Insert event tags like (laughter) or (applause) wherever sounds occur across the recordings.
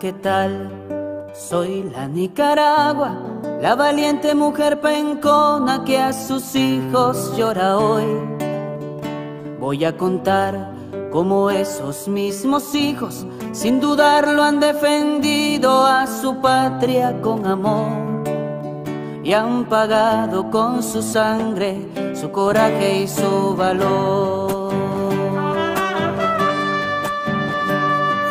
¿qué tal? Soy la Nicaragua, la valiente mujer pencona que a sus hijos llora hoy. Voy a contar cómo esos mismos hijos, sin dudarlo, han defendido a su patria con amor y han pagado con su sangre, su coraje y su valor.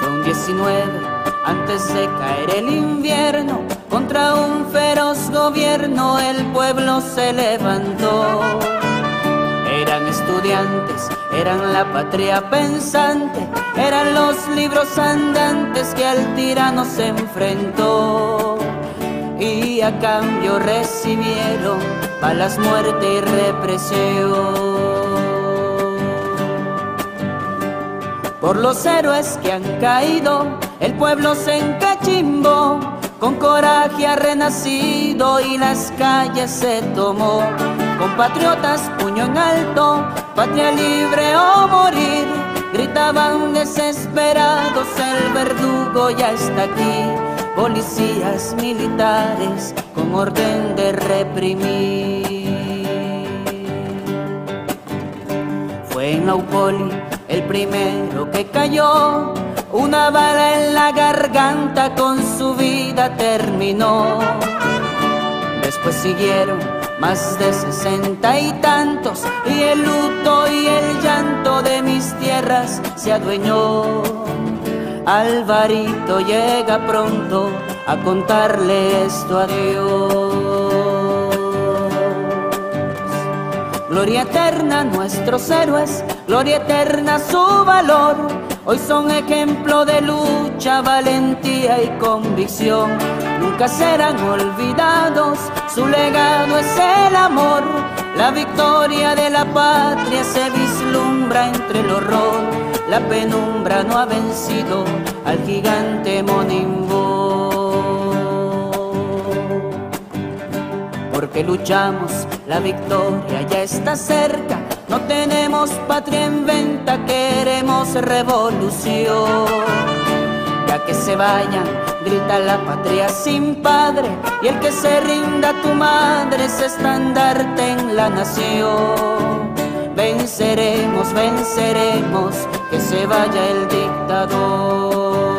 Fue un 19 antes de caer el invierno, contra un feroz gobierno el pueblo se levantó. Eran estudiantes, eran la patria pensante, eran los libros andantes que al tirano se enfrentó. Y a cambio recibieron balas, muerte y represión. Por los héroes que han caído, el pueblo se encachimbó, con coraje ha renacido y las calles se tomó. Compatriotas, puño en alto, patria libre o oh, morir, gritaban desesperados, el verdugo ya está aquí. Policías militares con orden de reprimir. Fue en Laupoli el primero que cayó, una vara en la garganta con su vida terminó. Después siguieron más de sesenta y tantos y el luto y el llanto de mis tierras se adueñó. Alvarito llega pronto a contarle esto a Dios. Gloria eterna a nuestros héroes gloria eterna su valor. Hoy son ejemplo de lucha, valentía y convicción. Nunca serán olvidados, su legado es el amor. La victoria de la patria se vislumbra entre el horror. La penumbra no ha vencido al gigante Monimbo. Porque luchamos, la victoria ya está cerca no tenemos patria en venta, queremos revolución. Ya que se vaya, grita la patria sin padre, y el que se rinda a tu madre es estandarte en la nación. Venceremos, venceremos, que se vaya el dictador.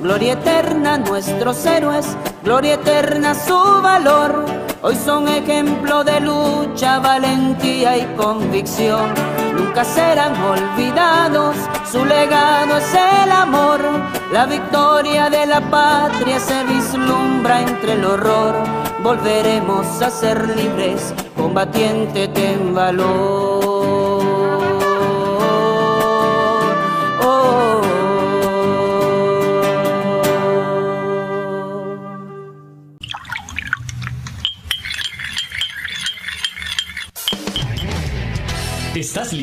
Gloria eterna a nuestros héroes, gloria eterna su valor Hoy son ejemplo de lucha, valentía y convicción. Nunca serán olvidados, su legado es el amor. La victoria de la patria se vislumbra entre el horror. Volveremos a ser libres, combatiente ten valor.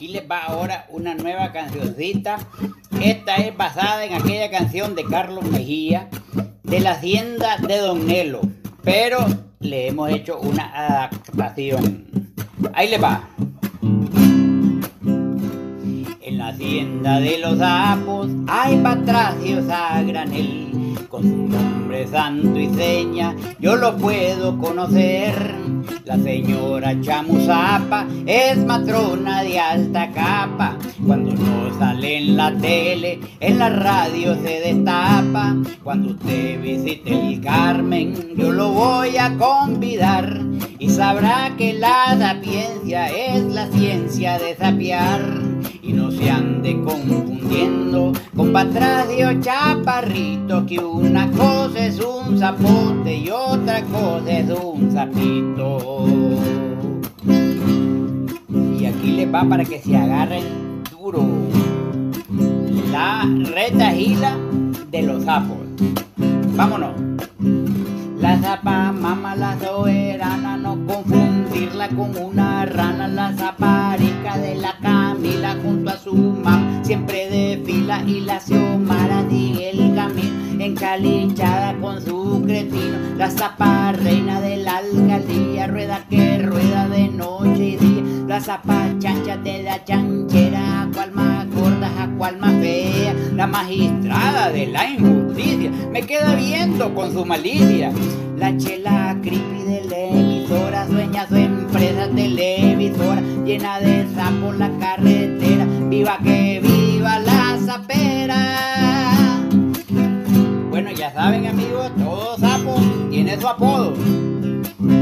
Aquí les va ahora una nueva cancioncita. Esta es basada en aquella canción de Carlos Mejía de la hacienda de Don Nelo, pero le hemos hecho una adaptación. Ahí les va. En la hacienda de los sapos hay patracios a granel, con su nombre santo y seña yo lo puedo conocer. La señora Chamuzapa es matrona de alta capa, cuando no sale en la tele, en la radio se destapa. Cuando usted visite el Carmen, yo lo voy a convidar y sabrá que la sapiencia es la ciencia de sapiar y no se ande confundiendo con patracio chaparrito que una cosa es un zapote y otra cosa es un zapito Y aquí le va para que se agarren duro la retajila de los sapos. Vámonos. La zapa, mamá, la soberana, no confunde como una rana, la zaparica de la Camila junto a su mamá, siempre de fila y la Xiomara de el camino, encalichada con su cretino, la zaparreina de la alcaldía, rueda que rueda de noche y día, la zapachancha de la chanchera, cual más gorda, a cual más fea, la magistrada de la injusticia, me queda viendo con su malicia, la chela creepy de ley sueña su empresa televisora, llena de sapos la carretera, viva que viva la zapera. Bueno, ya saben amigos, todo sapo tiene su apodo.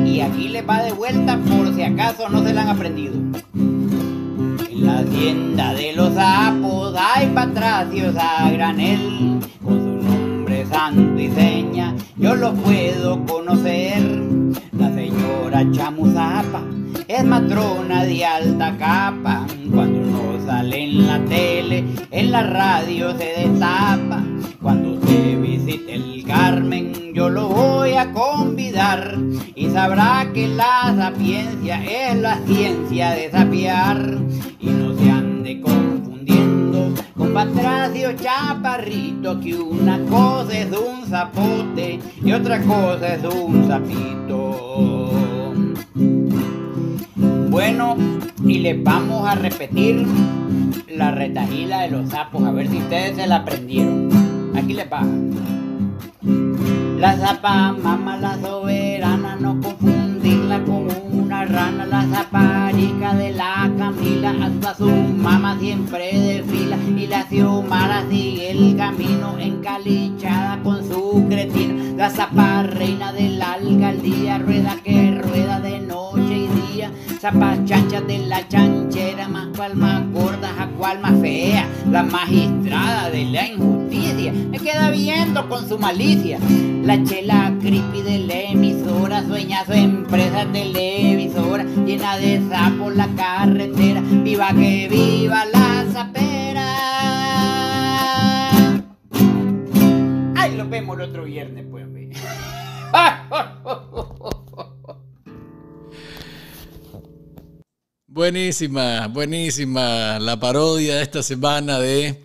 Y aquí les va de vuelta por si acaso no se la han aprendido. En la hacienda de los sapos hay patracios a granel con su santo y seña, yo lo puedo conocer. La señora Chamuzapa es matrona de alta capa. Cuando no sale en la tele, en la radio se destapa. Cuando se visite el Carmen, yo lo voy a convidar. Y sabrá que la sapiencia es la ciencia de sapiar. Y no se ande con con Patracio Chaparrito, que una cosa es un zapote y otra cosa es un sapito. Bueno, y les vamos a repetir la retajila de los sapos, a ver si ustedes se la aprendieron. Aquí les va. La zapa, mamá, la soberana, no confundirla con un la zaparica de la Camila, hasta su mamá siempre de fila, y la Xiomara sigue el camino, encalichada con su cretina, la zaparreina de la alcaldía, rueda que rueda de no esa de la chanchera, más cual más gorda, a cual más fea, la magistrada de la injusticia, me queda viendo con su malicia, la chela creepy de la emisora, sueña su empresa televisora, llena de sapo la carretera, viva que viva la zapera. Ay, lo vemos el otro viernes, pues. (laughs) Buenísima, buenísima la parodia de esta semana de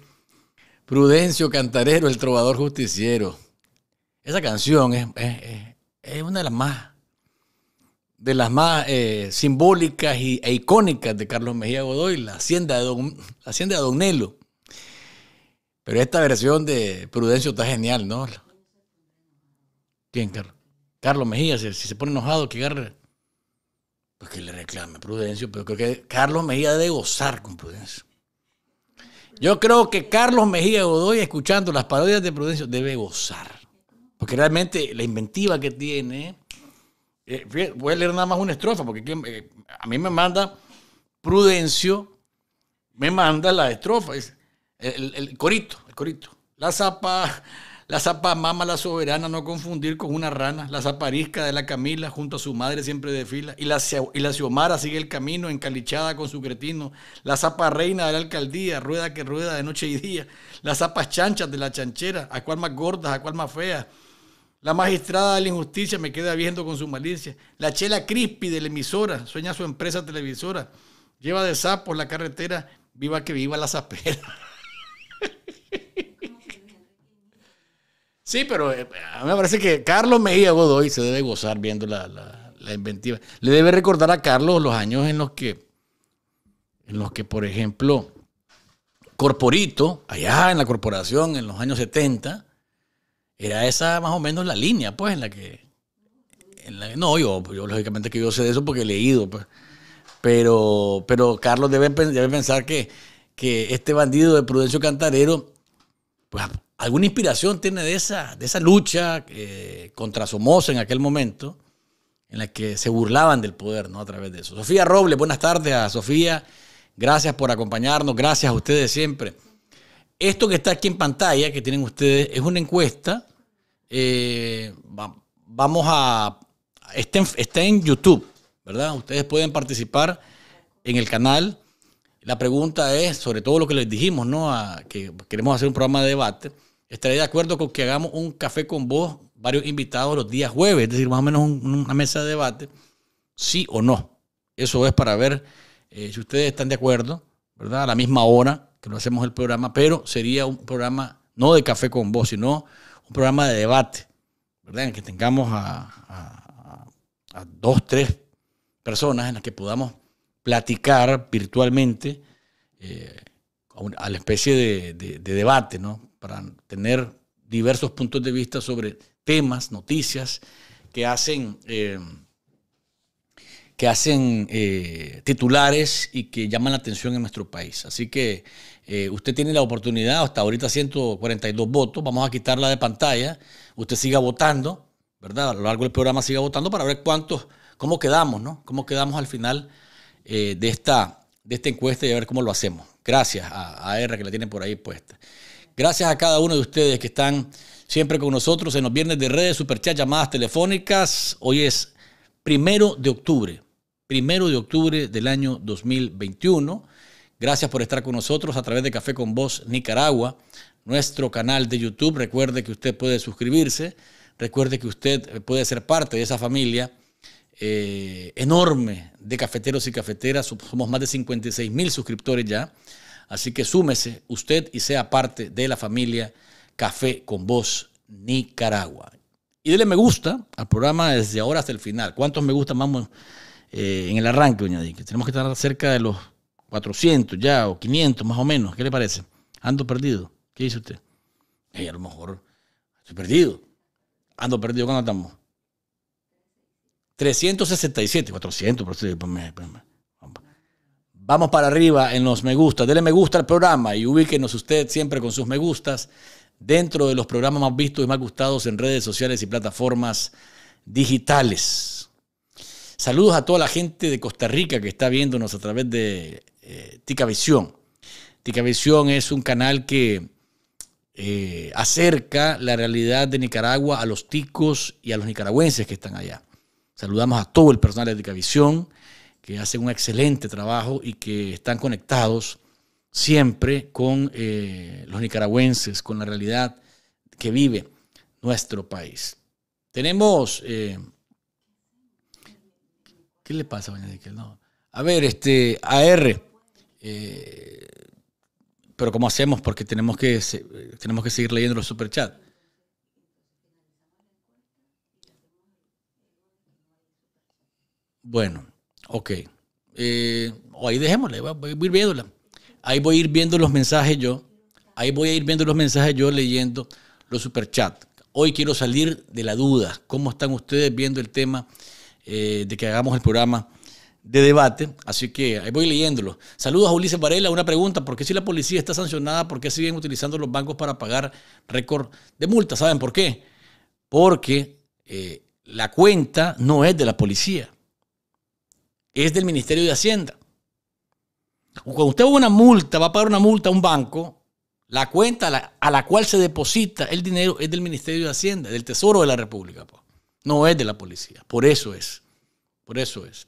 Prudencio Cantarero, el trovador justiciero. Esa canción es, una de las más, de las más eh, simbólicas e icónicas de Carlos Mejía Godoy, la hacienda de Don, Don Nelo. Pero esta versión de Prudencio está genial, ¿no? ¿Quién, Carlos? Carlos Mejía, si, se pone enojado, que agarre pues, que le reclame Prudencio, pero creo que Carlos Mejía debe gozar con Prudencio. Yo creo que Carlos Mejía Godoy, escuchando las parodias de Prudencio, debe gozar. Porque realmente la inventiva que tiene. Eh, voy a leer nada más una estrofa, porque eh, a mí me manda Prudencio, me manda la estrofa, el corito, el corito. La zapa la Zapa Mama, la soberana, no confundir con una rana. La zaparisca de la Camila, junto a su madre siempre de fila. Y la, y la Xiomara sigue el camino, encalichada con su cretino. La Zapa Reina, de la alcaldía, rueda que rueda de noche y día. Las zapas chanchas de la chanchera, a cual más gordas, a cual más fea. La magistrada de la injusticia me queda viendo con su malicia. La chela Crispy de la emisora, sueña su empresa televisora. Lleva de sapo la carretera, viva que viva la zapera. (laughs) Sí, pero eh, a mí me parece que Carlos Mejía Godoy se debe gozar viendo la, inventiva. Le debe recordar a Carlos los años en los que, en los que, por ejemplo, Corporito, allá en la corporación, en los años 70, era esa más o menos la línea, pues, en la que. no, yo, lógicamente que yo sé de eso porque he leído, pues. Pero, pero Carlos debe, pensar que, que este bandido de Prudencio Cantarero, pues alguna inspiración tiene de esa, de esa lucha eh, contra Somoza en aquel momento, en la que se burlaban del poder, ¿no? A través de eso. Sofía Robles, buenas tardes a Sofía. Gracias por acompañarnos, gracias a ustedes siempre. Esto que está aquí en pantalla, que tienen ustedes, es una encuesta. Eh, vamos a... Está en, está en YouTube, ¿verdad? Ustedes pueden participar en el canal. La pregunta es, sobre todo lo que les dijimos, ¿no? que queremos hacer un programa de debate. Estaré de acuerdo con que hagamos un café con vos, varios invitados los días jueves, es decir, más o menos una mesa de debate, sí o no. Eso es para ver eh, si ustedes están de acuerdo, ¿verdad? A la misma hora que lo hacemos el programa, pero sería un programa no de café con vos, sino un programa de debate, ¿verdad? En el que tengamos a, dos, tres personas en las que podamos platicar virtualmente eh, a, la especie de debate, ¿no? para tener diversos puntos de vista sobre temas, noticias que hacen, eh, que hacen eh, titulares y que llaman la atención en nuestro país. Así que eh, usted tiene la oportunidad, hasta ahorita 142 votos, vamos a quitarla de pantalla, usted siga votando, ¿verdad? A lo largo del programa siga votando para ver cuántos, cómo quedamos, ¿no? Cómo quedamos al final de, esta, de esta encuesta y a ver cómo lo hacemos. Gracias a, a R que la tiene por ahí puesta. Gracias a cada uno de ustedes que están siempre con nosotros en los viernes de redes, superchats, llamadas telefónicas. Hoy es primero de octubre, primero de octubre del año 2021. Gracias por estar con nosotros a través de Café con Voz Nicaragua, nuestro canal de YouTube. Recuerde que usted puede suscribirse, recuerde que usted puede ser parte de esa familia eh, enorme de cafeteros y cafeteras. Somos más de 56 mil suscriptores ya. Así que súmese usted y sea parte de la familia Café con Voz Nicaragua. Y déle me gusta al programa desde ahora hasta el final. ¿Cuántos me gustan vamos eh, en el arranque, doña Dique? Tenemos que estar cerca de los 400 ya o 500 más o menos. ¿Qué le parece? Ando perdido. ¿Qué dice usted? a lo mejor estoy perdido. Ando perdido. ¿Cuándo estamos? 367, 400, Vamos para arriba en los me gusta. Dele me gusta al programa y ubíquenos usted siempre con sus me gustas dentro de los programas más vistos y más gustados en redes sociales y plataformas digitales. Saludos a toda la gente de Costa Rica que está viéndonos a través de eh, Visión. Ticavisión. Ticavisión es un canal que eh, acerca la realidad de Nicaragua a los ticos y a los nicaragüenses que están allá. Saludamos a todo el personal de Ticavisión que hacen un excelente trabajo y que están conectados siempre con eh, los nicaragüenses, con la realidad que vive nuestro país. Tenemos... Eh, ¿Qué le pasa, no. A ver, este, AR. Eh, pero ¿cómo hacemos? Porque tenemos que, tenemos que seguir leyendo los superchats. Bueno, Ok. Eh, oh, ahí dejémosle, voy a ir viéndola. Ahí voy a ir viendo los mensajes yo. Ahí voy a ir viendo los mensajes yo leyendo los superchats. Hoy quiero salir de la duda. ¿Cómo están ustedes viendo el tema eh, de que hagamos el programa de debate? Así que ahí voy leyéndolo. Saludos a Ulises Varela. Una pregunta. ¿Por qué si la policía está sancionada? ¿Por qué siguen utilizando los bancos para pagar récord de multa? ¿Saben por qué? Porque eh, la cuenta no es de la policía es del Ministerio de Hacienda. Cuando usted va a una multa, va a pagar una multa a un banco, la cuenta a la, cual se deposita el dinero es del Ministerio de Hacienda, del Tesoro de la República, no es de la policía. Por eso es. Por eso es.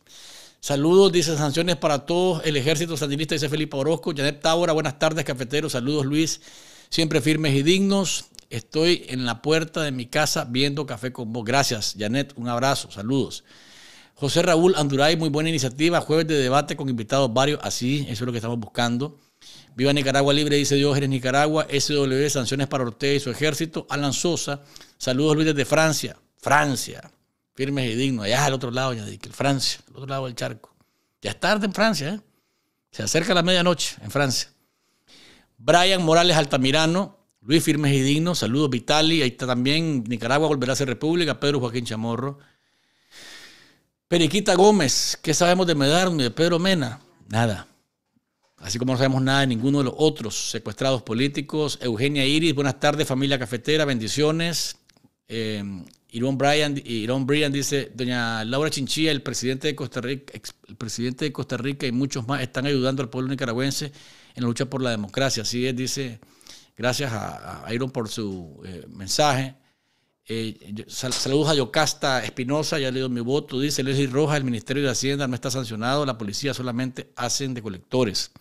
Saludos, dice sanciones para todos. El ejército sandinista, dice Felipe Orozco. Janet Tábora, buenas tardes, cafetero. Saludos, Luis. Siempre firmes y dignos. Estoy en la puerta de mi casa viendo café con vos. Gracias, Janet. Un abrazo. Saludos. José Raúl Anduray, muy buena iniciativa. Jueves de debate con invitados varios. Así, eso es lo que estamos buscando. Viva Nicaragua Libre, dice Dios, eres Nicaragua. SW, sanciones para Ortega y su ejército. Alan Sosa, saludos Luis desde Francia. Francia, firmes y dignos. Allá al otro lado, ya Francia, al otro lado del charco. Ya es tarde en Francia, ¿eh? Se acerca la medianoche en Francia. Brian Morales Altamirano, Luis Firmes y Dignos, saludos Vitali, ahí está también Nicaragua volverá a ser república, Pedro Joaquín Chamorro. Periquita Gómez, ¿qué sabemos de Medardo y de Pedro Mena? Nada. Así como no sabemos nada de ninguno de los otros secuestrados políticos. Eugenia Iris, buenas tardes, familia cafetera, bendiciones. Eh, Irón Brian, dice, doña Laura Chinchilla, el presidente de Costa Rica, el presidente de Costa Rica y muchos más están ayudando al pueblo nicaragüense en la lucha por la democracia. Así es, dice, gracias a, a por su eh, mensaje. Eh, saludos a Yocasta Espinosa, ya le dio mi voto. Dice Leslie Roja, el Ministerio de Hacienda no está sancionado, la policía solamente hacen de colectores.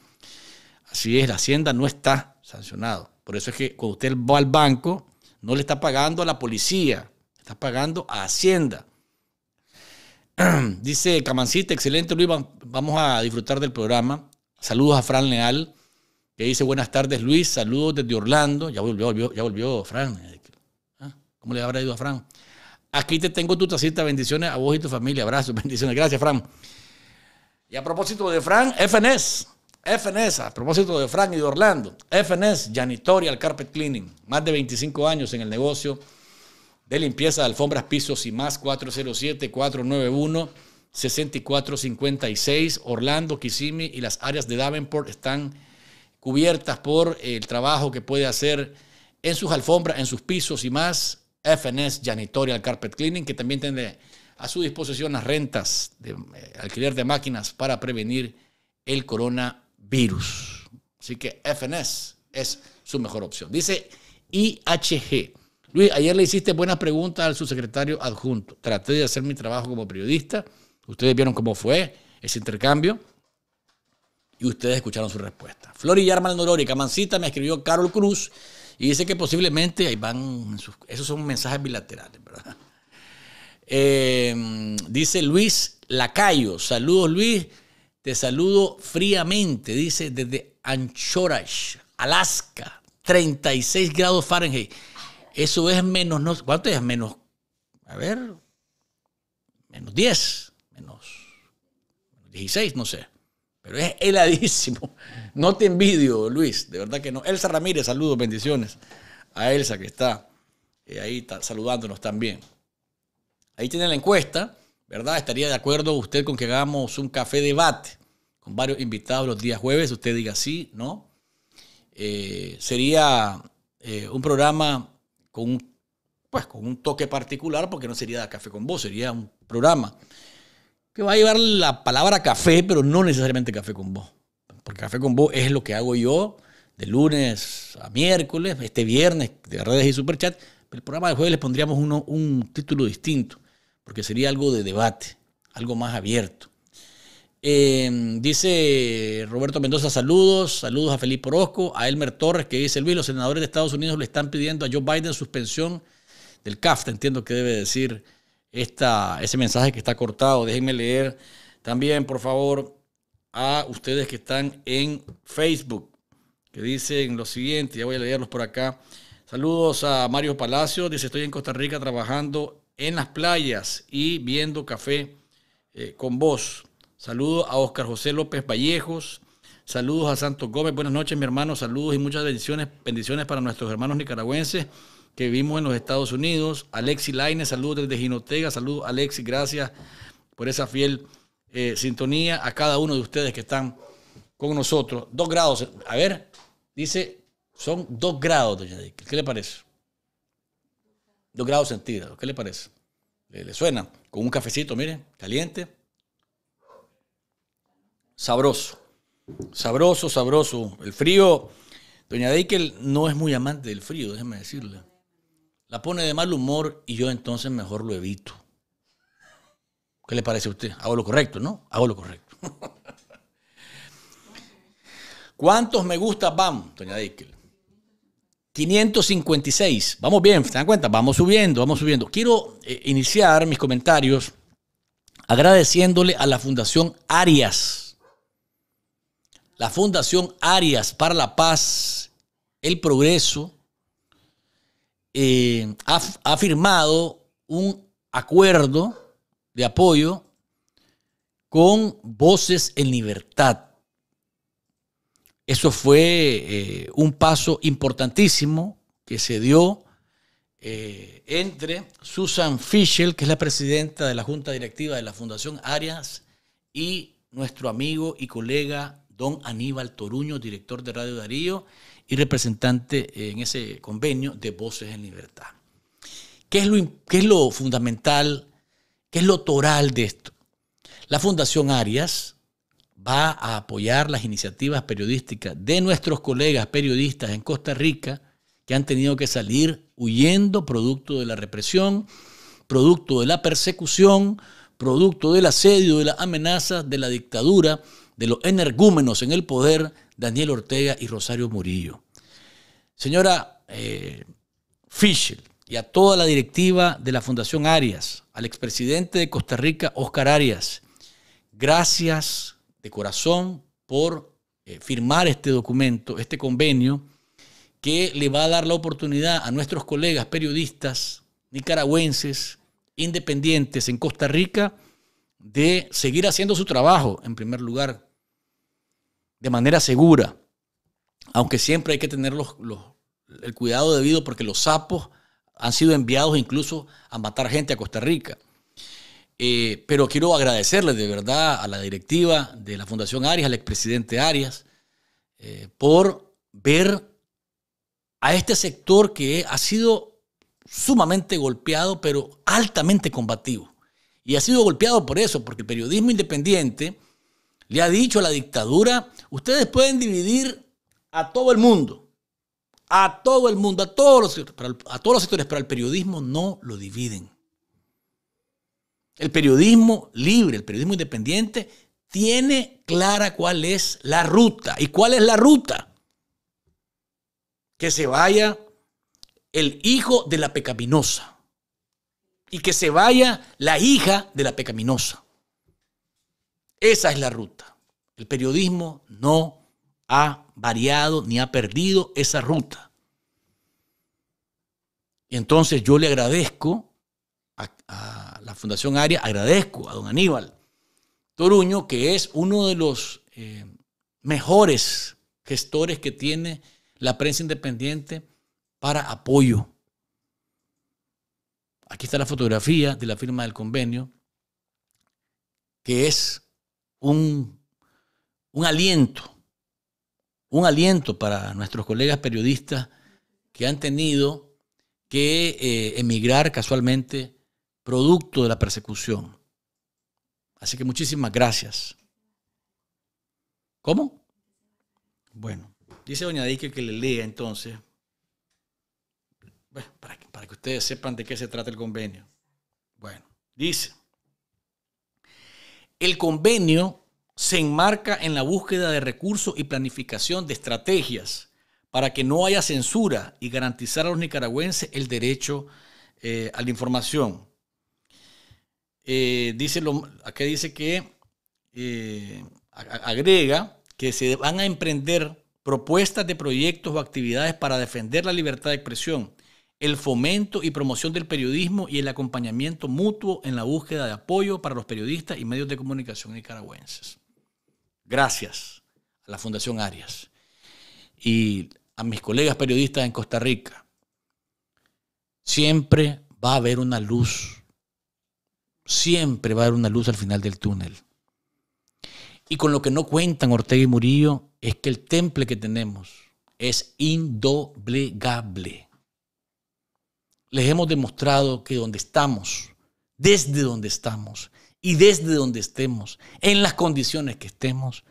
Así es, la Hacienda no está sancionado. Por eso es que cuando usted va al banco, no le está pagando a la policía, está pagando a Hacienda. (clears throat) Dice Camancita, excelente Luis, vamos a disfrutar del programa. Saludos a Fran Leal, que dice buenas tardes Luis, saludos desde Orlando. Ya volvió, ya volvió Fran, ¿Cómo le habrá ido a Fran. Aquí te tengo tu tacita, bendiciones a vos y tu familia, abrazos, (laughs) bendiciones, gracias Fran. Y a propósito de Fran, FNS, FNS, a propósito de Fran y de Orlando, FNS, Janitorial Carpet Cleaning, más de 25 años en el negocio de limpieza de alfombras, pisos y más, 407-491-6456, Orlando, Kissimmee y las áreas de Davenport están cubiertas por el trabajo que puede hacer en sus alfombras, en sus pisos y más, FNS Janitorial Carpet Cleaning, que también tiene a su disposición las rentas de eh, alquiler de máquinas para prevenir el coronavirus. Así que FNS es su mejor opción. Dice IHG. Luis, ayer le hiciste buenas preguntas al subsecretario adjunto. Traté de hacer mi trabajo como periodista. Ustedes vieron cómo fue ese intercambio y ustedes escucharon su respuesta. Flori Yarman Norori, Camancita, me escribió Carol Cruz y dice que posiblemente, ahí van, esos son mensajes bilaterales, ¿verdad? (laughs) Em, dice Luis Lacayo, saludos Luis, te saludo fríamente, dice desde Anchorage, Alaska, 36 grados Fahrenheit. Eso es menos, no, ¿cuánto es menos? A ver, menos 10, menos 16, no sé. Pero es heladísimo. No te envidio, Luis, de verdad que no. Elsa Ramírez, saludos, bendiciones a Elsa que está eh, ahí saludándonos también. Ahí tiene la encuesta, ¿verdad? ¿Estaría de acuerdo usted con que hagamos un café debate con varios invitados los días jueves? Usted diga sí, ¿no? Eh, sería eh, un programa con pues, con un toque particular, porque no sería café con vos, sería un programa que va a llevar la palabra café, pero no necesariamente café con vos. Porque café con vos es lo que hago yo de lunes a miércoles, este viernes de redes y superchat. Pero el programa de jueves les pondríamos uno, un título distinto, porque sería algo de debate, algo más abierto. Eh, dice Roberto Mendoza, saludos, saludos a Felipe Orozco, a Elmer Torres, que dice Luis, los senadores de Estados Unidos le están pidiendo a Joe Biden suspensión del CAFTA, entiendo que debe decir ese mensaje que está cortado. Déjenme leer también, por favor, a ustedes que están en Facebook, que dicen lo siguiente, ya voy a leerlos por acá. Saludos a Mario Palacio, dice, estoy en Costa Rica trabajando en las playas y viendo café eh, con vos. Saludos a Oscar José López Vallejos. Saludos a Santos Gómez. Buenas noches, mi hermano. Saludos y muchas bendiciones, bendiciones para nuestros hermanos nicaragüenses que vimos en los Estados Unidos. Alexi Laine, saludos desde Ginotega. Saludos, Alexi, gracias por esa fiel eh, sintonía a cada uno de ustedes que están con nosotros. Dos grados. A ver, dice, son dos grados, doña Deikel. ¿Qué le parece? Dos grados sentidos, ¿Qué le parece? ¿Le, suena? Con un cafecito, miren, caliente. Sabroso. Sabroso, sabroso. El frío, doña Deikel no es muy amante del frío, déjeme decirle la pone de mal humor y yo entonces mejor lo evito. ¿Qué le parece a usted? Hago lo correcto, ¿no? Hago lo correcto. (laughs) ¿Cuántos me gusta BAM, doña Dickel? 556. Vamos bien, ¿se dan cuenta? Vamos subiendo, vamos subiendo. Quiero eh, iniciar mis comentarios agradeciéndole a la Fundación Arias. La Fundación Arias para la Paz, el Progreso eh, ha, firmado un acuerdo de apoyo con Voces en Libertad. Eso fue eh, un paso importantísimo que se dio eh, entre Susan Fischel, que es la presidenta de la Junta Directiva de la Fundación Arias, y nuestro amigo y colega don Aníbal Toruño, director de Radio Darío, y representante eh, en ese convenio de Voces en Libertad. ¿Qué es lo, es lo fundamental? ¿Qué es lo toral de esto? La Fundación Arias va a apoyar las iniciativas periodísticas de nuestros colegas periodistas en Costa Rica que han tenido que salir huyendo producto de la represión, producto de la persecución, producto del asedio, de las amenazas, de la dictadura, de los energúmenos en el poder, Daniel Ortega y Rosario Murillo. Señora eh, y a toda la directiva de la Fundación Arias, al expresidente de Costa Rica, Oscar Arias, gracias de corazón por eh, firmar este documento, este convenio, que le va a dar la oportunidad a nuestros colegas periodistas nicaragüenses, independientes en Costa Rica, de seguir haciendo su trabajo, en primer lugar, de manera segura, aunque siempre hay que tener el cuidado debido porque los sapos han sido enviados incluso a matar gente a Costa Rica. Eh, pero quiero agradecerles de verdad a la directiva de la Fundación Arias, al expresidente Arias, eh, por ver a este sector que ha sido sumamente golpeado, pero altamente combativo. Y ha sido golpeado por eso, porque el periodismo independiente le ha dicho a la dictadura, ustedes pueden dividir a todo el mundo, a todo el mundo, a todos los, a todos los sectores, pero al periodismo no lo dividen. El periodismo libre, el periodismo independiente, tiene clara cuál es la ruta. ¿Y cuál es la ruta? Que se vaya el hijo de la pecaminosa y que se vaya la hija de la pecaminosa. Esa es la ruta. El periodismo no ha variado ni ha perdido esa ruta. Y entonces yo le agradezco a, la Fundación Aria, agradezco a don Aníbal Toruño, que es uno de los eh, mejores gestores que tiene la prensa independiente para apoyo. Aquí está la fotografía de la firma del convenio, que es un, aliento, un aliento para nuestros colegas periodistas que han tenido que eh, emigrar casualmente producto de la persecución. Así que muchísimas gracias. ¿Cómo? Bueno, dice doña Dique que le lea entonces, para, para que ustedes sepan de qué se trata el convenio. Bueno, dice. El convenio se enmarca en la búsqueda de recursos y planificación de estrategias para que no haya censura y garantizar a los nicaragüenses el derecho eh, a la información. Eh, dice lo, que dice que eh, agrega que se van a emprender propuestas de proyectos o actividades para defender la libertad de expresión, el fomento y promoción del periodismo y el acompañamiento mutuo en la búsqueda de apoyo para los periodistas y medios de comunicación nicaragüenses. Gracias a la Fundación Arias y a mis colegas periodistas en Costa Rica. Siempre va a haber una luz. Siempre va a haber una luz al final del túnel. Y con lo que no cuentan Ortega y Murillo es que el temple que tenemos es indoblegable les hemos demostrado que donde estamos, desde donde estamos y desde donde estemos, en las condiciones que estemos,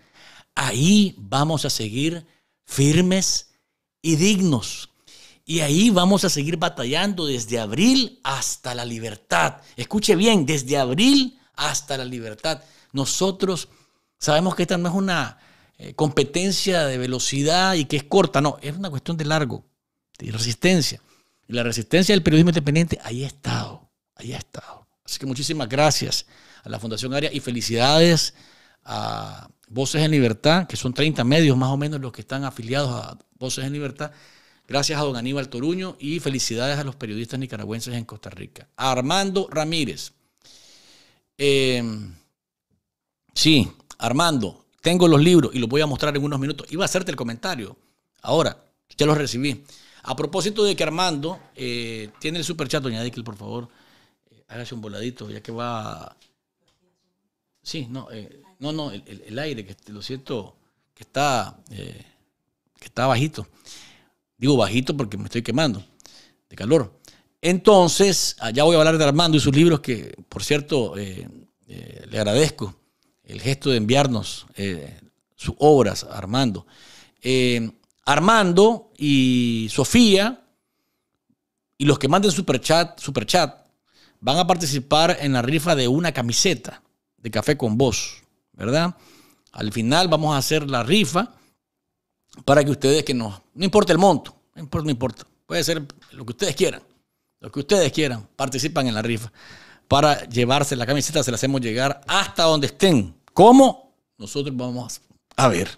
ahí vamos a seguir firmes y dignos. Y ahí vamos a seguir batallando desde abril hasta la libertad. Escuche bien, desde abril hasta la libertad. Nosotros sabemos que esta no es una eh, competencia de velocidad y que es corta, no, es una cuestión de largo, de resistencia y la resistencia del periodismo independiente, ahí ha estado, ahí ha estado. Así que muchísimas gracias a la Fundación ARIA y felicidades a Voces en Libertad, que son 30 medios más o menos los que están afiliados a Voces en Libertad. Gracias a don Aníbal Toruño y felicidades a los periodistas nicaragüenses en Costa Rica. Armando Ramírez. Em, sí, Armando, tengo los libros y los voy a mostrar en unos minutos. Iba a hacerte el comentario. Ahora, ya los recibí. A propósito de que Armando eh, tiene el superchat, doña Dickel, por favor, eh, hágase un voladito, ya que va. Sí, no, eh, no, no, el, aire, que lo siento, que está, que está bajito. Digo bajito porque me estoy quemando de calor. Entonces, allá voy a hablar de Armando y sus libros, que por cierto, le agradezco el gesto de enviarnos sus obras Armando. Eh, Armando y Sofía y los que manden superchat, chat van a participar en la rifa de una camiseta de café con vos, ¿verdad? Al final vamos a hacer la rifa para que ustedes que nos, no importa el monto, no importa, puede ser lo que ustedes quieran, lo que ustedes quieran, participan en la rifa para llevarse la camiseta, se la hacemos llegar hasta donde estén. ¿Cómo? Nosotros vamos a ver.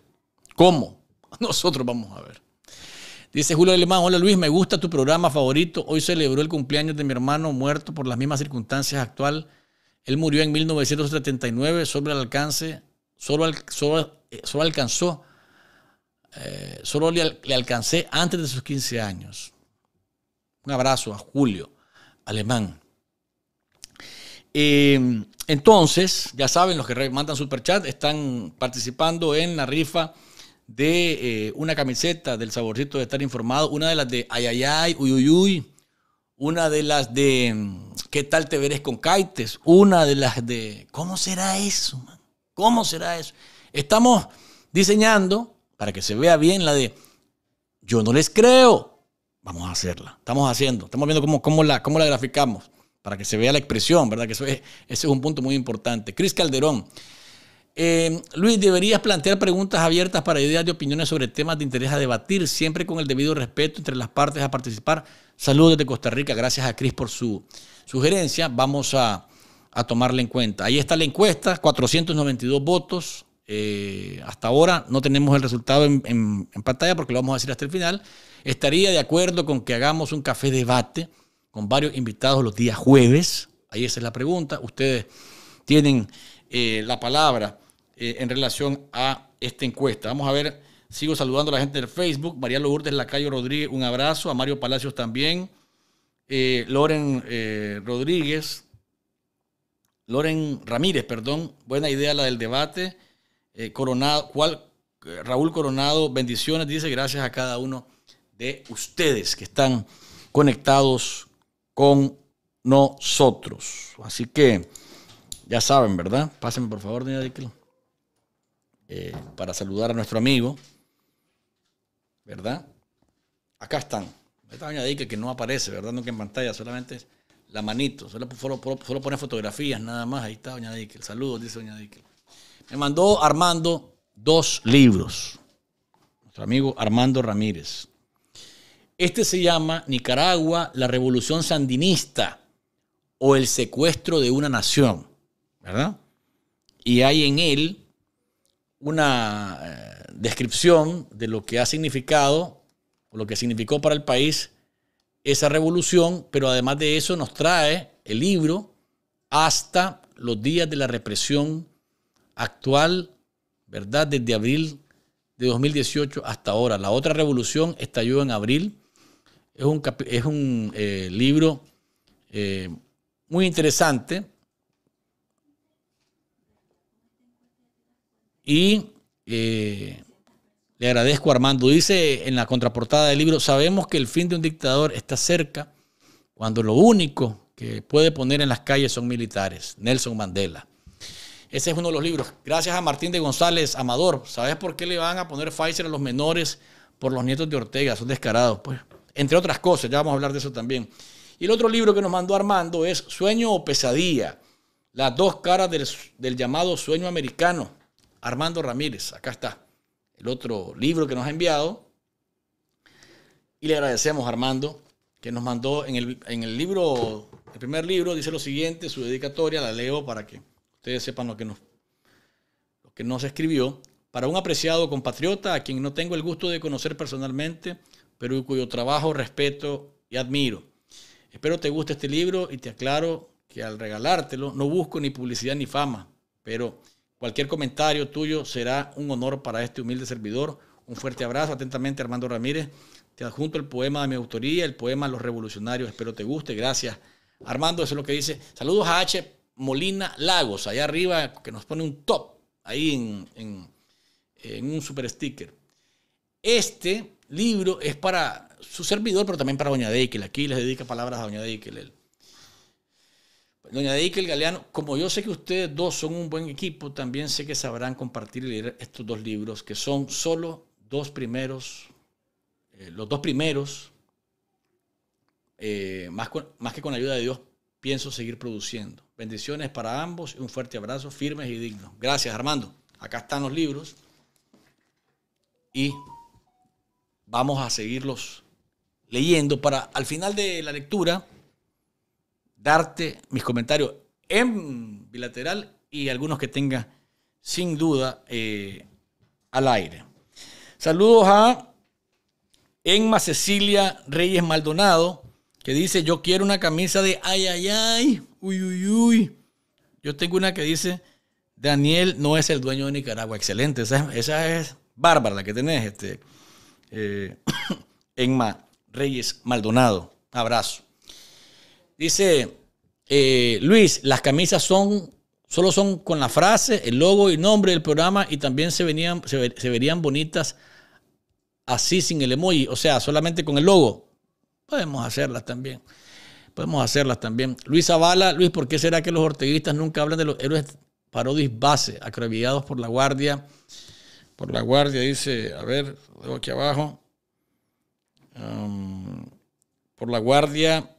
¿Cómo? (laughs) Nosotros vamos a ver. Dice Julio Alemán, hola Luis, me gusta tu programa favorito. Hoy celebró el cumpleaños de mi hermano muerto por las mismas circunstancias actual. Él murió en 1979, sobre el alcance, solo, eh, alcanzó, eh, solo le, alcancé antes de sus 15 años. Un abrazo a Julio Alemán. Eh, entonces, ya saben, los que mandan superchat están participando en la rifa de eh, una camiseta del saborcito de estar informado, una de las de Ayayay, Uyuyuy, una de las de mm, ¿Qué tal te verés con Caites? Una de las de ¿Cómo será eso? ¿Cómo será eso? Estamos diseñando para que se vea bien la de Yo no les creo. Vamos a hacerla. Estamos haciendo. Estamos viendo cómo, cómo, la, cómo la graficamos para que se vea la expresión, ¿verdad? Que eso ese es un punto muy importante. Cris Calderón, eh, Luis, deberías plantear preguntas abiertas para ideas de opiniones sobre temas de interés a debatir, siempre con el debido respeto entre las partes a participar. Saludos desde Costa Rica, gracias a Cris por su sugerencia. Vamos a, tomarla en cuenta. Ahí está la encuesta, 492 votos. Eh, hasta ahora no tenemos el resultado en, pantalla porque lo vamos a decir hasta el final. Estaría de acuerdo con que hagamos un café debate con varios invitados los días jueves. Ahí esa es la pregunta. Ustedes tienen eh, la palabra. Eh, en relación a esta encuesta. Vamos a ver, sigo saludando a la gente de Facebook, María Hurtes, Lacayo Rodríguez, un abrazo, a Mario Palacios también, eh, Loren eh, Rodríguez, Loren Ramírez, perdón, buena idea la del debate, Coronado, ¿cuál? Raúl Coronado, bendiciones, dice gracias a cada uno de ustedes que están conectados con nosotros. Así que ya saben, ¿verdad? Pásenme por favor, de eh, para saludar a nuestro amigo, ¿verdad? Acá están. Esta doña Díquez que no aparece, ¿verdad? que en pantalla, solamente la manito. Solo, pone fotografías nada más. Ahí está doña el Saludos, dice doña Díquez. Me mandó Armando dos libros. Nuestro amigo Armando Ramírez. Este se llama Nicaragua, la revolución sandinista o el secuestro de una nación, ¿verdad? Y hay en él una eh, descripción de lo que ha significado o lo que significó para el país esa revolución, pero además de eso nos trae el libro hasta los días de la represión actual, ¿verdad? Desde abril de 2018 hasta ahora. La otra revolución estalló en abril. Es un, es un eh, libro eh, muy interesante Y eh, le agradezco a Armando. Dice en la contraportada del libro, sabemos que el fin de un dictador está cerca cuando lo único que puede poner en las calles son militares. Nelson Mandela. Ese es uno de los libros. Gracias a Martín de González Amador. ¿Sabes por qué le van a poner Pfizer a los menores por los nietos de Ortega? Son descarados, pues. Entre otras cosas, ya vamos a hablar de eso también. Y el otro libro que nos mandó Armando es Sueño o Pesadilla, las dos caras del llamado sueño americano Armando Ramírez, acá está, el otro libro que nos ha enviado. Y le agradecemos a Armando, que nos mandó en el, libro, el primer libro, dice lo siguiente, su dedicatoria, la leo para que ustedes sepan lo que nos, lo que nos escribió. Para un apreciado compatriota a quien no tengo el gusto de conocer personalmente, pero cuyo trabajo respeto y admiro. Espero te guste este libro y te aclaro que al regalártelo no busco ni publicidad ni fama, pero Cualquier comentario tuyo será un honor para este humilde servidor. Un fuerte abrazo, atentamente Armando Ramírez. Te adjunto el poema de mi autoría, el poema Los Revolucionarios. Espero te guste. Gracias. Armando, eso es lo que dice. Saludos a H. Molina Lagos, allá arriba, que nos pone un top ahí en, un super sticker. Este libro es para su servidor, pero también para Doña Deikel. Aquí les dedica palabras a Doña Deikel. Doña que el Galeano, como yo sé que ustedes dos son un buen equipo, también sé que sabrán compartir y leer estos dos libros, que son solo dos primeros, eh, los dos primeros, eh, más, más que con la ayuda de Dios, pienso seguir produciendo. Bendiciones para ambos y un fuerte abrazo, firmes y dignos. Gracias, Armando. Acá están los libros y vamos a seguirlos leyendo para al final de la lectura darte mis comentarios en bilateral y algunos que tenga sin duda eh, al aire. Saludos a Enma Cecilia Reyes Maldonado, que dice, yo quiero una camisa de ay, ay, ay, uy, uy, uy. Yo tengo una que dice, Daniel no es el dueño de Nicaragua. Excelente, esa, es bárbara la que tenés, este, eh, (coughs) Enma Reyes Maldonado. Abrazo. Dice eh, Luis, las camisas son, solo son con la frase, el logo y nombre del programa y también se, venían, se, verían bonitas así sin el emoji, o sea, solamente con el logo. Podemos hacerlas también. Podemos hacerlas también. Luis Zavala, Luis, ¿por qué será que los orteguistas nunca hablan de los héroes parodis base, acrobiados por la guardia? Por la guardia, dice, a ver, dejo aquí abajo. Um, por la guardia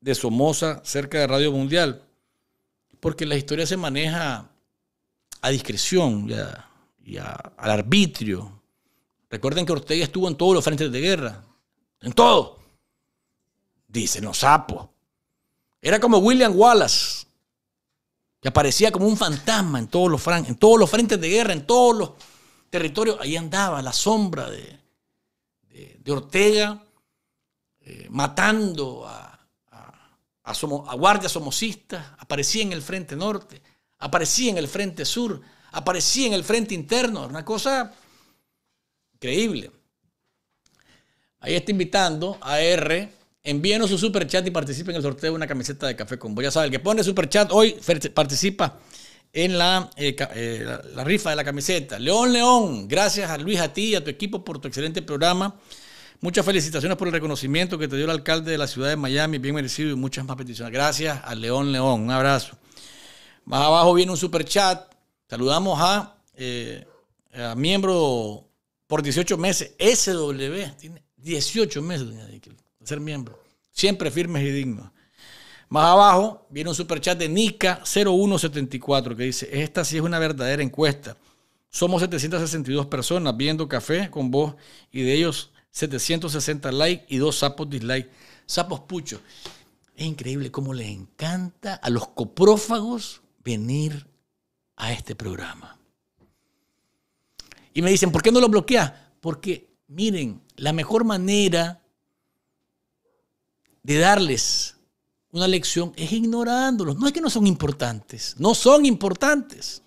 de Somoza, cerca de Radio Mundial, porque la historia se maneja a discreción y, al arbitrio. Recuerden que Ortega estuvo en todos los frentes de guerra, en todo. Dicen los sapos. Era como William Wallace, que aparecía como un fantasma en todos los, frentes de guerra, en todos los territorios. Ahí andaba la sombra de, Ortega, eh, matando a a, guardia a guardias aparecía en el frente norte, aparecía en el frente sur, aparecía en el frente interno. Una cosa increíble. Ahí está invitando a R. Envíenos su super chat y participe en el sorteo de una camiseta de café con vos. Ya sabe, el que pone super chat hoy participa en eh, eh, la, la rifa de la camiseta. León León, gracias a Luis, a ti y a tu equipo por tu excelente programa. Muchas felicitaciones por el reconocimiento que te dio el alcalde de la ciudad de Miami, bien merecido y muchas más peticiones. Gracias a León León, un abrazo. Más abajo viene un super chat. Saludamos eh, a, miembro por 18 meses, SW, tiene 18 meses, doña de ser miembro. Siempre firmes y dignos. Más abajo viene un superchat de Nica0174 que dice, esta sí es una verdadera encuesta. Somos 762 personas viendo café con vos y de ellos 760 likes y dos sapos dislike. Sapos puchos. Es increíble cómo les encanta a los coprófagos venir a este programa. Y me dicen, ¿por qué no lo bloqueas? Porque, miren, la mejor manera de darles una lección es ignorándolos. No es que no son importantes, no son importantes.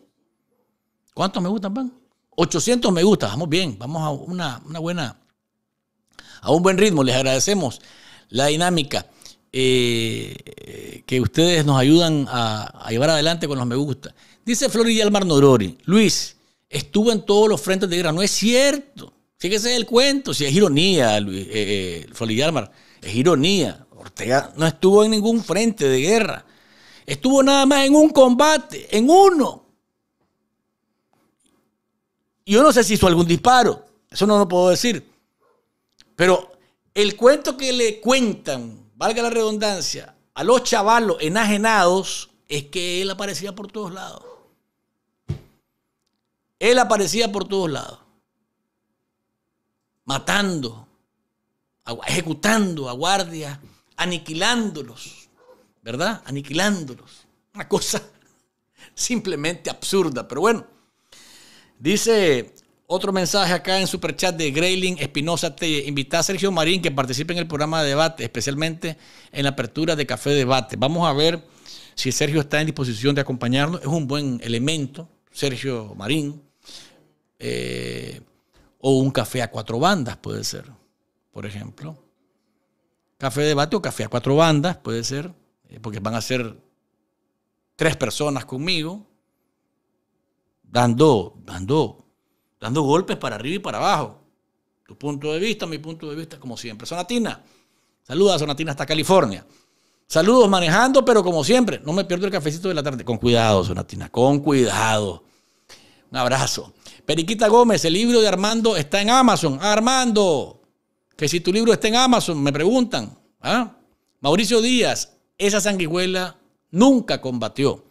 ¿Cuántos me gustan, van? 800 me gusta, vamos bien, vamos a una buena a un buen ritmo. Les agradecemos la dinámica eh, que ustedes nos ayudan a, llevar adelante con los me gusta. Dice Florida Mar Norori, Luis, estuvo en todos los frentes de guerra. No es cierto. Sí es el cuento. Si es ironía, Luis, eh, eh es ironía. Ortega no estuvo en ningún frente de guerra. Estuvo nada más en un combate, en uno. Yo no sé si hizo algún disparo. Eso no lo puedo decir. Pero el cuento que le cuentan, valga la redundancia, a los chavalos enajenados es que él aparecía por todos lados. Él aparecía por todos lados. Matando, ejecutando a guardias, aniquilándolos, ¿verdad? Aniquilándolos. Una cosa (laughs) simplemente absurda, pero bueno. Dice otro mensaje acá en Superchat de Grayling Espinosa. Te invita a Sergio Marín que participe en el programa de debate, especialmente en la apertura de Café Debate. Vamos a ver si Sergio está en disposición de acompañarnos. Es un buen elemento, Sergio Marín. Eh, o un café a cuatro bandas puede ser, por ejemplo. Café debate o café a cuatro bandas puede ser, eh, porque van a ser tres personas conmigo, dando, dando dando golpes para arriba y para abajo. Tu punto de vista, mi punto de vista, como siempre. Sonatina, saluda a Sonatina hasta California. Saludos manejando, pero como siempre, no me pierdo el cafecito de la tarde. Con cuidado, Sonatina, con cuidado. Un abrazo. Periquita Gómez, el libro de Armando está en Amazon. Armando, que si tu libro está en Amazon, me preguntan. ¿ah? Mauricio Díaz, esa sanguijuela nunca combatió.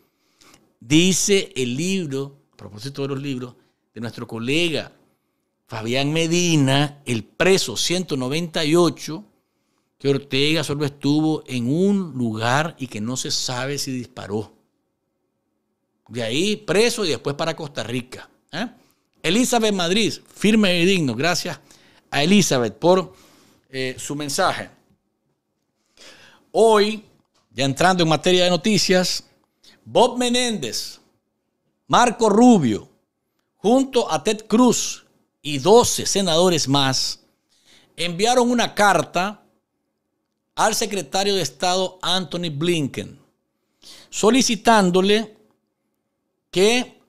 Dice el libro, a propósito de los libros, de nuestro colega Fabián Medina, el preso 198, que Ortega solo estuvo en un lugar y que no se sabe si disparó. De ahí preso y después para Costa Rica. ¿eh? Elizabeth Madrid, firme y digno. Gracias a Elizabeth por eh, su mensaje. Hoy, ya entrando en materia de noticias, Bob Menéndez, Marco Rubio, junto a Ted Cruz y 12 senadores más, enviaron una carta al secretario de Estado Anthony Blinken, solicitándole que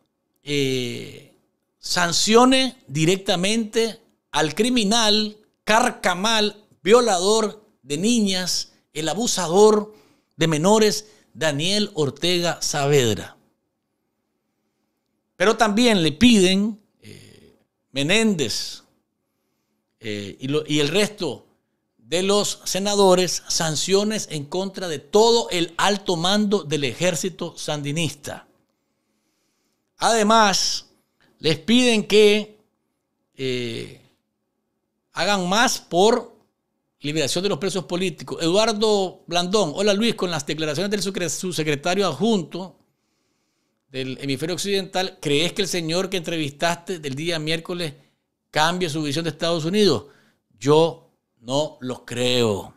eh, sancione directamente al criminal, carcamal, violador de niñas, el abusador de menores, Daniel Ortega Saavedra. Pero también le piden eh, Menéndez eh, y, el resto de los senadores sanciones en contra de todo el alto mando del ejército sandinista. Además, les piden que eh, hagan más por liberación de los presos políticos. Eduardo Blandón, hola Luis, con las declaraciones del subsecretario adjunto del hemisferio occidental, ¿crees que el señor que entrevistaste del día miércoles cambia su visión de Estados Unidos? Yo no lo creo.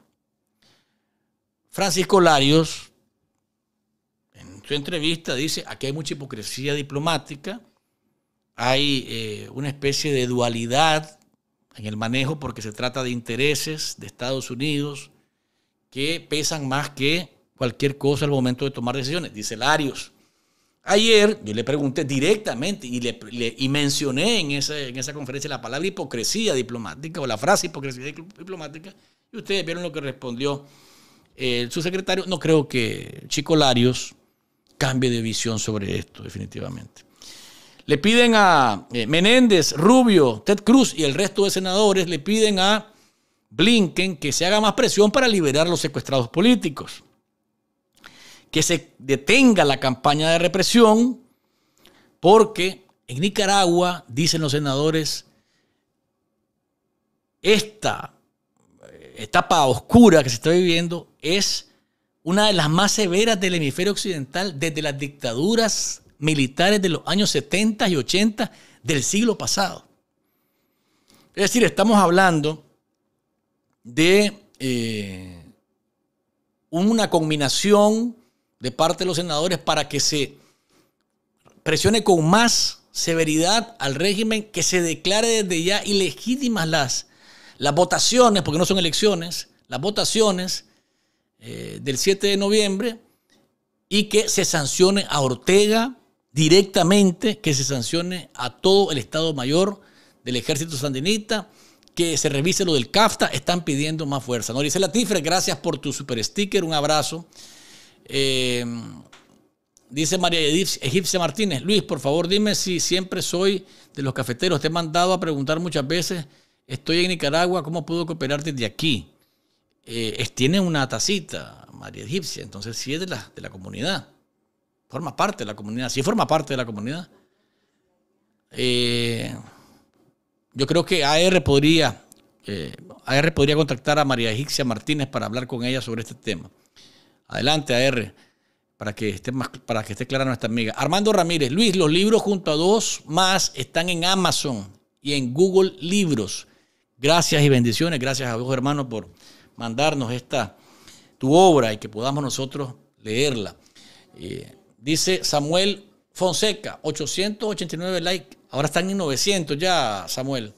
Francisco Larios, en su entrevista, dice, aquí hay mucha hipocresía diplomática, hay eh, una especie de dualidad en el manejo porque se trata de intereses de Estados Unidos que pesan más que cualquier cosa al momento de tomar decisiones, dice Larios. Ayer yo le pregunté directamente y, mencioné en, esa conferencia la palabra hipocresía diplomática o la frase hipocresía diplomática y ustedes vieron lo que respondió eh, el subsecretario. No creo que Chico Larios cambie de visión sobre esto definitivamente. Le piden a eh, Menéndez, Rubio, Ted Cruz y el resto de senadores, le piden a Blinken que se haga más presión para liberar a los secuestrados políticos que se detenga la campaña de represión, porque en Nicaragua, dicen los senadores, esta eh, etapa oscura que se está viviendo es una de las más severas del hemisferio occidental desde las dictaduras militares de los años 70 y 80 del siglo pasado. Es decir, estamos hablando de eh, una combinación de parte de los senadores para que se presione con más severidad al régimen, que se declare desde ya ilegítimas las, las votaciones, porque no son elecciones, las votaciones eh, del 7 de noviembre y que se sancione a Ortega directamente, que se sancione a todo el Estado Mayor del Ejército Sandinista, que se revise lo del CAFTA, están pidiendo más fuerza. Noricela Tifre, gracias por tu super sticker, un abrazo. Eh, dice María Egipcia Martínez, Luis, por favor dime si siempre soy de los cafeteros. Te he mandado a preguntar muchas veces, estoy en Nicaragua, ¿cómo puedo cooperar desde aquí? Eh, tiene una tacita, María Egipcia, entonces si es de la, de la comunidad. Forma parte de la comunidad, si forma parte de la comunidad. Eh, yo creo que AR podría, AR podría contactar a María Egipcia Martínez para hablar con ella sobre este tema. Adelante, AR, para que esté, más, para que esté clara nuestra amiga. Armando Ramírez, Luis, los libros junto a dos más están en Amazon y en Google Libros. Gracias y bendiciones, gracias a vos, hermano, por mandarnos esta tu obra y que podamos nosotros leerla. Eh, dice Samuel Fonseca, 889 likes. Ahora están en 900 ya, Samuel.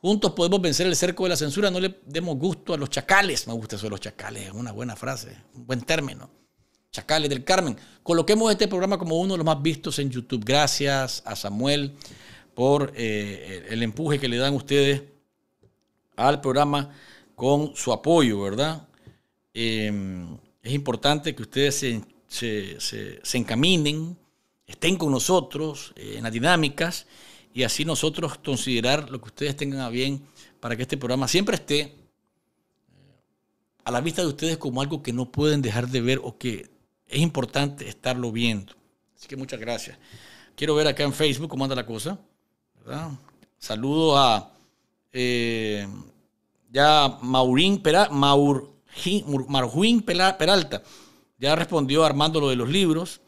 Juntos podemos vencer el cerco de la censura, no le demos gusto a los chacales. Me gusta eso de los chacales, es una buena frase, un buen término. Chacales del Carmen. Coloquemos este programa como uno de los más vistos en YouTube. Gracias a Samuel por eh, eh, el empuje que le dan ustedes al programa con su apoyo, ¿verdad? Em, es importante que ustedes se, encaminen, estén con nosotros eh, en las dinámicas y así nosotros considerar lo que ustedes tengan a bien para que este programa siempre esté eh, a la vista de ustedes como algo que no pueden dejar de ver o que es importante estarlo viendo. Así que muchas gracias. Quiero ver acá en Facebook cómo anda la cosa. Saludo a eh, ya Maurín Peralta, Peralta. Ya respondió Armando lo de los libros.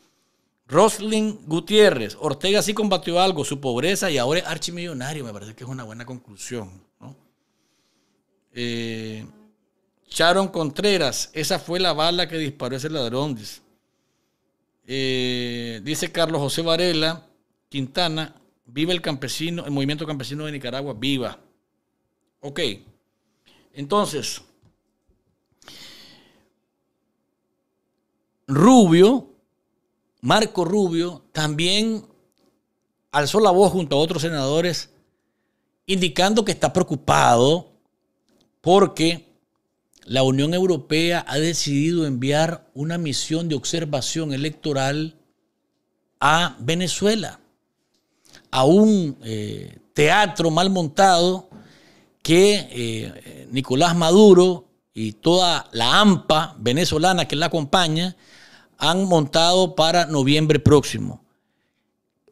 Roslin Gutiérrez, Ortega sí combatió algo, su pobreza y ahora es archimillonario, me parece que es una buena conclusión. Eh, Sharon Contreras, esa fue la bala que disparó ese ladrón. Dice, eh, dice Carlos José Varela, Quintana, vive el campesino, el movimiento campesino de Nicaragua, viva. Ok, entonces, Rubio Marco Rubio también alzó la voz junto a otros senadores indicando que está preocupado porque la Unión Europea ha decidido enviar una misión de observación electoral a Venezuela, a un eh, teatro mal montado que eh, Nicolás Maduro y toda la AMPA venezolana que la acompaña han montado para noviembre próximo.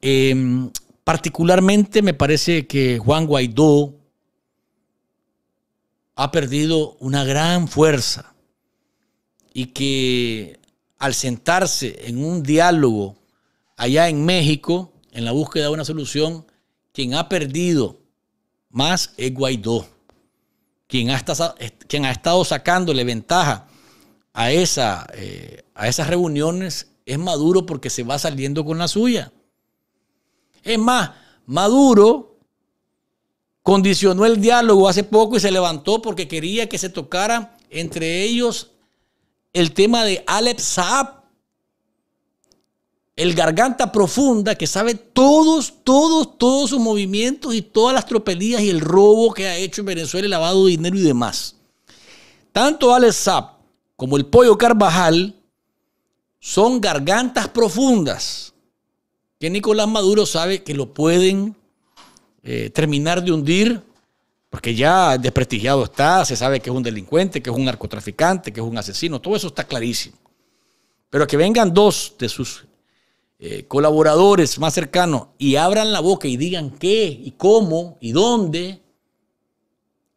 Em, particularmente me parece que Juan Guaidó ha perdido una gran fuerza y que al sentarse en un diálogo allá en México, en la búsqueda de una solución, quien ha perdido más es Guaidó, quien ha, quien ha estado sacándole ventaja a, esa, eh, a esas reuniones es Maduro porque se va saliendo con la suya. Es más, Maduro condicionó el diálogo hace poco y se levantó porque quería que se tocara entre ellos el tema de Alep Saab, el garganta profunda que sabe todos, todos, todos sus movimientos y todas las tropelías y el robo que ha hecho en Venezuela, lavado de dinero y demás. Tanto Alep Saab como el pollo Carvajal, son gargantas profundas que Nicolás Maduro sabe que lo pueden eh, terminar de hundir, porque ya desprestigiado está, se sabe que es un delincuente, que es un narcotraficante, que es un asesino, todo eso está clarísimo. Pero que vengan dos de sus eh, colaboradores más cercanos y abran la boca y digan qué y cómo y dónde,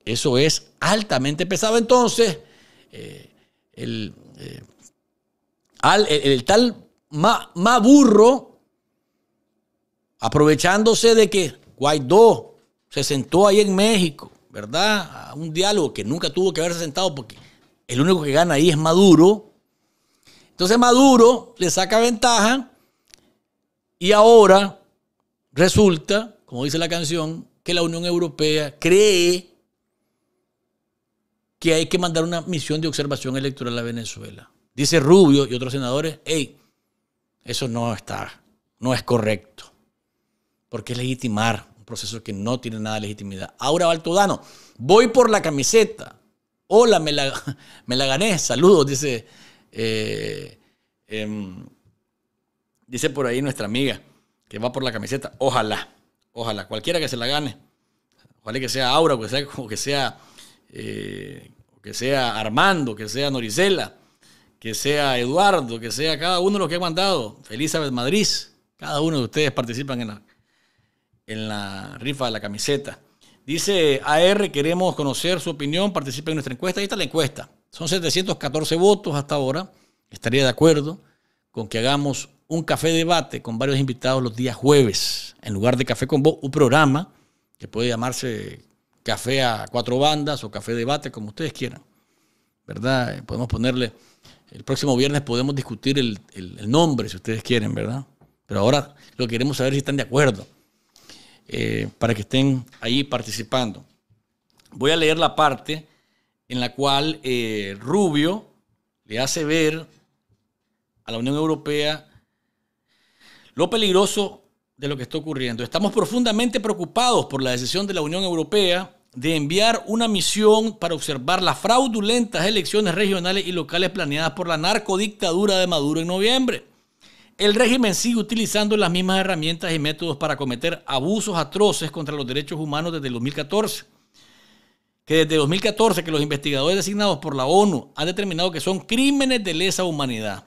eso es altamente pesado. Entonces, eh, eh, el, tal Maburro, aprovechándose de que Guaidó se sentó ahí en México, ¿verdad? A un diálogo que nunca tuvo que haberse sentado porque el único que gana ahí es Maduro. Entonces Maduro le saca ventaja y ahora resulta, como dice la canción, que la Unión Europea cree que hay que mandar una misión de observación electoral a Venezuela. Dice Rubio y otros senadores, ey, eso no está, no es correcto, porque es legitimar un proceso que no tiene nada de legitimidad. Ahora Baltodano, voy por la camiseta. Hola, me la, (laughs) me la gané, saludos, dice, eh, em, dice por ahí nuestra amiga que va por la camiseta. Ojalá, ojalá, cualquiera que se la gane. Ojalá que sea Aura, o sea, o que sea eh, que sea Armando, que sea Noricela, que sea Eduardo, que sea cada uno de los que ha mandado, Elizabeth Madrid, cada uno de ustedes participan en la, en la rifa de la camiseta. Dice AR, queremos conocer su opinión, participen en nuestra encuesta. Ahí está la encuesta. Son 714 votos hasta ahora. Estaría de acuerdo con que hagamos un café debate con varios invitados los días jueves, en lugar de Café con Vos, un programa que puede llamarse café a cuatro bandas o café debate, como ustedes quieran. ¿Verdad? Eh, podemos ponerle, el próximo viernes podemos discutir el, nombre, si ustedes quieren, ¿verdad? Pero ahora lo queremos saber si están de acuerdo, eh, para que estén ahí participando. Voy a leer la parte en la cual eh, Rubio le hace ver a la Unión Europea lo peligroso de lo que está ocurriendo. Estamos profundamente preocupados por la decisión de la Unión Europea de enviar una misión para observar las fraudulentas elecciones regionales y locales planeadas por la narcodictadura de Maduro en noviembre. El régimen sigue utilizando las mismas herramientas y métodos para cometer abusos atroces contra los derechos humanos desde el 2014. Que desde 2014 que los investigadores designados por la ONU han determinado que son crímenes de lesa humanidad.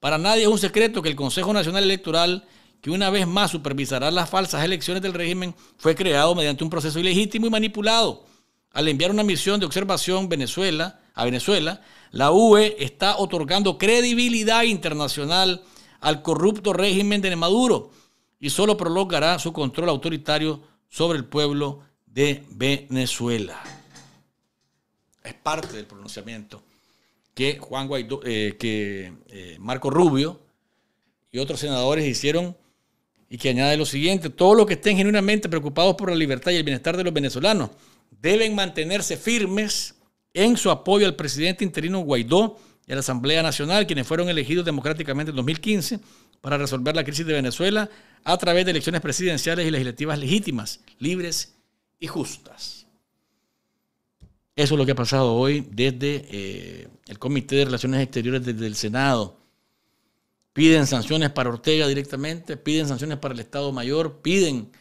Para nadie es un secreto que el Consejo Nacional Electoral que una vez más supervisará las falsas elecciones del régimen, fue creado mediante un proceso ilegítimo y manipulado. Al enviar una misión de observación Venezuela, a Venezuela, la UE está otorgando credibilidad internacional al corrupto régimen de Maduro y solo prolongará su control autoritario sobre el pueblo de Venezuela. Es parte del pronunciamiento que Juan Guaidó, eh, que eh, Marco Rubio y otros senadores hicieron y que añade lo siguiente, todos los que estén genuinamente preocupados por la libertad y el bienestar de los venezolanos deben mantenerse firmes en su apoyo al presidente interino Guaidó y a la Asamblea Nacional, quienes fueron elegidos democráticamente en 2015 para resolver la crisis de Venezuela a través de elecciones presidenciales y legislativas legítimas, libres y justas. Eso es lo que ha pasado hoy desde eh, el Comité de Relaciones Exteriores, desde el Senado piden sanciones para Ortega directamente, piden sanciones para el Estado Mayor, piden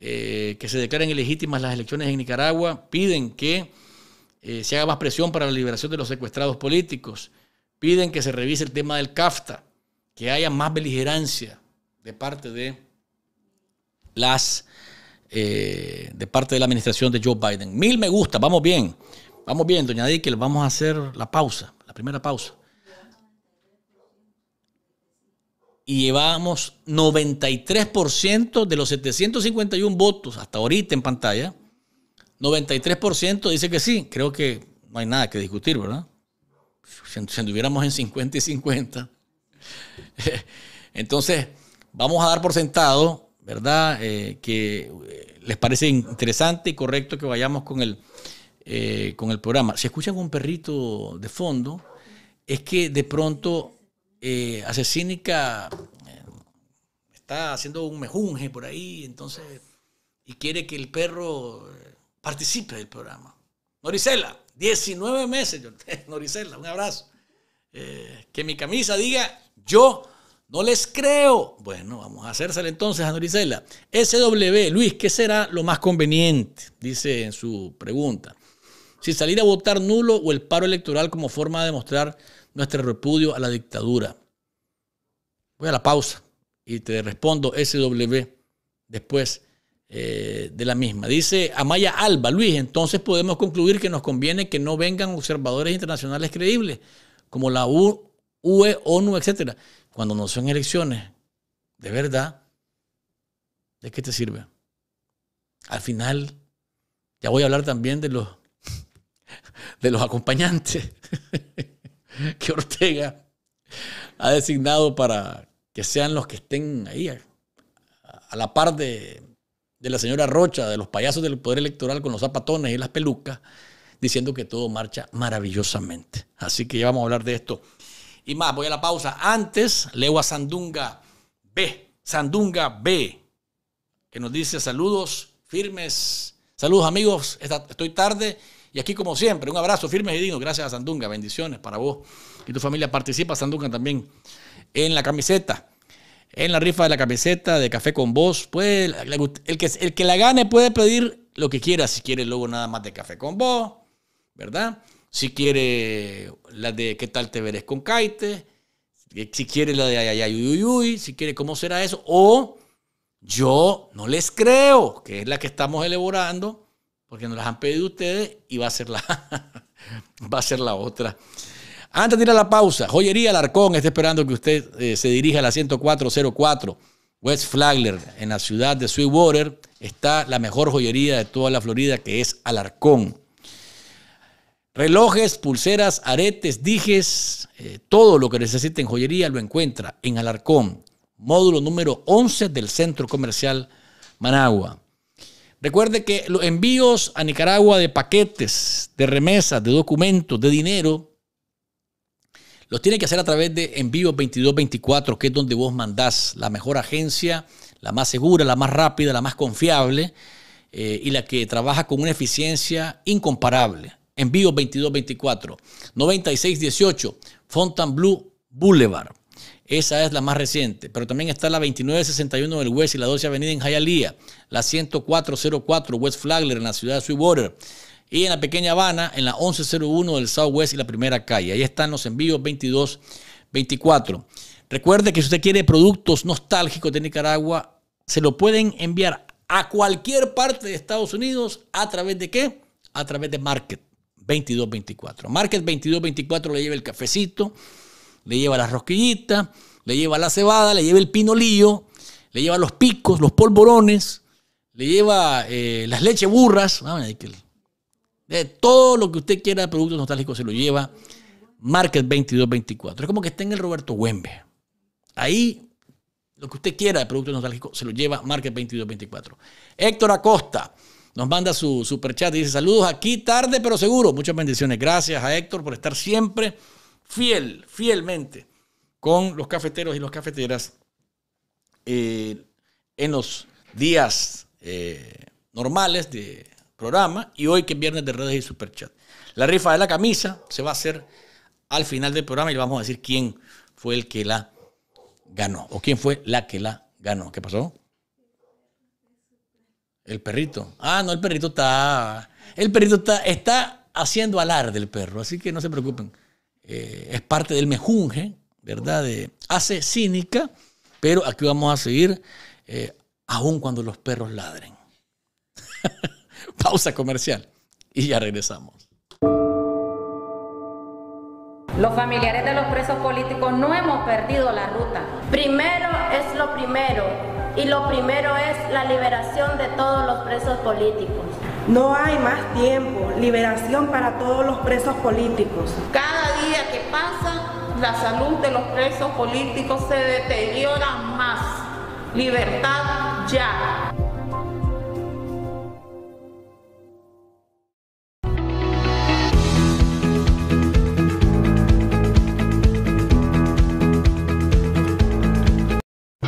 eh, que se declaren ilegítimas las elecciones en Nicaragua, piden que eh, se haga más presión para la liberación de los secuestrados políticos, piden que se revise el tema del CAFTA, que haya más beligerancia de parte de las eh, de parte de la administración de Joe Biden. Mil me gusta, vamos bien, vamos bien, doña Dickel, vamos a hacer la pausa, la primera pausa. y llevábamos 93% de los 751 votos hasta ahorita en pantalla. 93% dice que sí. Creo que no hay nada que discutir, ¿verdad? Si anduviéramos en 50 y 50. (laughs) Entonces, vamos a dar por sentado, ¿verdad? Eh, que eh, les parece interesante y correcto que vayamos con el, eh, con el programa. Si escuchan un perrito de fondo, es que de pronto eh, Asesínica eh, está haciendo un mejunje por ahí, entonces, y quiere que el perro eh, participe del programa. Noricela, 19 meses, (laughs) Noricela, un abrazo. Eh, que mi camisa diga, yo no les creo. Bueno, vamos a hacérsela entonces a Noricela. SW, Luis, ¿qué será lo más conveniente? Dice en su pregunta. Si salir a votar nulo o el paro electoral como forma de demostrar nuestro repudio a la dictadura. Voy a la pausa y te respondo SW después eh, de la misma. Dice Amaya Alba, Luis, entonces podemos concluir que nos conviene que no vengan observadores internacionales creíbles como la U, UE, ONU, etc. Cuando no son elecciones, de verdad, ¿de qué te sirve? Al final, ya voy a hablar también de los, (laughs) de los acompañantes. (laughs) (laughs) que Ortega ha designado para que sean los que estén ahí a, la par de, de la señora Rocha, de los payasos del poder electoral con los zapatones y las pelucas, diciendo que todo marcha maravillosamente. Así que ya vamos a hablar de esto. Y más, voy a la pausa. Antes leo a Sandunga B. Sandunga B. Que nos dice saludos firmes. Saludos amigos. Estoy tarde y aquí, como siempre, un abrazo firme y digno. Gracias a Sandunga. Bendiciones para vos y tu familia. Participa Sandunga también en la camiseta. En la rifa de la camiseta de Café con Vos. Puede, el, que, el que la gane puede pedir lo que quiera. Si quiere luego nada más de Café con Vos. ¿Verdad? Si quiere la de ¿Qué tal te verés con Caite? Si quiere la de uy, Si quiere ¿Cómo será eso? O yo no les creo, que es la que estamos elaborando porque nos las han pedido ustedes y va a ser la, (laughs) va a ser la otra. Antes de ir a la pausa, Joyería Alarcón está esperando que usted eh, se dirija a la 10404 West Flagler, en la ciudad de Sweetwater. Está la mejor joyería de toda la Florida, que es Alarcón. Relojes, pulseras, aretes, dijes, eh, todo lo que necesite en joyería lo encuentra en Alarcón, módulo número 11 del Centro Comercial Managua. Recuerde que los envíos a Nicaragua de paquetes, de remesas, de documentos, de dinero, los tiene que hacer a través de envíos 2224, que es donde vos mandás la mejor agencia, la más segura, la más rápida, la más confiable eh, y la que trabaja con una eficiencia incomparable. Envíos 2224, 9618, Fontainebleau Boulevard. Esa es la más reciente. Pero también está la 2961 del West y la 12 Avenida en Hialeah, la 10404 West Flagler en la ciudad de Sweetwater. Y en la Pequeña Habana, en la 1101 del South West y la primera calle. Ahí están los envíos 2224. Recuerde que si usted quiere productos nostálgicos de Nicaragua, se lo pueden enviar a cualquier parte de Estados Unidos a través de qué? A través de Market 2224. Market 2224 le lleva el cafecito, le lleva las rosquillitas, le lleva la cebada, le lleva el pinolillo, le lleva los picos, los polvorones, le lleva eh, las leche burras, ah, de todo lo que usted quiera de productos nostálgicos se lo lleva Market 2224. Es como que está en el Roberto Güembe Ahí lo que usted quiera de productos nostálgicos se lo lleva Market 2224. Héctor Acosta nos manda su super chat y dice saludos aquí tarde pero seguro. Muchas bendiciones. Gracias a Héctor por estar siempre fiel, fielmente con los cafeteros y las cafeteras eh, en los días eh, normales de programa y hoy que es viernes de redes y super chat La rifa de la camisa se va a hacer al final del programa y le vamos a decir quién fue el que la ganó o quién fue la que la ganó. ¿Qué pasó? El perrito. Ah, no, el perrito está. El perrito está, está haciendo alar del perro, así que no se preocupen. Eh, es parte del mejunje, ¿verdad? hace cínica, pero aquí vamos a seguir eh, aún cuando los perros ladren. (laughs) Pausa comercial y ya regresamos. Los familiares de los presos políticos no hemos perdido la ruta. Primero es lo primero y lo primero es la liberación de todos los presos políticos. No hay más tiempo, liberación para todos los presos políticos. Cada pasa, la salud de los presos políticos se deteriora más. Libertad ya.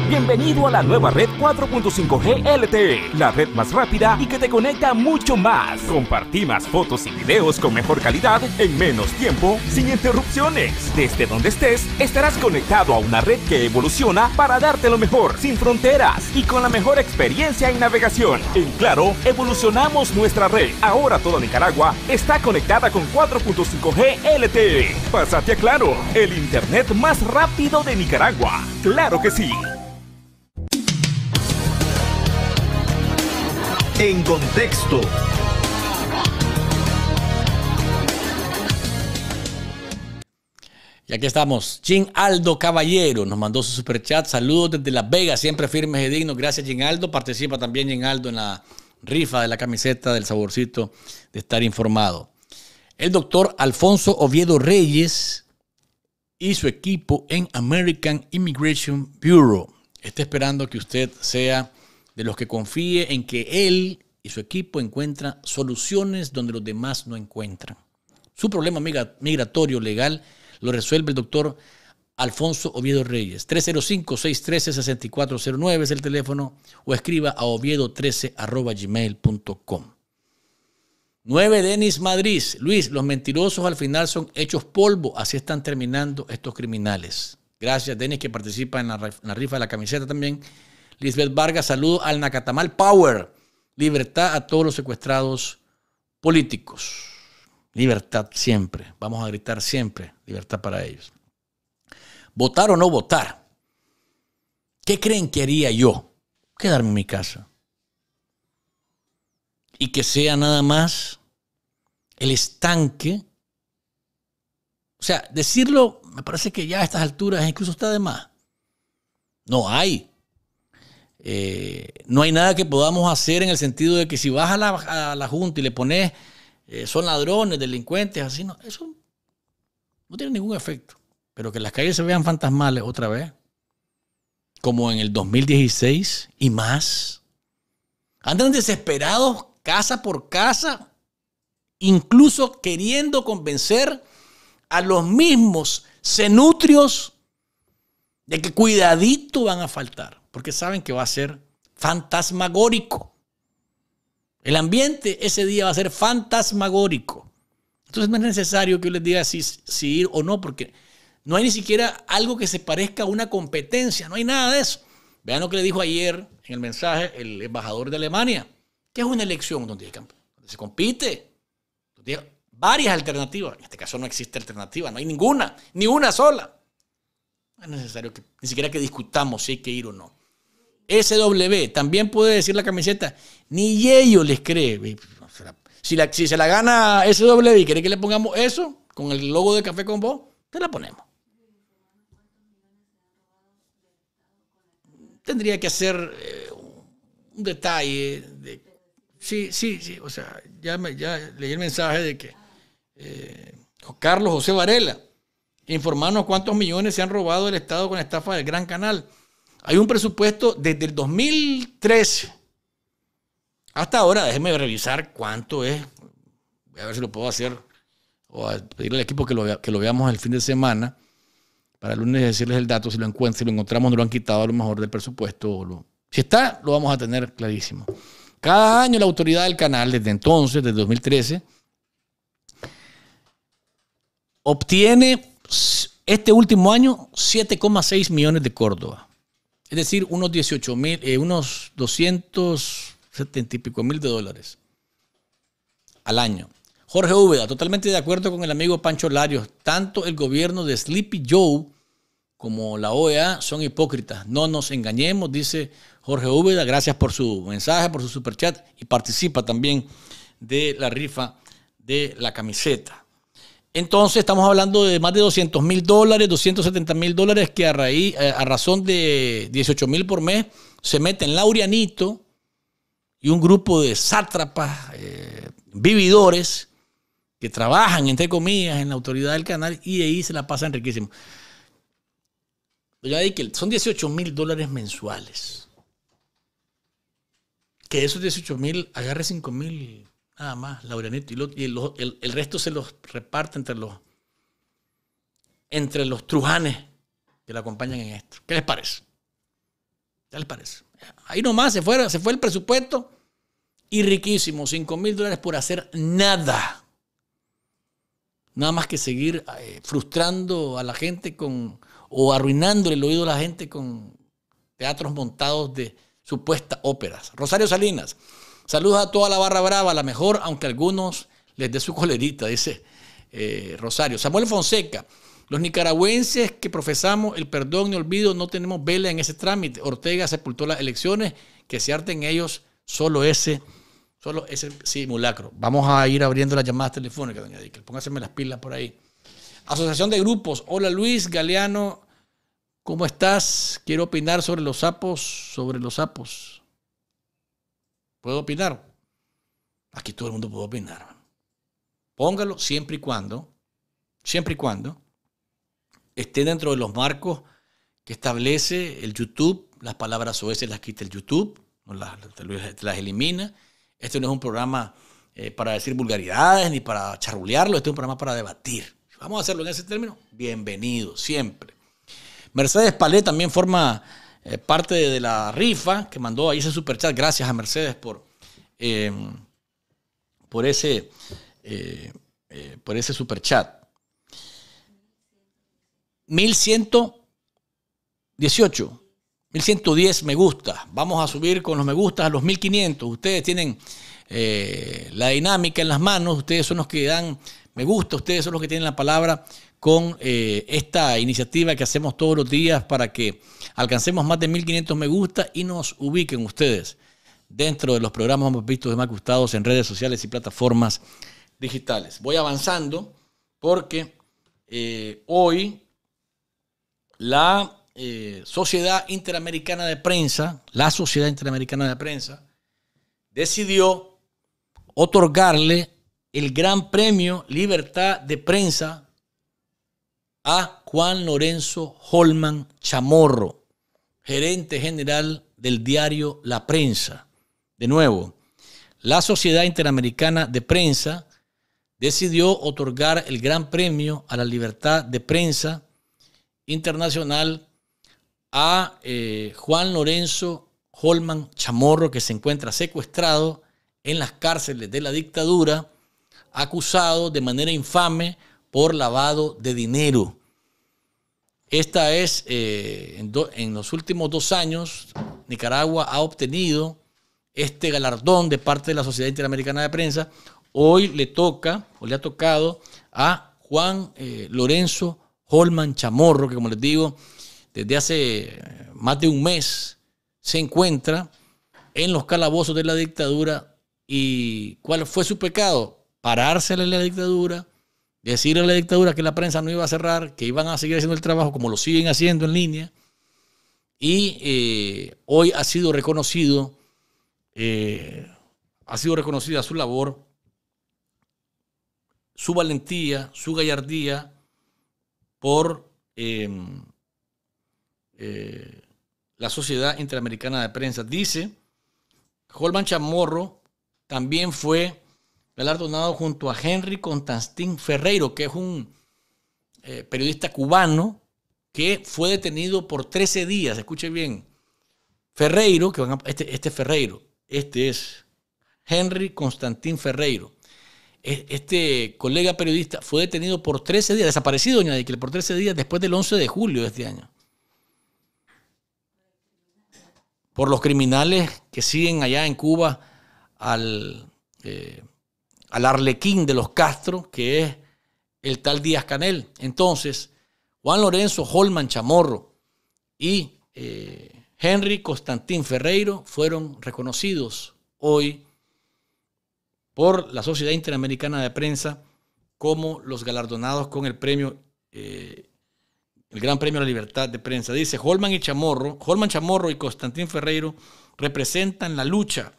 Bienvenido a la nueva red 4.5G LTE, la red más rápida y que te conecta mucho más. Compartí más fotos y videos con mejor calidad en menos tiempo, sin interrupciones. Desde donde estés, estarás conectado a una red que evoluciona para darte lo mejor, sin fronteras y con la mejor experiencia en navegación. En Claro, evolucionamos nuestra red. Ahora toda Nicaragua está conectada con 4.5G LTE. Pásate a Claro, el internet más rápido de Nicaragua. Claro que sí. En contexto. Y aquí estamos. Jim Aldo Caballero nos mandó su superchat. Saludos desde Las Vegas, siempre firmes y dignos. Gracias, Jim Aldo. Participa también Jim Aldo en la rifa de la camiseta del saborcito de estar informado. El doctor Alfonso Oviedo Reyes y su equipo en American Immigration Bureau está esperando que usted sea de los que confíe en que él y su equipo encuentran soluciones donde los demás no encuentran. Su problema migratorio legal lo resuelve el doctor Alfonso Oviedo Reyes. 305-613-6409 es el teléfono o escriba a oviedo13 9. Denis Madrid. Luis, los mentirosos al final son hechos polvo. Así están terminando estos criminales. Gracias, Denis, que participa en la rifa de la camiseta también. Lisbeth Vargas, saludo al Nacatamal Power. Libertad a todos los secuestrados políticos. Libertad siempre. Vamos a gritar siempre. Libertad para ellos. Votar o no votar. ¿Qué creen que haría yo? Quedarme en mi casa. Y que sea nada más el estanque. O sea, decirlo me parece que ya a estas alturas incluso está de más. No hay eh, no hay nada que podamos hacer en el sentido de que si vas a la, Junta y le pones eh, son ladrones, delincuentes, así, no, eso no tiene ningún efecto. Pero que las calles se vean fantasmales otra vez, como en el 2016 y más. Andan desesperados casa por casa, incluso queriendo convencer a los mismos senutrios de que cuidadito van a faltar porque saben que va a ser fantasmagórico. El ambiente ese día va a ser fantasmagórico. Entonces no es necesario que yo les diga si, ir o no, porque no hay ni siquiera algo que se parezca a una competencia, no hay nada de eso. Vean lo que le dijo ayer en el mensaje el embajador de Alemania, que es una elección donde, donde se compite, donde hay varias alternativas. En este caso no existe alternativa, no hay ninguna, ni una sola. No es necesario que ni siquiera que discutamos si hay que ir o no. SW, también puede decir la camiseta, ni ellos les cree. Si, la, se la gana SW y quiere que le pongamos eso, con el logo de Café con Vos, te la ponemos. Tendría que hacer eh, un detalle de... Sí, sí, sí, o sea, ya, me, leí el mensaje de que eh, Carlos José Varela, informarnos cuántos millones se han robado el Estado con estafa del Gran Canal. Hay un presupuesto desde el 2013 hasta ahora. déjenme revisar cuánto es. Voy a ver si lo puedo hacer o pedirle al equipo que lo, que lo veamos el fin de semana para el lunes decirles el dato. Si lo, encuentran, si lo encontramos, no lo han quitado a lo mejor del presupuesto. si está, lo vamos a tener clarísimo. Cada año la autoridad del canal, desde entonces, desde 2013, obtiene este último año 7,6 millones de Córdoba es decir, unos 18 mil, eh, unos 270 y pico mil de dólares al año. Jorge Úbeda, totalmente de acuerdo con el amigo Pancho Larios, tanto el gobierno de Sleepy Joe como la OEA son hipócritas. No nos engañemos, dice Jorge Úbeda. Gracias por su mensaje, por su superchat y participa también de la rifa de la camiseta. Entonces estamos hablando de más de 200 mil dólares, 270 mil dólares que a, raíz, eh, a razón de 18 mil por mes se meten Laureanito y un grupo de sátrapas, eh, vividores, que trabajan, entre comillas, en la autoridad del canal y de ahí se la pasan riquísimo. Ya son 18 mil dólares mensuales. Que esos 18 mil agarre 5 mil Nada más, Laureanito y, el, resto se los reparte entre los, entre los trujanes que le acompañan en esto. ¿Qué les parece? ¿Qué les parece? Ahí nomás se fue, se fue el presupuesto y riquísimo, 5 mil dólares por hacer nada. Nada más que seguir eh, frustrando a la gente con, o arruinándole el oído a la gente con teatros montados de supuestas óperas. Rosario Salinas, Saludos a toda la barra brava, la mejor, aunque a algunos les dé su colerita, dice eh, Rosario. Samuel Fonseca, los nicaragüenses que profesamos el perdón y olvido no tenemos vela en ese trámite. Ortega sepultó las elecciones, que se arten ellos solo ese, solo ese simulacro. Vamos a ir abriendo las llamadas telefónicas, doña Dicker. Póngaseme las pilas por ahí. Asociación de Grupos. Hola Luis Galeano, ¿cómo estás? Quiero opinar sobre los sapos, sobre los sapos. ¿Puedo opinar? Aquí todo el mundo puede opinar. Póngalo siempre y cuando, siempre y cuando esté dentro de los marcos que establece el YouTube. Las palabras OS las quita el YouTube, las, las elimina. Este no es un programa eh, para decir vulgaridades ni para charrulearlo, este es un programa para debatir. Vamos a hacerlo en ese término. Bienvenido, siempre. Mercedes Palé también forma eh, parte de la rifa que mandó ahí ese chat Gracias a Mercedes por, em, por ese, eh, eh, por ese superchat. 1118. 1110 me gusta. Vamos a subir con los me gustas a los 1500. Ustedes tienen la dinámica en las manos. Ustedes son los que dan me gusta. Ustedes son los que tienen la palabra con eh, esta iniciativa que hacemos todos los días para que alcancemos más de 1.500 me gusta y nos ubiquen ustedes dentro de los programas más vistos y más gustados en redes sociales y plataformas digitales. Voy avanzando porque eh, hoy la eh, Sociedad Interamericana de Prensa, la Sociedad Interamericana de Prensa, decidió otorgarle el Gran Premio Libertad de Prensa a Juan Lorenzo Holman Chamorro, gerente general del diario La Prensa. De nuevo, la Sociedad Interamericana de Prensa decidió otorgar el Gran Premio a la Libertad de Prensa Internacional a eh, Juan Lorenzo Holman Chamorro, que se encuentra secuestrado en las cárceles de la dictadura, acusado de manera infame por lavado de dinero. Esta es, eh, en, los últimos dos años, Nicaragua ha obtenido este galardón de parte de la Sociedad Interamericana de Prensa. Hoy le toca, o le ha tocado a Juan eh, Lorenzo Holman Chamorro, que como les digo, desde hace eh, más de un mes se encuentra en los calabozos de la dictadura. ¿Y cuál fue su pecado? parársela a la dictadura, decirle a la dictadura que la prensa no iba a cerrar, que iban a seguir haciendo el trabajo como lo siguen haciendo en línea. Y eh, hoy ha sido reconocido, eh, ha sido reconocida su labor, su valentía, su gallardía por em, eh, la Sociedad Interamericana de Prensa. Dice, Holman Chamorro también fue galardonado junto a Henry Constantín Ferreiro, que es un eh, periodista cubano que fue detenido por 13 días, escuche bien. Ferreiro, que van este, este, es Ferreiro, este es Henry Constantín Ferreiro. E, este colega periodista fue detenido por 13 días, desaparecido, doña Dicle, por 13 días después del 11 de julio de este año. Por los criminales que siguen allá en Cuba al eh, al arlequín de los Castro, que es el tal Díaz Canel. Entonces, Juan Lorenzo Holman Chamorro y eh, Henry Constantín Ferreiro fueron reconocidos hoy por la Sociedad Interamericana de Prensa como los galardonados con el premio, eh, el Gran Premio a la Libertad de Prensa. Dice Holman y Chamorro, Holman Chamorro y Constantín Ferreiro representan la lucha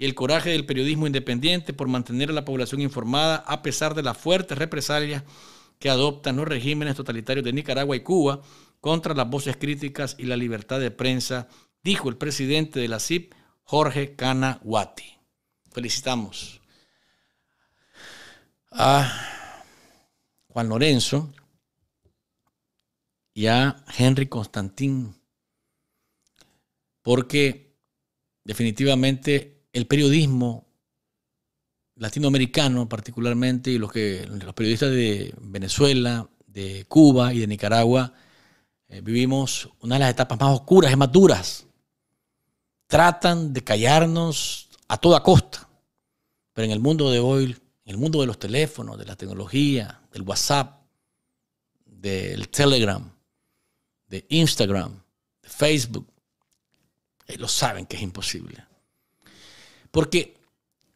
y el coraje del periodismo independiente por mantener a la población informada a pesar de las fuertes represalias que adoptan los regímenes totalitarios de Nicaragua y Cuba contra las voces críticas y la libertad de prensa, dijo el presidente de la CIP, Jorge Cana Guati. Felicitamos a Juan Lorenzo y a Henry Constantín, porque definitivamente el periodismo latinoamericano particularmente y los, que, los periodistas de Venezuela, de Cuba y de Nicaragua, eh, vivimos una de las etapas más oscuras y más duras. Tratan de callarnos a toda costa, pero en el mundo de hoy, en el mundo de los teléfonos, de la tecnología, del WhatsApp, del Telegram, de Instagram, de Facebook, ellos eh, saben que es imposible. Porque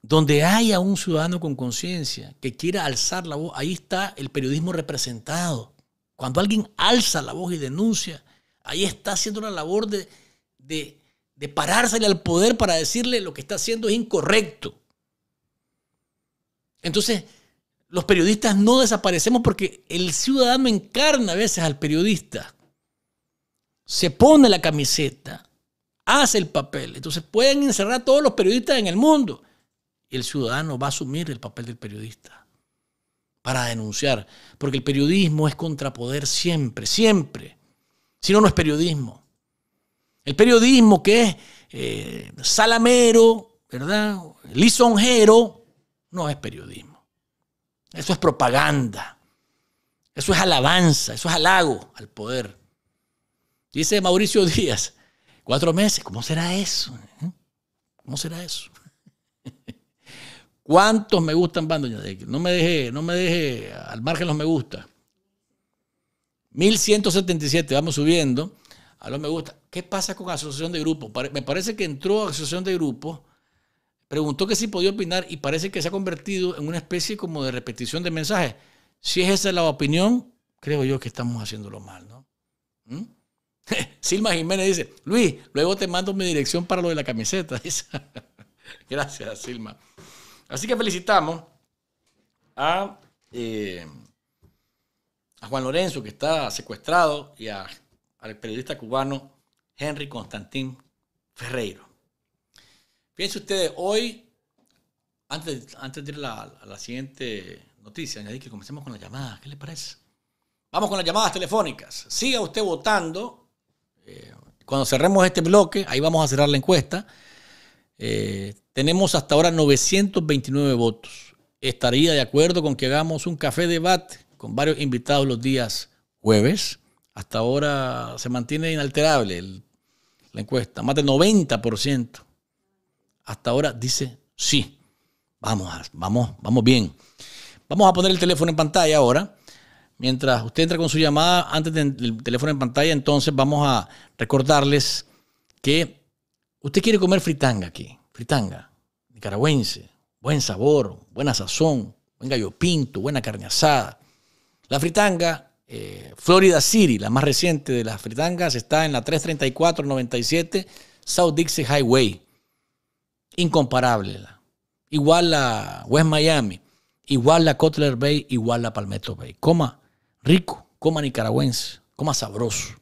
donde haya un ciudadano con conciencia que quiera alzar la voz, ahí está el periodismo representado. Cuando alguien alza la voz y denuncia, ahí está haciendo la labor de, de, parársele al poder para decirle lo que está haciendo es incorrecto. Entonces, los periodistas no desaparecemos porque el ciudadano encarna a veces al periodista. Se pone la camiseta, hace el papel. Entonces pueden encerrar a todos los periodistas en el mundo. Y el ciudadano va a asumir el papel del periodista para denunciar. Porque el periodismo es contrapoder siempre, siempre. Si no, no es periodismo. El periodismo que es eh, salamero, ¿verdad? Lisonjero, no es periodismo. Eso es propaganda. Eso es alabanza, eso es halago al poder. Dice Mauricio (laughs) Díaz, Cuatro meses, ¿cómo será eso? ¿Eh? ¿Cómo será eso? ¿Cuántos me gustan van, No me deje, no me deje al margen los me gusta. 1177, vamos subiendo a los me gusta. ¿Qué pasa con asociación de grupos? Me parece que entró a asociación de grupos, preguntó que si podía opinar y parece que se ha convertido en una especie como de repetición de mensajes. Si es esa la opinión, creo yo que estamos haciéndolo mal, ¿no? ¿Mm? (laughs) Silma Jiménez dice, Luis, luego te mando mi dirección para lo de la camiseta. (laughs) Gracias, Silma. Así que felicitamos eh, a, Juan Lorenzo, que está secuestrado, y al periodista cubano Henry Constantín Ferreiro. Fíjense ustedes, hoy, antes, antes de ir a la, siguiente noticia, añadir que comencemos con las llamadas. ¿Qué le parece? Vamos con las llamadas telefónicas. Siga usted votando eh, cuando cerremos este bloque, ahí vamos a cerrar la encuesta. Eh, tenemos hasta ahora 929 votos. Estaría de acuerdo con que hagamos un café debate con varios invitados los días jueves. Hasta ahora se mantiene inalterable la encuesta. Más del 90% hasta ahora dice sí. Vamos, vamos, vamos bien. Vamos a poner el teléfono en pantalla ahora. Mientras usted entra con su llamada, antes del teléfono en pantalla, entonces vamos a recordarles que usted quiere comer fritanga aquí. Fritanga, nicaragüense, buen sabor, buena sazón, buen gallo pinto, buena carne asada. La fritanga, eh, Florida City, la más reciente de las fritangas, está en la 334-97 South Dixie Highway. Incomparable. Igual la West Miami, igual la Cutler Bay, igual la Palmetto Bay. Coma rico, coma nicaragüense, coma sabroso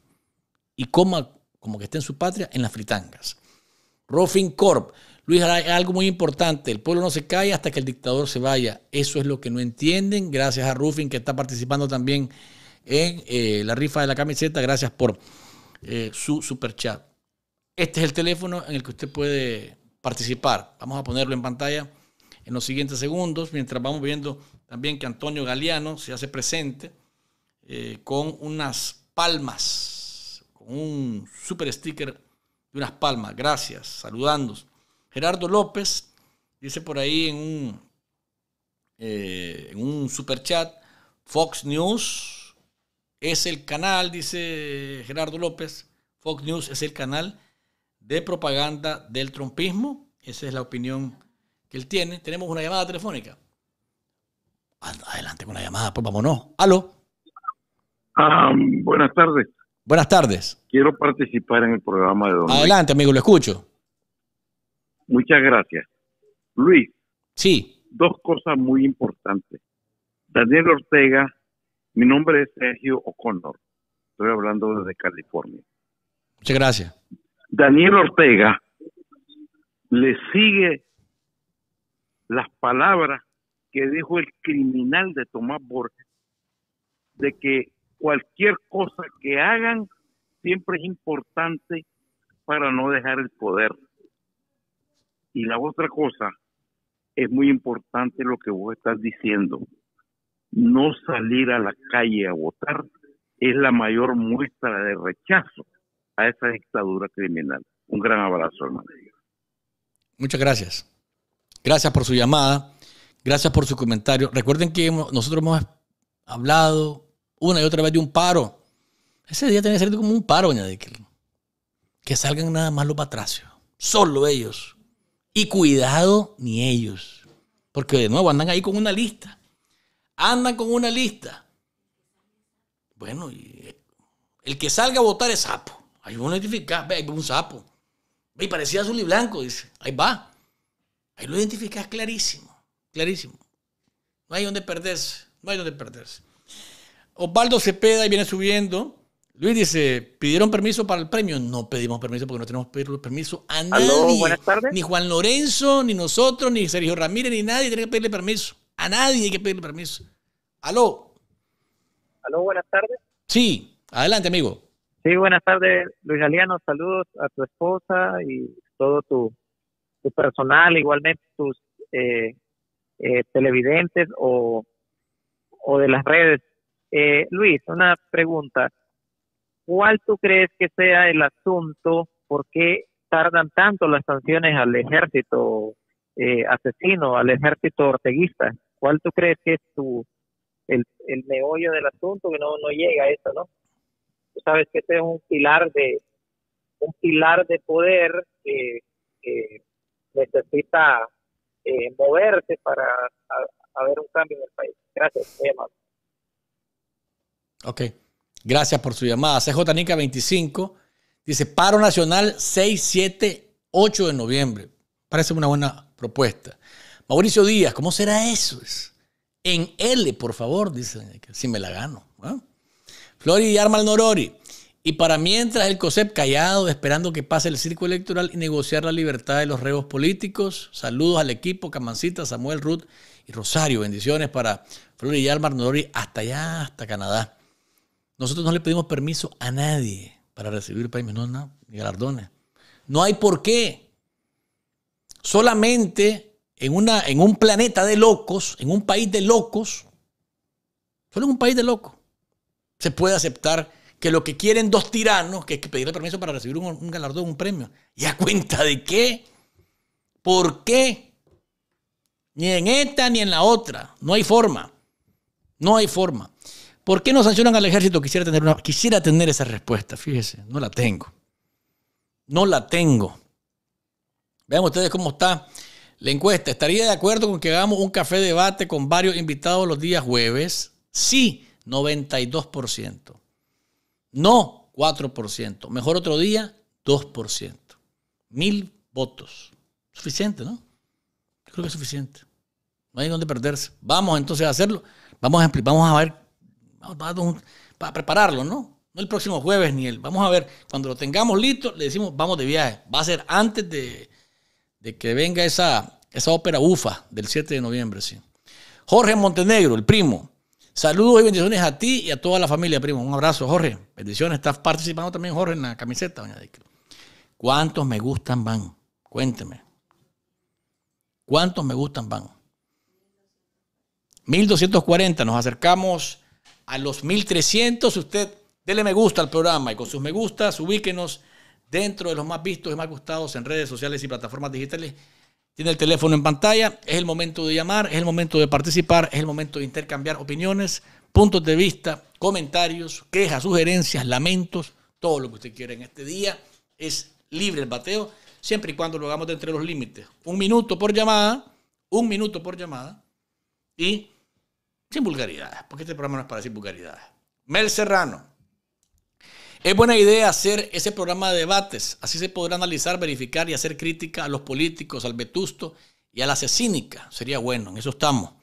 y coma como que esté en su patria en las fritangas. Ruffin Corp. Luis, algo muy importante, el pueblo no se cae hasta que el dictador se vaya. Eso es lo que no entienden. Gracias a Ruffin que está participando también en eh, la rifa de la camiseta. Gracias por eh, su super chat. Este es el teléfono en el que usted puede participar. Vamos a ponerlo en pantalla en los siguientes segundos, mientras vamos viendo también que Antonio Galeano se hace presente. Eh, con unas palmas, con un super sticker de unas palmas. Gracias, saludándos. Gerardo López dice por ahí en un, eh, en un super chat, Fox News es el canal, dice Gerardo López, Fox News es el canal de propaganda del trompismo. Esa es la opinión que él tiene. Tenemos una llamada telefónica. Adelante con la llamada, pues vámonos. Aló buenas tardes. Buenas tardes. Quiero participar en el programa de Don Adelante, amigo, lo escucho. Muchas gracias. Luis. Sí. Dos cosas muy importantes. Daniel Ortega, mi nombre es Sergio O'Connor. Estoy hablando desde California. Muchas gracias. Daniel Ortega le sigue las palabras que dijo el criminal de Tomás Borges de que cualquier cosa que hagan siempre es importante para no dejar el poder. Y la otra cosa, es muy importante lo que vos estás diciendo. No salir a la calle a votar es la mayor muestra de rechazo a esa dictadura criminal. Un gran abrazo, hermano. Muchas gracias. Gracias por su llamada. Gracias por su comentario. Recuerden que nosotros hemos hablado, una y otra vez de un paro. Ese día tenía que salir como un paro, doña Que salgan nada más los patracios. Solo ellos. Y cuidado, ni ellos. Porque de nuevo andan ahí con una lista. Andan con una lista. Bueno, eh, el que salga a votar es sapo. Ahí uno identifica, ve, hay un sapo. Ve, parecía azul y blanco, dice. Ahí va. Ahí lo identificas clarísimo, clarísimo. No hay donde perderse, no hay donde perderse. Osvaldo Cepeda y viene subiendo. Luis dice, ¿pidieron permiso para el premio? No pedimos permiso porque no tenemos pedir permiso a nadie. Aló, Ni Juan Lorenzo, ni nosotros, ni Sergio Ramírez, ni nadie tiene que pedirle permiso. A nadie hay que pedirle permiso. Aló. Aló, buenas tardes. Sí, adelante, amigo. Sí, buenas tardes, Luis Aliano. Saludos a tu esposa y todo tu, personal, igualmente tus eh, eh, televidentes o de las redes. Eh, Luis, una pregunta. ¿Cuál tú crees que sea el asunto? ¿Por qué tardan tanto las sanciones al ejército eh, asesino, al ejército orteguista? ¿Cuál tú crees que es tu, el, el meollo del asunto que no, no llega a eso, no? Tú sabes que este es un pilar de un pilar de poder que, necesita eh, moverse para haber un cambio en el país. Gracias, Ok. Gracias por su llamada. CJ Nica 25 dice: paro nacional 6, 7, 8 de noviembre. Parece una buena propuesta. Mauricio Díaz, ¿cómo será eso? En L, por favor, dice, si me la gano. Flori y Armal Norori. Y para mientras el COSEP callado, esperando que pase el circo electoral y negociar la libertad de los reos políticos. Saludos al equipo, Camancita, Samuel Ruth y Rosario. Bendiciones para Flori y Armal Norori hasta allá, hasta Canadá. Nosotros no le pedimos permiso a nadie para recibir premios, no, no, galardones. No hay por qué. Solamente en, una, en un planeta de locos, en un país de locos, solo en un país de locos, se puede aceptar que lo que quieren dos tiranos, que es pedirle permiso para recibir un, un galardón, un premio. ¿Y a cuenta de qué? ¿Por qué? Ni en esta ni en la otra. No hay forma. No hay forma. ¿Por qué no sancionan al ejército? Quisiera tener, quisiera esa respuesta, fíjese, no la tengo. No la tengo. Vean ustedes cómo está la encuesta. ¿Estaría de acuerdo con que hagamos un café debate con varios invitados los días jueves? Sí, 92%. No, 4%. Mejor otro día, 2%. Mil votos. Suficiente, ¿no? Yo creo que es suficiente. No hay dónde perderse. Vamos entonces a hacerlo. Vamos a, vamos a ver para prepararlo, ¿no? No el próximo jueves ni el. Vamos a ver, cuando lo tengamos listo, le decimos, vamos de viaje. Va a ser antes de, que venga esa, esa ópera UFA del 7 de noviembre, sí. Jorge Montenegro, el primo. Saludos y bendiciones a ti y a toda la familia, primo. Un abrazo, Jorge. Bendiciones. Estás participando también, Jorge, en la camiseta, doña ¿Cuántos me gustan van? Cuénteme. ¿Cuántos me gustan van? 1240. Nos acercamos a los 1300. Usted dele me gusta al programa y con sus me gustas ubíquenos dentro de los más vistos y más gustados en redes sociales y plataformas digitales. Tiene el teléfono en pantalla, es el momento de llamar, es el momento de participar, es el momento de intercambiar opiniones, puntos de vista, comentarios, quejas, sugerencias, lamentos, todo lo que usted quiera en este día. Es libre el bateo, siempre y cuando lo hagamos dentro de los límites. Un minuto por llamada, un minuto por llamada y sin vulgaridades, porque este programa no es para decir vulgaridades. Mel Serrano. Es buena idea hacer ese programa de debates. Así se podrá analizar, verificar y hacer crítica a los políticos, al vetusto y a la asesínica. Sería bueno, en eso estamos.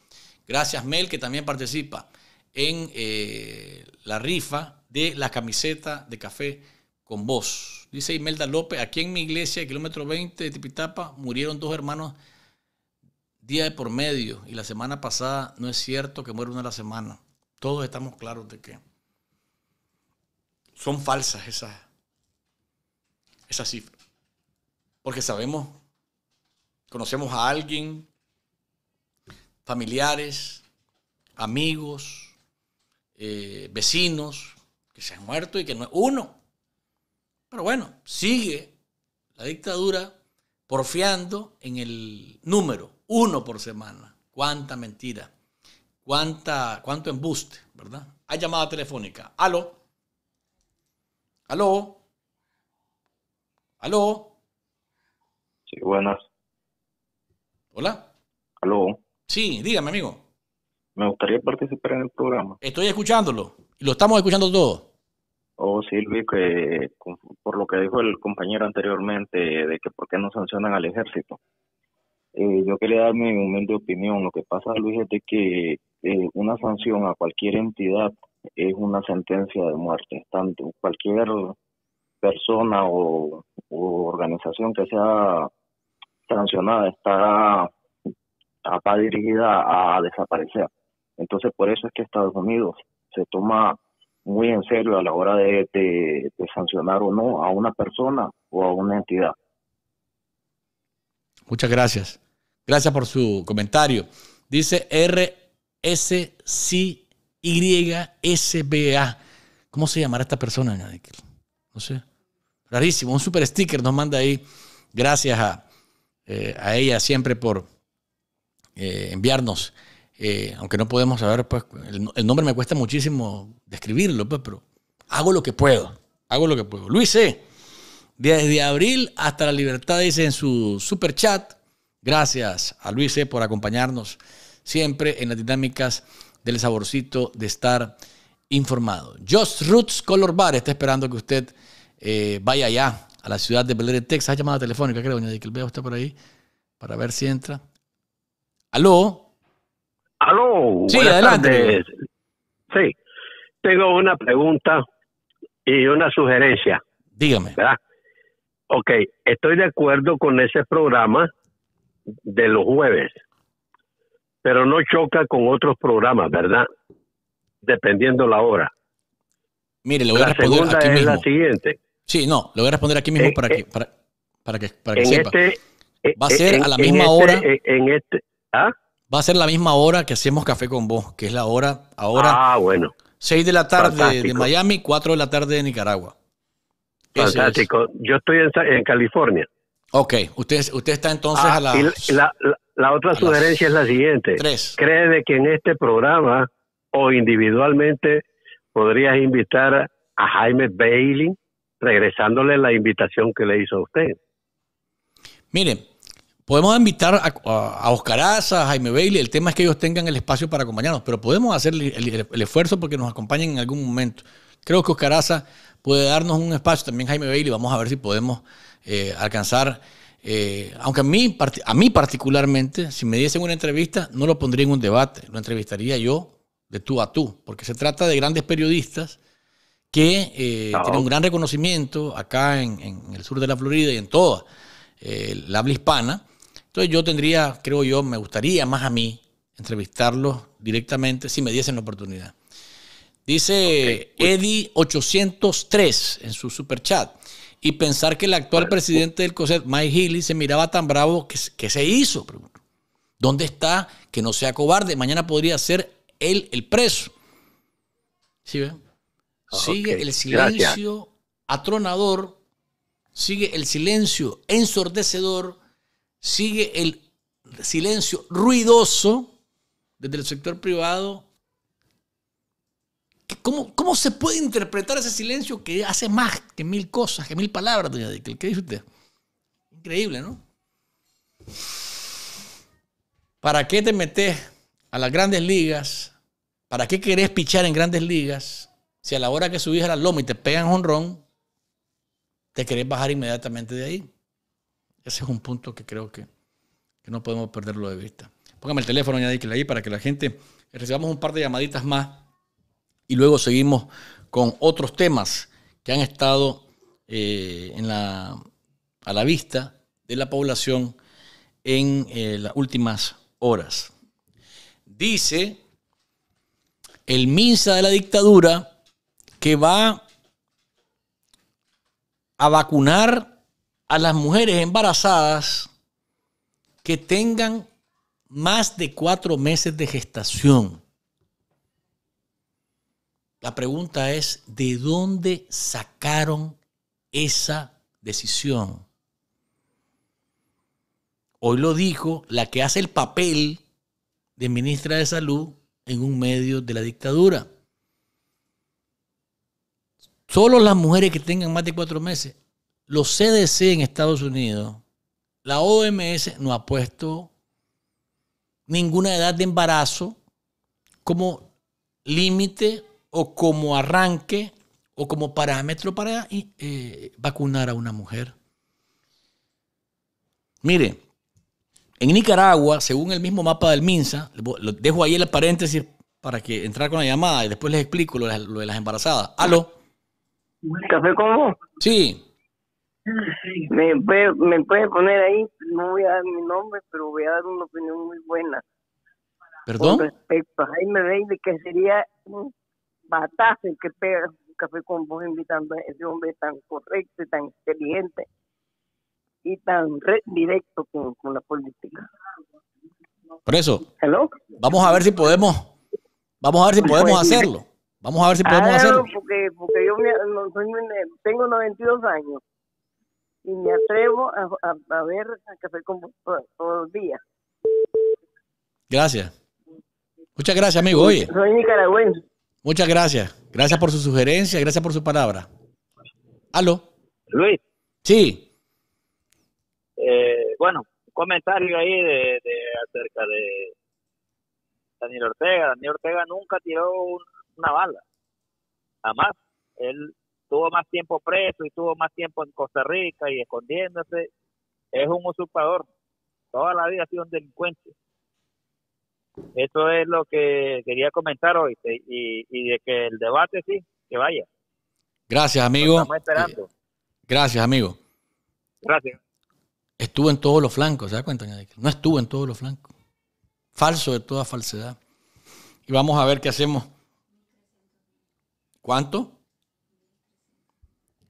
Gracias, Mel, que también participa en eh, la rifa de la camiseta de café con vos. Dice Imelda López, aquí en mi iglesia, kilómetro 20 de Tipitapa, murieron dos hermanos día de por medio y la semana pasada no es cierto que muere una a la semana. Todos estamos claros de que son falsas esas, esas cifras. Porque sabemos, conocemos a alguien, familiares, amigos, eh, vecinos que se han muerto y que no es uno. Pero bueno, sigue la dictadura porfiando en el número uno por semana. Cuánta mentira, cuánta, cuánto embuste, ¿verdad? Hay llamada telefónica. Aló. Aló. Aló. Sí, buenas. Hola. Aló. Sí, dígame, amigo. Me gustaría participar en el programa. Estoy escuchándolo. Y lo estamos escuchando todos. Oh, Silvio, que por lo que dijo el compañero anteriormente, de que por qué no sancionan al ejército. Eh, yo quería dar mi humilde opinión. Lo que pasa, Luis, es que eh, una sanción a cualquier entidad es una sentencia de muerte. Tanto cualquier persona o, organización que sea sancionada está, dirigida a desaparecer. Entonces, por eso es que Estados Unidos se toma muy en serio a la hora de sancionar o no a una persona o a una entidad. Muchas gracias. Gracias por su comentario. Dice R RSCYSBA. ¿Cómo se llamará esta persona, No sé. Rarísimo. Un super sticker nos manda ahí. Gracias a, eh, ella siempre por eh, enviarnos. Eh, aunque no podemos saber, pues el, nombre me cuesta muchísimo describirlo, pues, pero hago lo que puedo. Hago lo que puedo. Luis C desde abril hasta la libertad, dice en su super chat. Gracias a Luis eh, por acompañarnos siempre en las dinámicas del saborcito de estar informado. Just Roots Color Bar está esperando que usted eh, vaya allá a la ciudad de Belén, Texas. Hay llamada telefónica, creo, doña veo está por ahí, para ver si entra. ¿Aló? ¿Aló? Sí, adelante. Sí, tengo una pregunta y una sugerencia. Dígame. ¿verdad? Ok, estoy de acuerdo con ese programa de los jueves, pero no choca con otros programas, ¿verdad? Dependiendo la hora. Mire, le voy la a responder segunda aquí es mismo. la siguiente. Sí, no, le voy a responder aquí mismo eh, eh, para, que, para, que, sepa. Este, eh, Va a ser a la misma este, hora. En este, ¿ah? Va a ser la misma hora que hacemos café con vos, que es la hora ahora. Ah, bueno. 6 de la tarde de Miami, 4 de la tarde de Nicaragua. Fantástico. Yo estoy en, California. Ok, usted, usted está entonces ah, a la... La, otra sugerencia es la siguiente. Tres. ¿Cree de que en este programa o individualmente podrías invitar a Jaime Bailey regresándole la invitación que le hizo a usted? Mire, podemos invitar a, a Oscar Aza, a Jaime Bailey. El tema es que ellos tengan el espacio para acompañarnos, pero podemos hacer el, esfuerzo porque nos acompañen en algún momento. Creo que Oscar Aza puede darnos un espacio también Jaime Bailey. Vamos a ver si podemos eh, alcanzar. Eh, aunque a mí, a mí particularmente, si me diesen una entrevista, no lo pondría en un debate, lo entrevistaría yo de tú a tú, porque se trata de grandes periodistas que eh, ah, tienen un gran reconocimiento acá en, el sur de la Florida y en toda la habla hispana. Entonces yo tendría, creo yo, me gustaría más a mí entrevistarlos directamente si me diesen la oportunidad. Dice pues- Eddie 803 en su super chat. Y pensar que el actual presidente del COSET, Mike Healy, se miraba tan bravo que, se hizo. ¿Dónde está? Que no sea cobarde. Mañana podría ser él el preso. ¿Sí ven? Ah, sigue el silencio atronador, sigue el silencio ensordecedor, sigue el silencio ruidoso desde el sector privado ¿Cómo, se puede interpretar ese silencio que hace más que mil cosas, que mil palabras, doña Dickel? ¿Qué dice usted? Increíble, ¿no? ¿Para qué te metes a las grandes ligas? ¿Para qué querés pichar en grandes ligas? Si a la hora que subís a la loma y te pegan honrón, te querés bajar inmediatamente de ahí. Ese es un punto que creo que, no podemos perderlo de vista. Póngame el teléfono, doña Dickel, ahí para que la gente recibamos un par de llamaditas más y luego seguimos con otros temas que han estado eh, a la vista de la población en eh, las últimas horas. Dice el MINSA de la dictadura que va a vacunar a las mujeres embarazadas que tengan más de cuatro meses de gestación. La pregunta es, ¿de dónde sacaron esa decisión? Hoy lo dijo la que hace el papel de ministra de Salud en un medio de la dictadura. Solo las mujeres que tengan más de cuatro meses, los CDC en Estados Unidos, la OMS no ha puesto ninguna edad de embarazo como límite o como arranque o como parámetro para eh, vacunar a una mujer. Mire, en Nicaragua, según el mismo mapa del MINSA, dejo ahí el paréntesis para que entrar con la llamada y después les explico lo de, las, embarazadas. ¿Aló? ¿Café con vos? Sí. Me puede, poner ahí, no voy a dar mi nombre, pero voy a dar una opinión muy buena. ¿Perdón? Con respecto a Jaime que sería batazo el que pega café con vos invitando a ese hombre tan correcto y tan inteligente y tan directo con, la política. Por eso, vamos a ver si podemos, vamos a ver si podemos pues hacerlo. Vamos a ver si podemos hacerlo. Porque, porque yo tengo 92 años y me atrevo a, ver Café con vos todos los días. Gracias. Muchas gracias, amigo. Oye. Soy nicaragüense. Muchas gracias. Gracias por su sugerencia, gracias por su palabra. Aló. Luis. Sí. Eh, bueno, un comentario ahí de, acerca de Daniel Ortega. Daniel Ortega nunca tiró una bala. Jamás. Él tuvo más tiempo preso y tuvo más tiempo en Costa Rica y escondiéndose. Es un usurpador. Toda la vida ha sido un delincuente. Eso es lo que quería comentar hoy este, y, de que el debate sí, que vaya. Gracias, amigo. estamos esperando. Eh, gracias, amigo. Gracias. Estuvo en todos los flancos, ¿se da cuenta? No estuvo en todos los flancos. Falso de toda falsedad. Y vamos a ver qué hacemos. ¿Cuánto?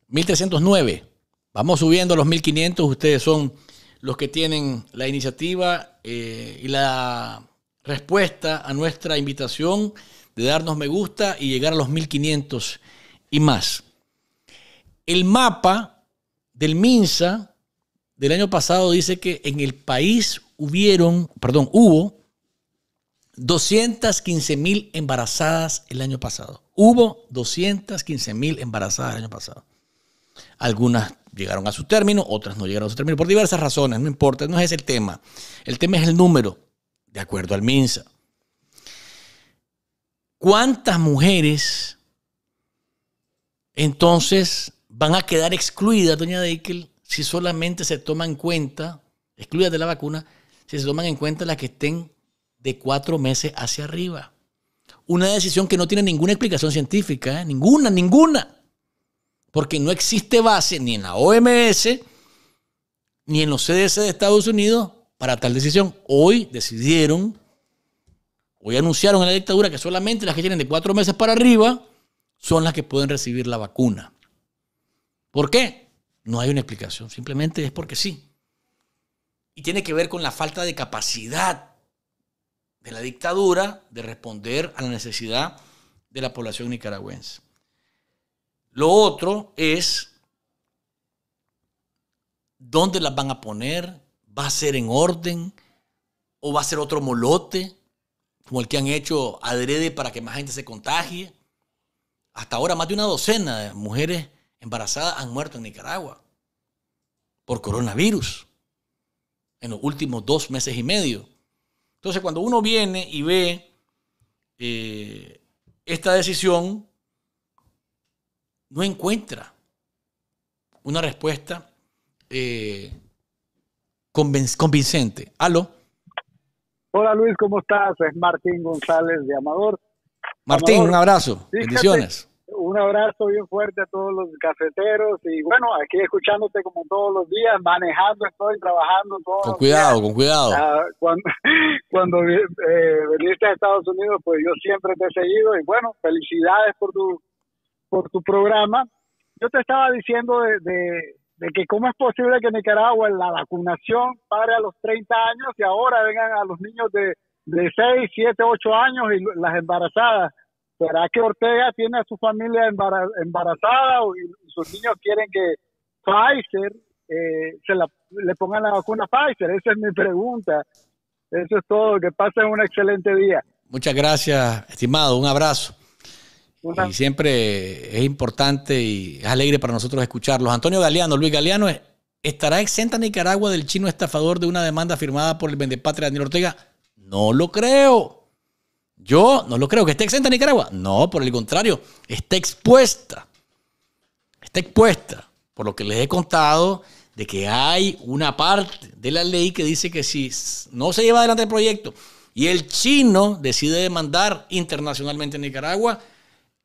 1309. Vamos subiendo a los 1500. Ustedes son los que tienen la iniciativa eh, y la respuesta a nuestra invitación de darnos me gusta y llegar a los 1500 y más. El mapa del Minsa del año pasado dice que en el país hubieron, perdón, hubo 215 mil embarazadas el año pasado. Hubo 215 mil embarazadas el año pasado. Algunas llegaron a su término, otras no llegaron a su término por diversas razones, no importa, no es el tema. El tema es el número de acuerdo al MINSA. ¿Cuántas mujeres entonces van a quedar excluidas, doña Deikel, si solamente se toman en cuenta, excluidas de la vacuna, si se toman en cuenta las que estén de cuatro meses hacia arriba? Una decisión que no tiene ninguna explicación científica, ¿eh? ninguna, ninguna porque no existe base ni en la OMS, ni en los CDC de Estados Unidos, para tal decisión. Hoy decidieron, hoy anunciaron en la dictadura que solamente las que tienen de cuatro meses para arriba son las que pueden recibir la vacuna. ¿Por qué? No hay una explicación, simplemente es porque sí. Y tiene que ver con la falta de capacidad de la dictadura de responder a la necesidad de la población nicaragüense. Lo otro es dónde las van a poner, va a ser en orden o va a ser otro molote, como el que han hecho adrede para que más gente se contagie. Hasta ahora más de una docena de mujeres embarazadas han muerto en Nicaragua por coronavirus en los últimos dos meses y medio. Entonces cuando uno viene y ve eh, esta decisión, no encuentra una respuesta eh, con convincente. Aló. Hola Luis, ¿cómo estás? Es Martín González de Amador. Martín, un abrazo. Bendiciones. Un abrazo bien fuerte a todos los cafeteros y bueno, aquí escuchándote como todos los días, manejando estoy, trabajando Con cuidado, con ah, cuidado. cuando, (laughs) cuando eh, viniste a Estados Unidos, pues yo siempre te he seguido y bueno, felicidades por tu, por tu programa. Yo te estaba diciendo de de que cómo es posible que en Nicaragua la vacunación pare a los 30 años y ahora vengan a los niños de, de 6, 7, 8 años y las embarazadas. ¿Será que Ortega tiene a su familia embarazada y sus niños quieren que Pfizer eh, se le pongan la vacuna a Pfizer? Esa es mi pregunta. Eso es todo. Que pasen un excelente día. Muchas gracias, estimado. Un abrazo. Y siempre es importante y es alegre para nosotros escucharlos. Antonio Galeano, Luis Galeano, eh, ¿estará exenta Nicaragua del chino estafador de una demanda firmada por el vendepatria Daniel Ortega? No lo creo. Yo no lo creo. ¿Que esté exenta Nicaragua? No, por el contrario, está expuesta. Está expuesta. Por lo que les he contado, de que hay una parte de la ley que dice que si no se lleva adelante el proyecto y el chino decide demandar internacionalmente a Nicaragua,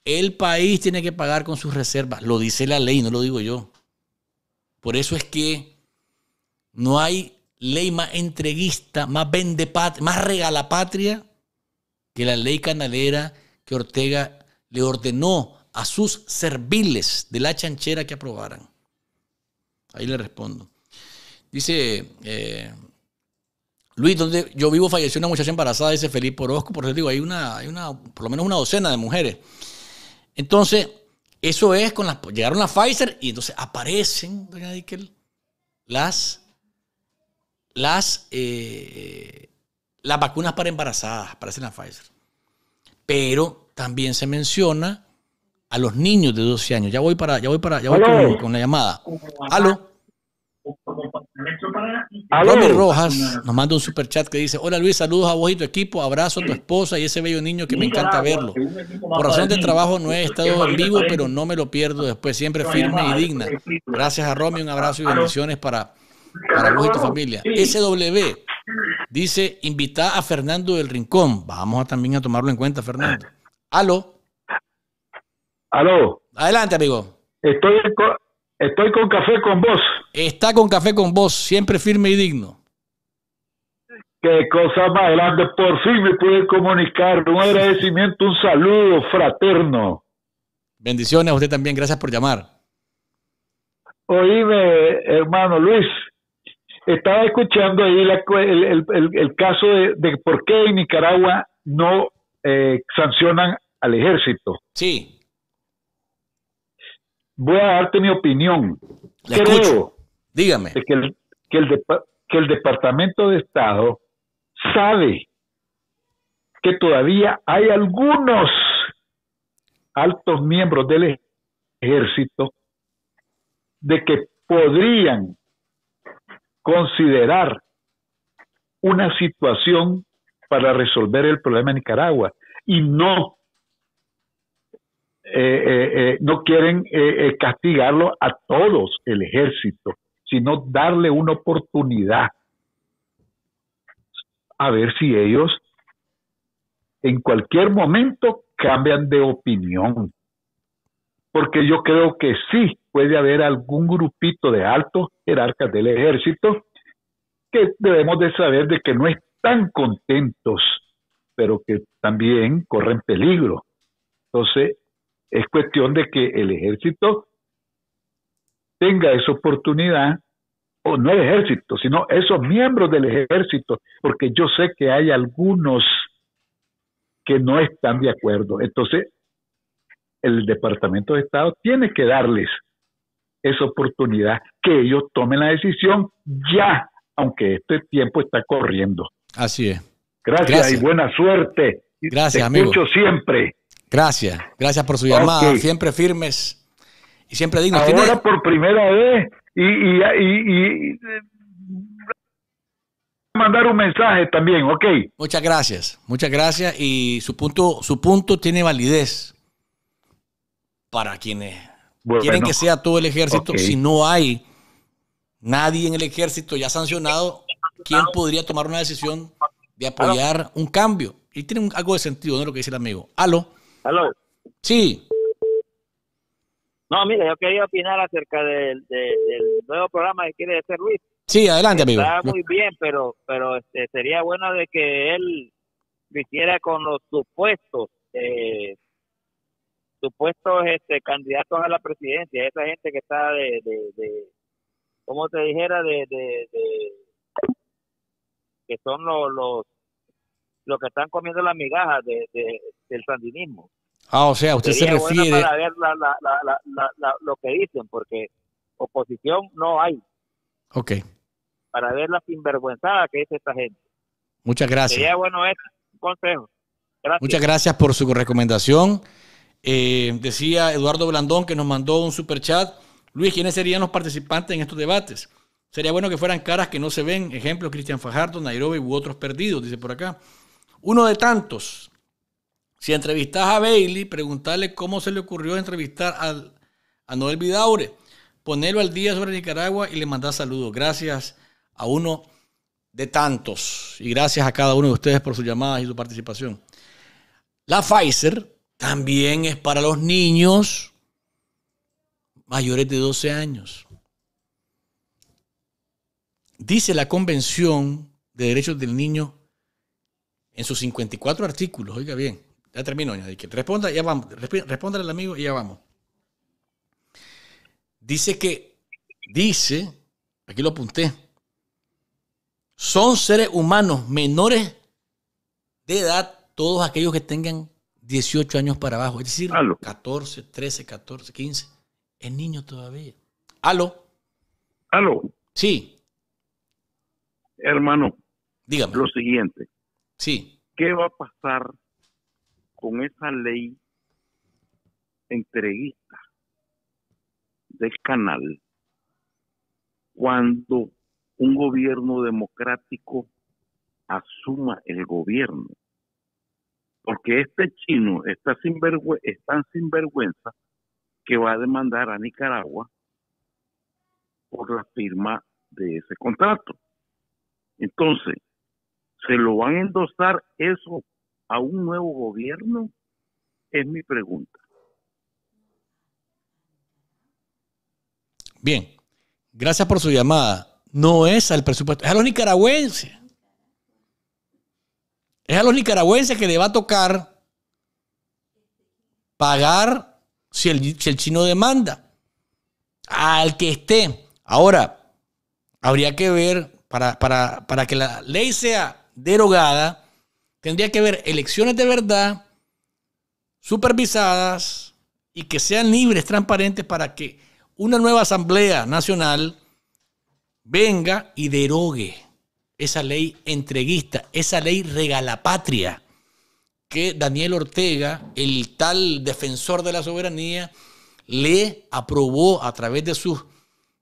el país tiene que pagar con sus reservas. Lo dice la ley, no lo digo yo. Por eso es que no hay ley más entreguista, más patria, más regalapatria que la ley canalera que Ortega le ordenó a sus serviles de la chanchera que aprobaran. Ahí le respondo. Dice eh, Luis, donde yo vivo falleció una muchacha embarazada, dice Felipe Orozco. Por eso digo, hay una, hay una, por lo menos una docena de mujeres entonces, eso es con las. Llegaron a Pfizer y entonces aparecen, doña Dickel, las. Las. Eh, las vacunas para embarazadas, aparecen las Pfizer. Pero también se menciona a los niños de 12 años. Ya voy para, ya voy para, ya voy con, con, la llamada. ¿Aló? Romy Rojas nos manda un super chat que dice: Hola Luis, saludos a vos y tu equipo, abrazo a tu esposa y ese bello niño que me encanta verlo. Por razón de trabajo no he estado en vivo, pero no me lo pierdo después, siempre firme y digna. Gracias a Romy, un abrazo y bendiciones para, vos y tu familia. SW dice: Invita a Fernando del Rincón. Vamos también a tomarlo en cuenta, Fernando. Aló. Aló. Adelante, amigo. Estoy en, Estoy con café con vos. Está con café con vos, siempre firme y digno. Qué cosa más grande, por fin me pude comunicar. Un agradecimiento, un saludo fraterno. Bendiciones a usted también, gracias por llamar. Oíme, hermano Luis, estaba escuchando ahí el, caso de, por qué en Nicaragua no eh, sancionan al ejército. Sí voy a darte mi opinión. Le Dígame. que el, que el, que el Departamento de Estado sabe que todavía hay algunos altos miembros del ejército de que podrían considerar una situación para resolver el problema en Nicaragua y no eh, eh, eh, no quieren castigarlo a todos el ejército, sino darle una oportunidad a ver si ellos en cualquier momento cambian de opinión. Porque yo creo que sí puede haber algún grupito de altos jerarcas del ejército que debemos de saber de que no están contentos, pero que también corren peligro. Entonces, es cuestión de que el ejército tenga esa oportunidad, o no el ejército, sino esos miembros del ejército, porque yo sé que hay algunos que no están de acuerdo. Entonces, el Departamento de Estado tiene que darles esa oportunidad, que ellos tomen la decisión ya, aunque este tiempo está corriendo. Así es. Gracias, y buena suerte. Gracias, Te Escucho siempre. Gracias, gracias por su llamada. Siempre firmes y siempre dignos. Ahora por primera vez y, mandar un mensaje también, ¿ok? Muchas gracias, muchas gracias y su punto, su punto tiene validez para quienes quieren que sea todo el ejército. Si no hay nadie en el ejército ya sancionado, ¿quién podría tomar una decisión de apoyar un cambio? Y tiene algo de sentido, ¿no? Lo que dice el amigo. Aló. ¿Aló? Sí. No, mira, yo quería opinar acerca del, nuevo programa que quiere hacer Luis. Sí, adelante, amigo. Está muy bien, pero pero este, sería bueno de que él hiciera con los supuestos eh, supuestos este, candidatos a la presidencia, esa gente que está de, de, de como te dijera, de, de, que son los, los, los que están comiendo las migajas de, de del sandinismo. Ah, o sea, usted se refiere... para ver lo que dicen, porque oposición no hay. Ok. Para ver la sinvergüenzada que es esta gente. Muchas gracias. Sería bueno este consejo. Muchas gracias por su recomendación. Eh, decía Eduardo Blandón que nos mandó un super chat. Luis, ¿quiénes serían los participantes en estos debates? Sería bueno que fueran caras que no se ven. Ejemplo, Cristian Fajardo, Nairobi u otros perdidos, dice por acá. Uno de tantos. Si entrevistas a Bailey, preguntarle cómo se le ocurrió entrevistar a Noel Vidaure, ponerlo al día sobre Nicaragua y le mandar saludos. Gracias a uno de tantos y gracias a cada uno de ustedes por sus llamadas y su participación. La Pfizer también es para los niños mayores de 12 años. Dice la Convención de Derechos del Niño en sus 54 artículos, oiga bien, ya termino, que responda, ya vamos. responda al amigo y ya vamos. Dice que, dice, aquí lo apunté, son seres humanos menores de edad todos aquellos que tengan 18 años para abajo, es decir, 14, 13, 14, 15, es niño todavía. Aló. Aló. Sí. Hermano. Dígame. Lo siguiente. Sí. ¿Qué va a pasar con esa ley entreguista del canal cuando un gobierno democrático asuma el gobierno. Porque este chino está sin es tan sinvergüenza que va a demandar a Nicaragua por la firma de ese contrato. Entonces, se lo van a endosar esos un nuevo gobierno? Es mi pregunta. Bien, gracias por su llamada. No es al presupuesto, es a los nicaragüenses. Es a los nicaragüenses que le va a tocar pagar si el, el chino demanda. Al que esté. Ahora, habría que ver para, para, para que la ley sea derogada Tendría que haber elecciones de verdad, supervisadas y que sean libres, transparentes para que una nueva Asamblea Nacional venga y derogue esa ley entreguista, esa ley regalapatria que Daniel Ortega, el tal defensor de la soberanía, le aprobó a través de sus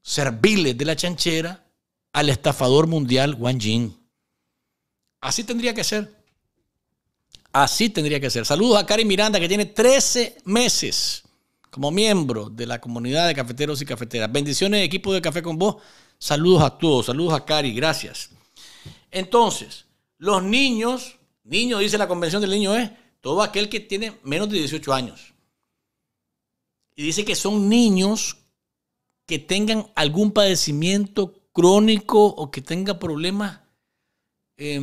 serviles de la chanchera al estafador mundial Wang Jin. Así tendría que ser. Así tendría que ser. Saludos a Cari Miranda, que tiene 13 meses como miembro de la comunidad de cafeteros y cafeteras. Bendiciones, equipo de Café con Vos. Saludos a todos. Saludos a Cari. Gracias. Entonces, los niños, niños, dice la convención del niño, es ¿eh? todo aquel que tiene menos de 18 años. Y dice que son niños que tengan algún padecimiento crónico o que tenga problemas. Eh,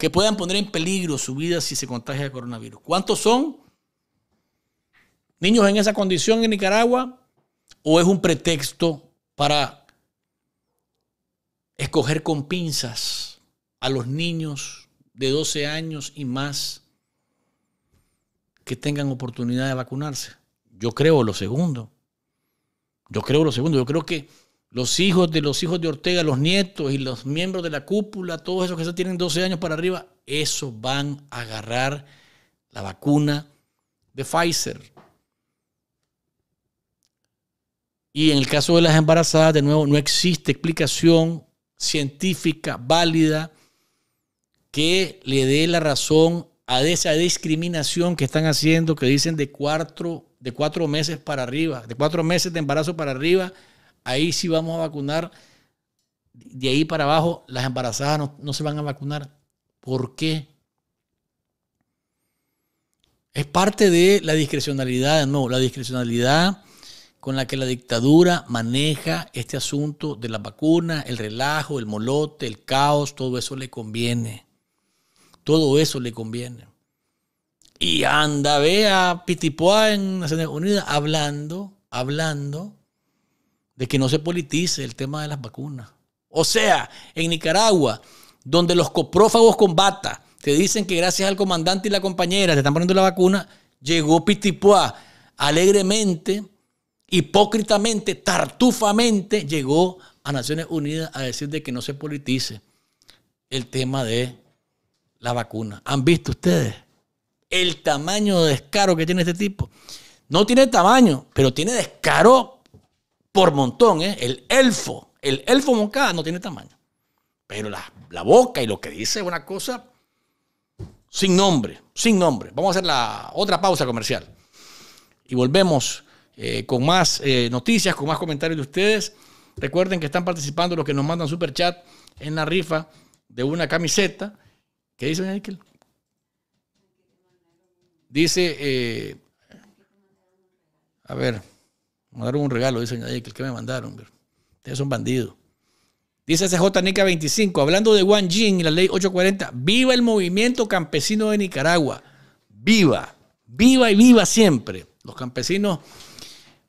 que puedan poner en peligro su vida si se contagia de coronavirus. ¿Cuántos son? Niños en esa condición en Nicaragua o es un pretexto para escoger con pinzas a los niños de 12 años y más que tengan oportunidad de vacunarse. Yo creo lo segundo. Yo creo lo segundo. Yo creo que los hijos de los hijos de Ortega, los nietos y los miembros de la cúpula, todos esos que ya tienen 12 años para arriba, esos van a agarrar la vacuna de Pfizer. Y en el caso de las embarazadas, de nuevo, no existe explicación científica válida que le dé la razón a esa discriminación que están haciendo, que dicen de cuatro, de cuatro meses para arriba, de cuatro meses de embarazo para arriba, Ahí sí vamos a vacunar. De ahí para abajo, las embarazadas no, se van a vacunar. ¿Por qué? Es parte de la discrecionalidad, no, la discrecionalidad con la que la dictadura maneja este asunto de la vacuna, el relajo, el molote, el caos, todo eso le conviene. Todo eso le conviene. Y anda, ve a Pitipoa en Naciones Unidas hablando, hablando de que no se politice el tema de las vacunas. O sea, en Nicaragua, donde los coprófagos con bata te dicen que gracias al comandante y la compañera te están poniendo la vacuna, llegó Pitipuá alegremente, hipócritamente, tartufamente, llegó a Naciones Unidas a decir de que no se politice el tema de la vacuna. ¿Han visto ustedes el tamaño de descaro que tiene este tipo? No tiene tamaño, pero tiene descaro por montón, ¿eh? el elfo, el elfo Moncada no tiene tamaño. Pero la, boca y lo que dice es una cosa sin nombre, sin nombre. Vamos a hacer la otra pausa comercial. Y volvemos eh, con más eh, noticias, con más comentarios de ustedes. Recuerden que están participando los que nos mandan super chat en la rifa de una camiseta. ¿Qué dice, Michael? Dice, a ver, mandaron un regalo, dice el que me mandaron? Es ustedes son bandidos. Dice cjnica 25, hablando de Wang Jin y la ley 840, viva el movimiento campesino de Nicaragua. Viva, viva y viva siempre. Los campesinos,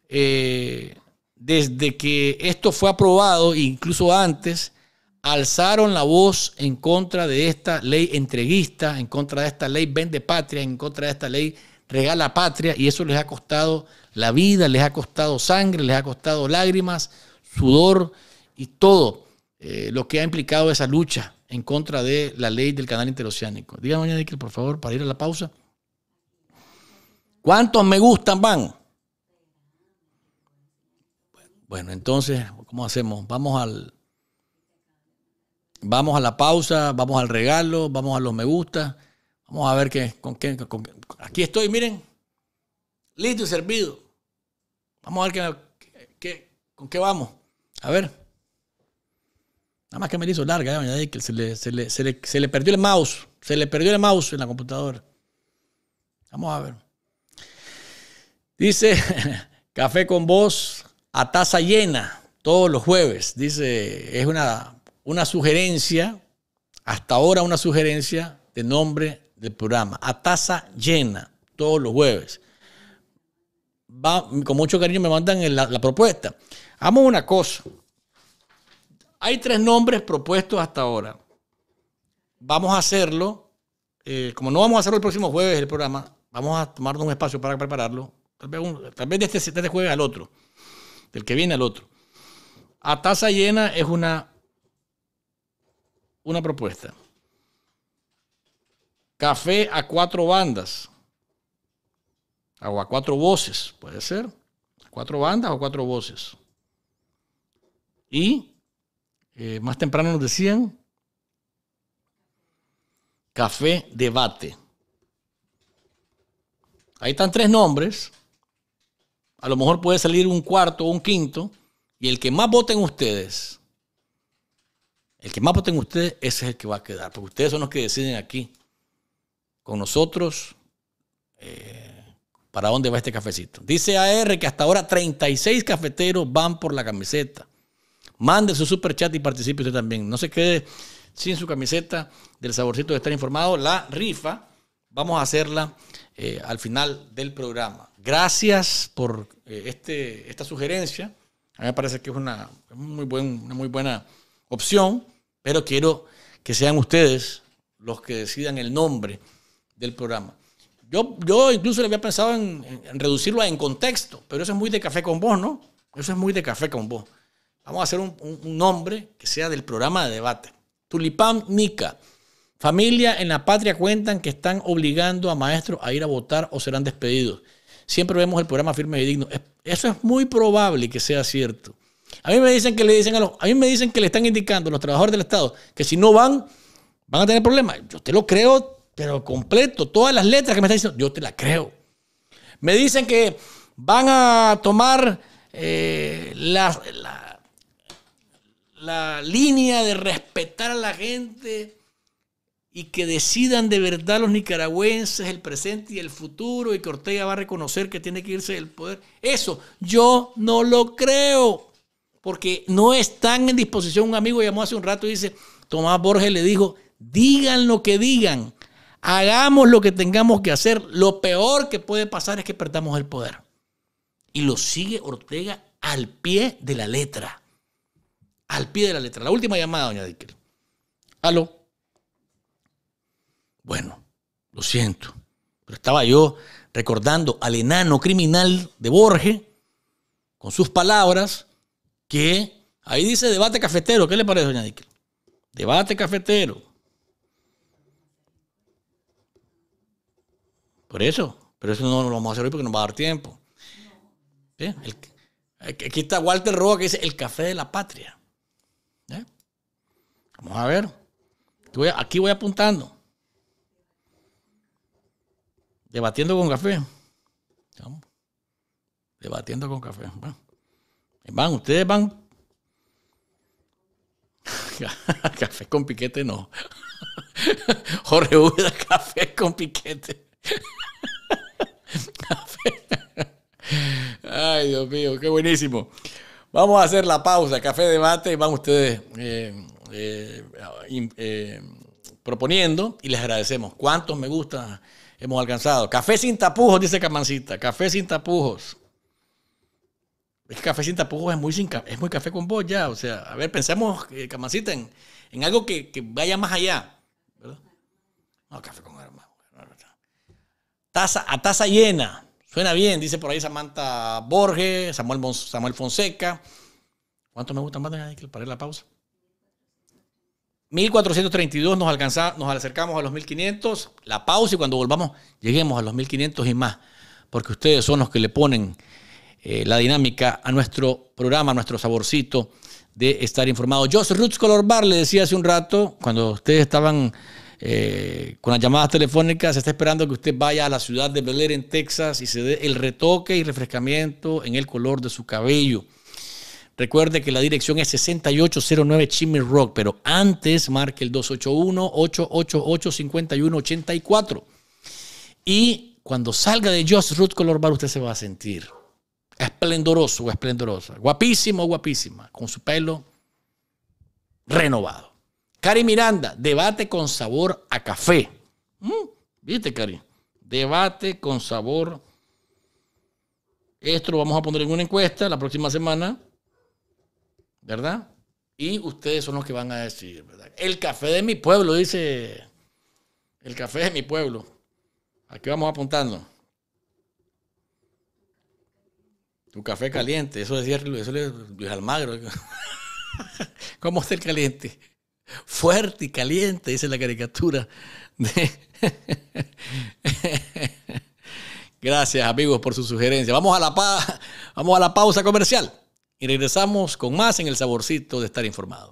eh, desde que esto fue aprobado, incluso antes, alzaron la voz en contra de esta ley entreguista, en contra de esta ley vende patria, en contra de esta ley regala patria, y eso les ha costado la vida, les ha costado sangre, les ha costado lágrimas, sudor y todo eh, lo que ha implicado esa lucha en contra de la ley del canal interoceánico. Díganme, doña por favor, para ir a la pausa. ¿Cuántos me gustan van? Bueno, entonces, ¿cómo hacemos? Vamos al. Vamos a la pausa, vamos al regalo, vamos a los me gusta. Vamos a ver con quién, Aquí estoy, miren. Listo y servido. Vamos a ver qué, con qué vamos. A ver. Nada más que me hizo larga, eh, que se le, se, le, perdió el mouse. Se le perdió el mouse en la computadora. Vamos a ver. Dice, (laughs) café con vos a taza llena todos los jueves. Dice, es una, una sugerencia, hasta ahora una sugerencia de nombre del programa. A taza llena todos los jueves con mucho cariño me mandan la, la propuesta. Hagamos una cosa. Hay tres nombres propuestos hasta ahora. Vamos a hacerlo. Eh, como no vamos a hacerlo el próximo jueves el programa, vamos a tomarnos un espacio para prepararlo. Tal vez, este, de, este, jueves al otro, del que viene al otro. A tasa llena es una, una propuesta. Café a cuatro bandas. O a cuatro voces, puede ser. Cuatro bandas o cuatro voces. Y eh, más temprano nos decían Café Debate. Ahí están tres nombres. A lo mejor puede salir un cuarto o un quinto. Y el que más voten ustedes, el que más voten ustedes, ese es el que va a quedar. Porque ustedes son los que deciden aquí. Con nosotros, eh, para dónde va este cafecito. Dice AR que hasta ahora 36 cafeteros van por la camiseta. Mande su super chat y participe usted también. No se quede sin su camiseta del saborcito de estar informado. La rifa vamos a hacerla eh, al final del programa. Gracias por eh, este, esta sugerencia. A mí me parece que es una muy, una muy buena opción, pero quiero que sean ustedes los que decidan el nombre del programa. Yo, yo incluso le había pensado en, reducirlo en contexto, pero eso es muy de café con vos, ¿no? Eso es muy de café con vos. Vamos a hacer un, nombre que sea del programa de debate. Tulipán Nica. Familia en la patria cuentan que están obligando a maestros a ir a votar o serán despedidos. Siempre vemos el programa firme y digno. Eso es muy probable que sea cierto. A mí me dicen que le dicen a a mí me dicen que le están indicando a los trabajadores del Estado que si no van van a tener problemas. Yo te lo creo pero completo, todas las letras que me están diciendo, yo te la creo. Me dicen que van a tomar eh, la, la línea de respetar a la gente y que decidan de verdad los nicaragüenses el presente y el futuro y que Ortega va a reconocer que tiene que irse del poder. Eso yo no lo creo, porque no están en disposición. Un amigo llamó hace un rato y dice, Tomás Borges le dijo, digan lo que digan, Hagamos lo que tengamos que hacer. Lo peor que puede pasar es que perdamos el poder. Y lo sigue Ortega al pie de la letra. Al pie de la letra. La última llamada, doña Dickel. Aló. Bueno, lo siento. Pero estaba yo recordando al enano criminal de Borges con sus palabras que ahí dice debate cafetero. ¿Qué le parece, doña Dickel? Debate cafetero. Por eso. Pero eso no lo vamos a hacer hoy porque nos va a dar tiempo. aquí está Walter Roa que dice el café de la patria. Vamos a ver. Aquí voy, apuntando. Debatiendo con café. Debatiendo con café. Van, ustedes van. (laughs) café con piquete no. (laughs) Jorge Uda, (laughs) café con piquete. (laughs) Ay, Dios mío, qué buenísimo. Vamos a hacer la pausa, café debate, y van ustedes eh, eh, eh, proponiendo y les agradecemos. ¿Cuántos me gusta hemos alcanzado? Café sin tapujos, dice Camancita, café sin tapujos. Es que café sin tapujos es muy, es muy café con vos ya. O sea, a ver, pensemos, Camancita, en, algo que, vaya más allá. No, café con Taza, a taza llena. Suena bien, dice por ahí Samantha Borges, Samuel, Fonseca. ¿Cuánto me gustan más? Hay que parar la pausa. 1432 nos, alcanza, nos acercamos a los 1500. La pausa y cuando volvamos lleguemos a los 1500 y más. Porque ustedes son los que le ponen eh, la dinámica a nuestro programa, a nuestro saborcito de estar informado. Josh Roots Color Bar le decía hace un rato, cuando ustedes estaban eh, con las llamadas telefónicas se está esperando que usted vaya a la ciudad de Bel Air en Texas y se dé el retoque y refrescamiento en el color de su cabello. Recuerde que la dirección es 6809 Chimney Rock, pero antes marque el 281-888-5184. Y cuando salga de Just Root Color Bar, usted se va a sentir esplendoroso o esplendorosa, guapísimo o guapísima, con su pelo renovado. Cari Miranda, debate con sabor a café. Mm, ¿Viste, Cari? Debate con sabor. Esto lo vamos a poner en una encuesta la próxima semana. ¿Verdad? Y ustedes son los que van a decir, ¿verdad? El café de mi pueblo, dice. El café de mi pueblo. Aquí vamos apuntando. Tu café caliente, eso decía Luis Almagro. (laughs) ¿Cómo está el caliente? fuerte y caliente, dice la caricatura. (laughs) Gracias amigos por su sugerencia. Vamos a, la Vamos a la pausa comercial y regresamos con más en el saborcito de estar informado.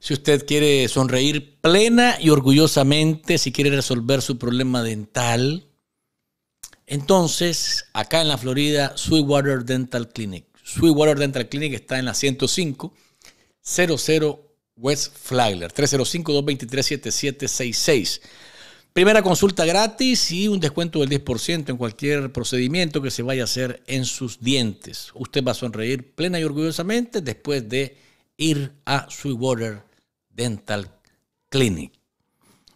Si usted quiere sonreír plena y orgullosamente, si quiere resolver su problema dental, entonces acá en la Florida, Sweetwater Dental Clinic. Sweetwater Dental Clinic está en la 105 00 West Flagler, 305-223-7766. Primera consulta gratis y un descuento del 10% en cualquier procedimiento que se vaya a hacer en sus dientes. Usted va a sonreír plena y orgullosamente después de ir a Sweetwater Dental Clinic.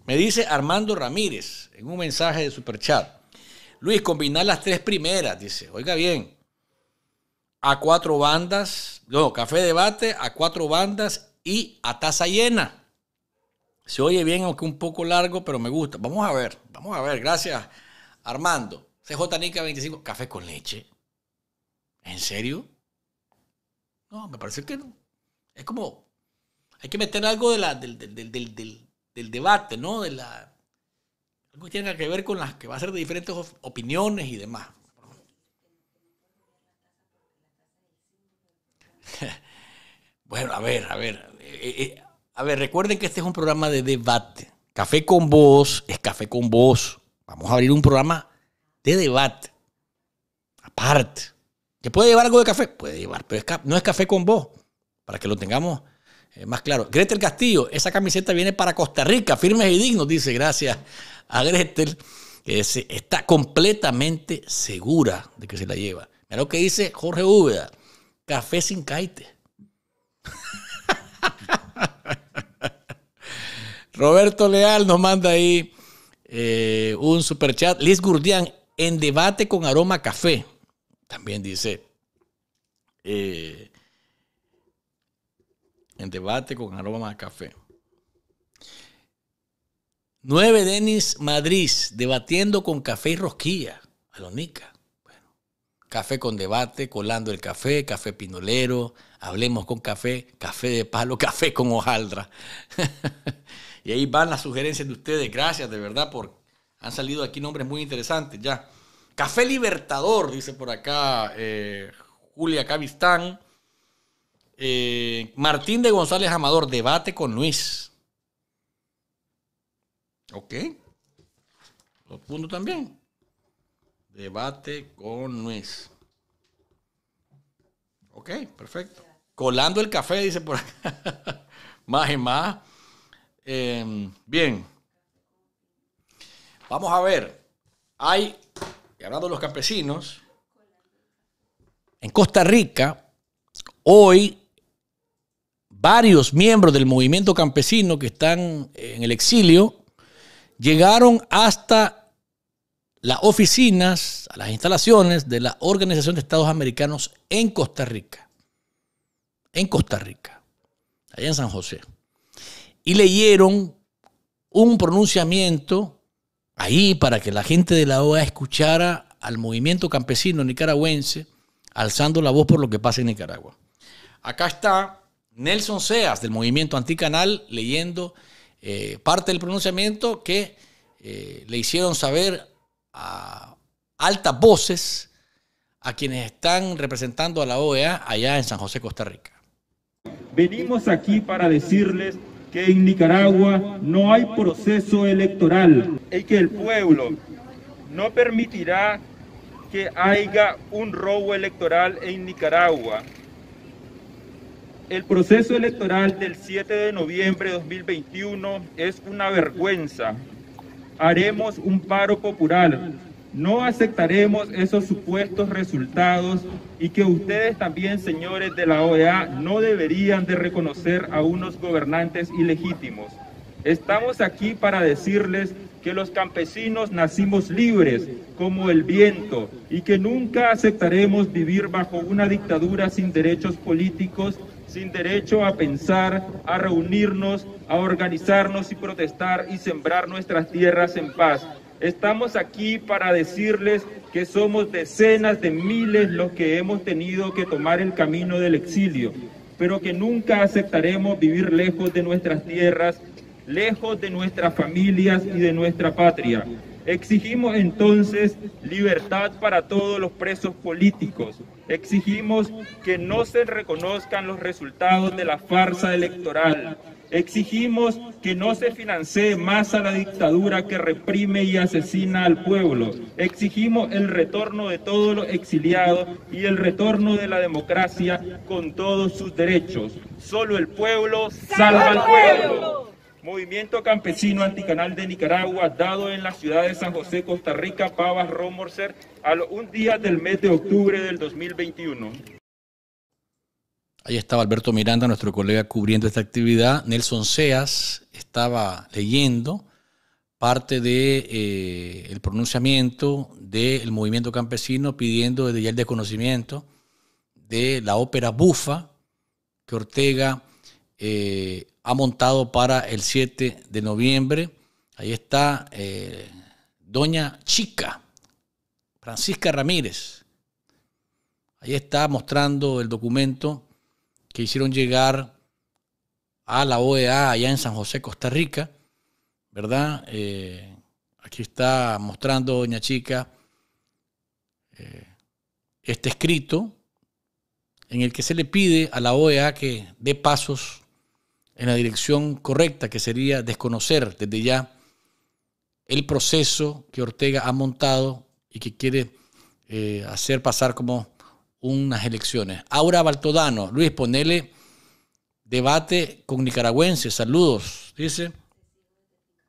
Me dice Armando Ramírez en un mensaje de Superchat. Luis, combinar las tres primeras, dice, oiga bien, a cuatro bandas, no, café debate, a cuatro bandas y a taza llena. Se oye bien, aunque un poco largo, pero me gusta. Vamos a ver, vamos a ver, gracias Armando. CJ Nica 25, café con leche. ¿En serio? No, me parece que no. Es como hay que meter algo de la, del, debate, ¿no? De la, algo que tenga que ver con las que va a ser de diferentes opiniones y demás. (laughs) Bueno, a ver, a ver. Eh, eh, a ver, recuerden que este es un programa de debate. Café con vos es café con vos. Vamos a abrir un programa de debate. Aparte. ¿Que puede llevar algo de café? Puede llevar, pero no es café con vos. Para que lo tengamos eh, más claro. Gretel Castillo, esa camiseta viene para Costa Rica, firmes y dignos, dice, gracias a Gretel, está completamente segura de que se la lleva. Mira lo que dice Jorge Úbeda, café sin caite. (laughs) Roberto Leal nos manda ahí eh, un un chat. Liz Gurdian, en debate con aroma café. También dice, eh, en debate con aroma a café. 9 Denis Madrid, debatiendo con café y rosquilla, a café con debate, colando el café, café pinolero, hablemos con café, café de palo, (laughs) café con hojaldra. (laughs) y ahí van las sugerencias de ustedes, gracias de verdad por... Han salido aquí nombres muy interesantes ya. Café Libertador, dice por acá eh, Julia Cavistán. Eh, Martín de González Amador, debate con Luis. Ok. Los puntos también. Debate con Luis. Ok, perfecto. Colando el café, dice por acá. (laughs) más y más. Em, bien. Vamos a ver. Hay, hablando los campesinos, en Costa Rica, hoy varios miembros del movimiento campesino que están eh, en el exilio llegaron hasta las oficinas, a las instalaciones de la Organización de Estados Americanos en Costa Rica. En Costa Rica, allá en San José. Y leyeron un pronunciamiento ahí para que la gente de la OEA escuchara al movimiento campesino nicaragüense alzando la voz por lo que pasa en Nicaragua. Acá está Nelson Seas del movimiento anticanal leyendo eh, parte del pronunciamiento que eh, le hicieron saber a altas voces a quienes están representando a la OEA allá en San José, Costa Rica. Venimos aquí para decirles que en Nicaragua no hay proceso electoral y que el pueblo no permitirá que haya un robo electoral en Nicaragua. El proceso electoral del 7 de noviembre de 2021 es una vergüenza. Haremos un paro popular. No aceptaremos esos supuestos resultados y que ustedes también, señores de la OEA, no deberían de reconocer a unos gobernantes ilegítimos. Estamos aquí para decirles que los campesinos nacimos libres como el viento y que nunca aceptaremos vivir bajo una dictadura sin derechos políticos sin derecho a pensar, a reunirnos, a organizarnos y protestar y sembrar nuestras tierras en paz. Estamos aquí para decirles que somos decenas de miles los que hemos tenido que tomar el camino del exilio, pero que nunca aceptaremos vivir lejos de nuestras tierras, lejos de nuestras familias y de nuestra patria. Exigimos entonces libertad para todos los presos políticos. Exigimos que no se reconozcan los resultados de la farsa electoral. Exigimos que no se financie más a la dictadura que reprime y asesina al pueblo. Exigimos el retorno de todos los exiliados y el retorno de la democracia con todos sus derechos. Solo el pueblo salva al pueblo. Movimiento Campesino Anticanal de Nicaragua, dado en la ciudad de San José, Costa Rica, Pavas, Romorcer, a los un día del mes de octubre del 2021. Ahí estaba Alberto Miranda, nuestro colega cubriendo esta actividad. Nelson Seas estaba leyendo parte del de, eh, pronunciamiento del movimiento campesino pidiendo desde ya el desconocimiento de la ópera bufa que Ortega eh, ha montado para el 7 de noviembre. Ahí está eh, Doña Chica, Francisca Ramírez. Ahí está mostrando el documento que hicieron llegar a la OEA allá en San José, Costa Rica, ¿verdad? Eh, aquí está mostrando Doña Chica eh, este escrito en el que se le pide a la OEA que dé pasos en la dirección correcta, que sería desconocer desde ya el proceso que Ortega ha montado y que quiere eh, hacer pasar como unas elecciones. Aura Baltodano, Luis, ponele debate con nicaragüenses, saludos, dice.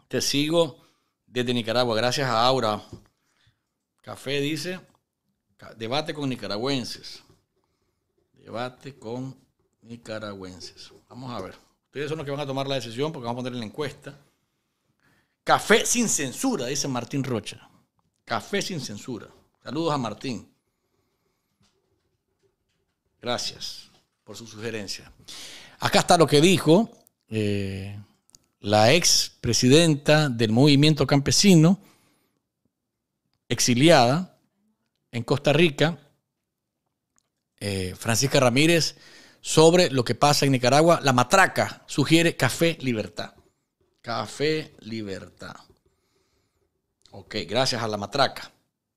Te sigo desde Nicaragua, gracias a Aura. Café dice, debate con nicaragüenses. Debate con nicaragüenses. Vamos a ver. Ustedes son los que van a tomar la decisión porque vamos a poner en la encuesta. Café sin censura, dice Martín Rocha. Café sin censura. Saludos a Martín. Gracias por su sugerencia. Acá está lo que dijo eh, la ex presidenta del movimiento campesino, exiliada en Costa Rica, eh, Francisca Ramírez sobre lo que pasa en Nicaragua. La matraca sugiere café libertad. Café libertad. Ok, gracias a la matraca.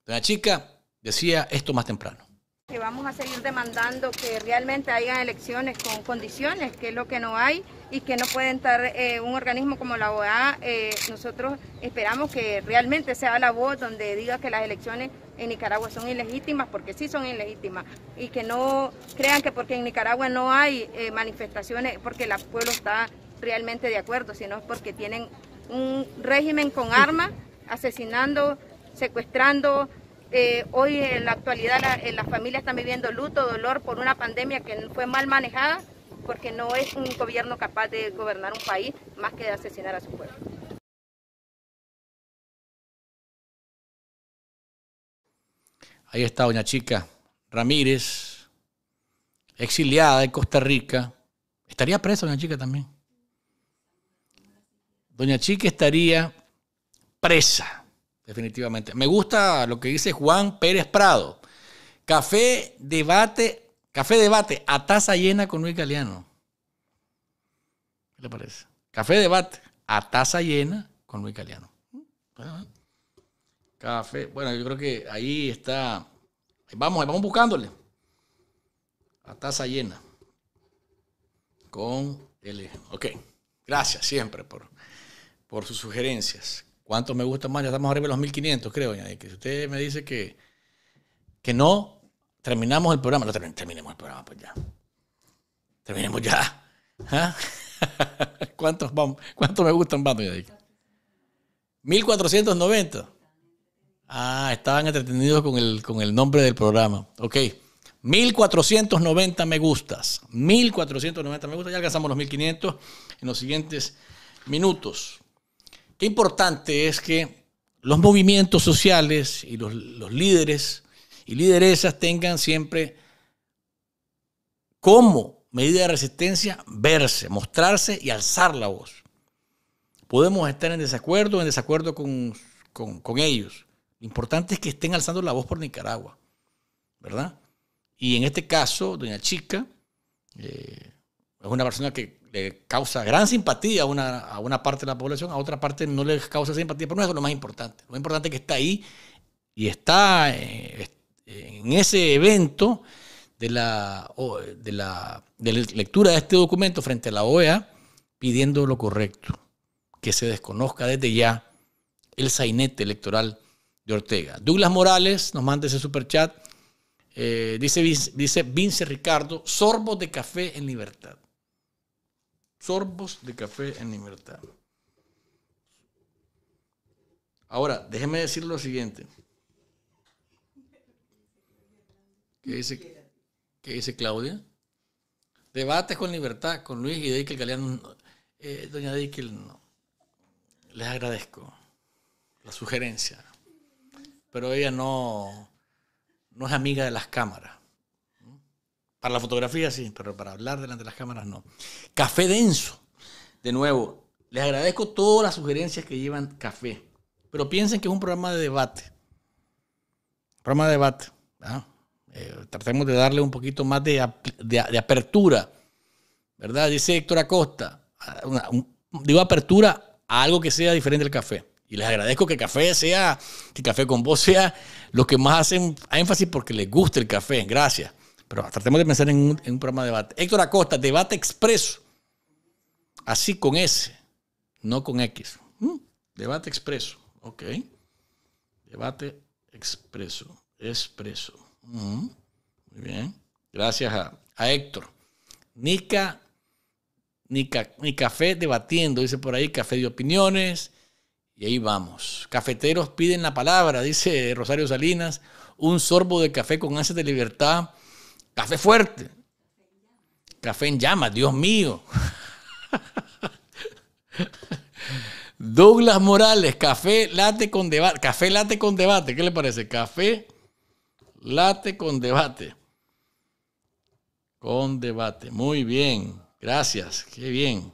La chica decía esto más temprano. Que vamos a seguir demandando que realmente haya elecciones con condiciones, que es lo que no hay, y que no puede entrar eh, un organismo como la OEA. Eh, nosotros esperamos que realmente sea la voz donde diga que las elecciones en Nicaragua son ilegítimas, porque sí son ilegítimas, y que no crean que porque en Nicaragua no hay eh, manifestaciones, porque el pueblo está realmente de acuerdo, sino porque tienen un régimen con armas, asesinando, secuestrando. Eh, hoy en la actualidad la, eh, las familias están viviendo luto, dolor por una pandemia que fue mal manejada, porque no es un gobierno capaz de gobernar un país más que de asesinar a su pueblo. Ahí está doña Chica Ramírez, exiliada de Costa Rica. Estaría presa doña Chica también. Doña Chica estaría presa, definitivamente. Me gusta lo que dice Juan Pérez Prado. Café debate, café debate a taza llena con Luis Galeano. ¿Qué le parece? Café debate a taza llena con Luis Galeano. Café. Bueno, yo creo que ahí está. Vamos, vamos buscándole. A taza llena. Con el. Ok. Gracias siempre por, por sus sugerencias. ¿Cuántos me gustan más? Ya estamos arriba de los 1500, creo. Que si usted me dice que, que no, terminamos el programa. No, terminemos el programa, pues ya. Terminemos ya. ¿Ah? (laughs) ¿Cuántos, me gustan más, 1490. Ah, estaban entretenidos con el, nombre del programa. Ok. 1490 me gustas. 1490 me gustas. Ya alcanzamos los 1500 en los siguientes minutos. Qué importante es que los movimientos sociales y los, líderes y lideresas tengan siempre como medida de resistencia verse, mostrarse y alzar la voz. Podemos estar en desacuerdo, en desacuerdo con, con, con ellos lo importante es que estén alzando la voz por Nicaragua, ¿verdad? Y en este caso, doña Chica eh, es una persona que le causa gran simpatía a una, parte de la población, a otra parte no le causa simpatía, pero no es lo más importante. Lo importante es que está ahí y está eh, en ese evento de la, de la, de la lectura de este documento frente a la OEA pidiendo lo correcto, que se desconozca desde ya el sainete electoral de Ortega. Douglas Morales nos manda ese super chat. Eh, dice, dice Vince Ricardo, sorbos de café en libertad. Sorbos de café en libertad. Ahora, déjeme decir lo siguiente. ¿Qué dice, qué dice Claudia? Debates con libertad con Luis y Deikel Galeano. Eh, doña Deikel, no. Les agradezco la sugerencia pero ella no, no es amiga de las cámaras. Para la fotografía sí, pero para hablar delante de las cámaras no. Café denso. De nuevo, les agradezco todas las sugerencias que llevan café, pero piensen que es un programa de debate. Programa de debate. ¿ah? Eh, tratemos de darle un poquito más de, apertura, ¿verdad? Dice Héctor Acosta, ah, digo apertura a algo que sea diferente al café. Y les agradezco que Café sea, que Café con Vos sea lo que más hacen énfasis porque les gusta el café. Gracias. Pero tratemos de pensar en un, programa de debate. Héctor Acosta, debate expreso. Así con S, no con X. Mm, debate expreso. Ok. Debate expreso. Expreso. Mm, muy bien. Gracias a, Héctor. Nica, Nica, ni café debatiendo, dice por ahí, café de opiniones. Y ahí vamos. Cafeteros piden la palabra, dice Rosario Salinas. Un sorbo de café con ansias de libertad. Café fuerte. Café en llamas, Dios mío. (laughs) Douglas Morales, café late con debate. Café late con debate, ¿qué le parece? Café late con debate. Con debate. Muy bien. Gracias. Qué bien.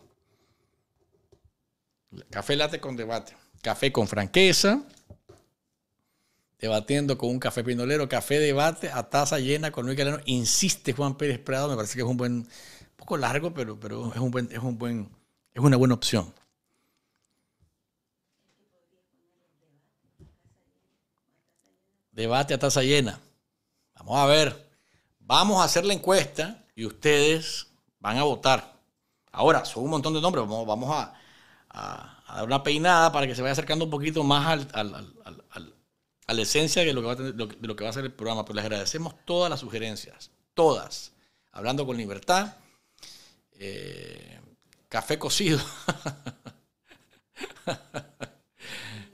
Café late con debate café con franqueza, debatiendo con un café pinolero, café debate a taza llena con Luis Galeno. Insiste Juan Pérez Prado, me parece que es un buen, un poco largo, pero, pero es, un buen, es, un buen, es una buena opción. Debate a taza llena. Vamos a ver. Vamos a hacer la encuesta y ustedes van a votar. Ahora, son un montón de nombres. Vamos, a una peinada para que se vaya acercando un poquito más a la esencia de lo, que va a ser el programa. Pero pues les agradecemos todas las sugerencias, todas. Hablando con libertad, eh, café cocido, (laughs)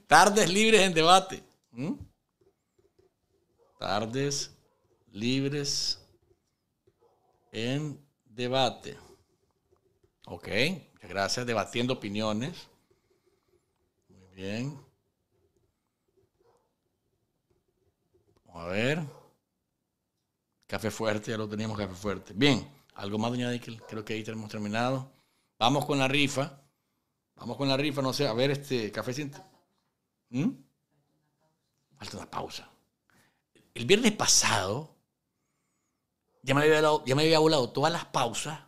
tardes libres en debate. ¿Mm? Tardes libres en debate. Ok, gracias, debatiendo opiniones. Bien. Vamos a ver. Café fuerte, ya lo teníamos, café fuerte. Bien. ¿Algo más, doña Dickel? Creo que ahí tenemos terminado. Vamos con la rifa. Vamos con la rifa, no sé. A ver, este café sin... ¿Mm? Falta una pausa. El viernes pasado ya me había volado, ya me había volado todas las pausas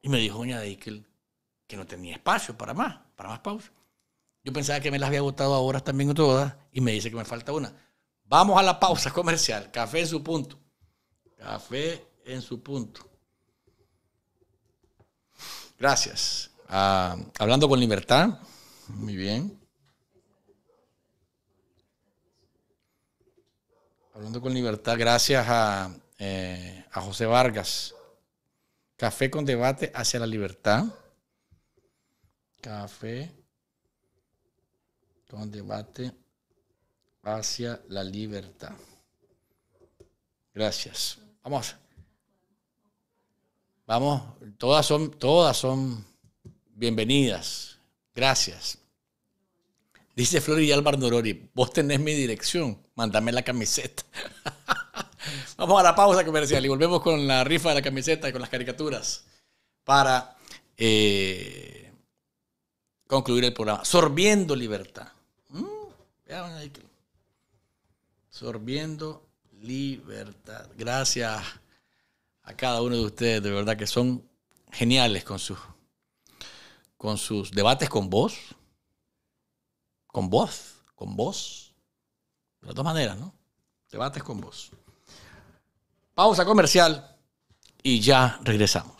y me dijo doña Dickel que no tenía espacio para más, para más pausas. Yo pensaba que me las había agotado ahora también todas y me dice que me falta una. Vamos a la pausa (laughs) comercial. Café en su punto. Café en su punto. Gracias. Ah, hablando con libertad. Muy bien. Hablando con libertad, gracias a eh, José Vargas. Café con debate hacia la libertad. Café debate hacia la libertad. Gracias. Vamos. Vamos, todas son, todas son bienvenidas. Gracias. Dice Flori Álvaro Norori, vos tenés mi dirección, mándame la camiseta. (laughs) Vamos a la pausa comercial y volvemos con la rifa de la camiseta y con las caricaturas para eh, concluir el programa. Sorbiendo libertad. Sorbiendo libertad. Gracias a cada uno de ustedes, de verdad que son geniales con sus, con sus debates con vos. Con voz, con vos. De las dos maneras, ¿no? Debates con vos. Pausa comercial y ya regresamos.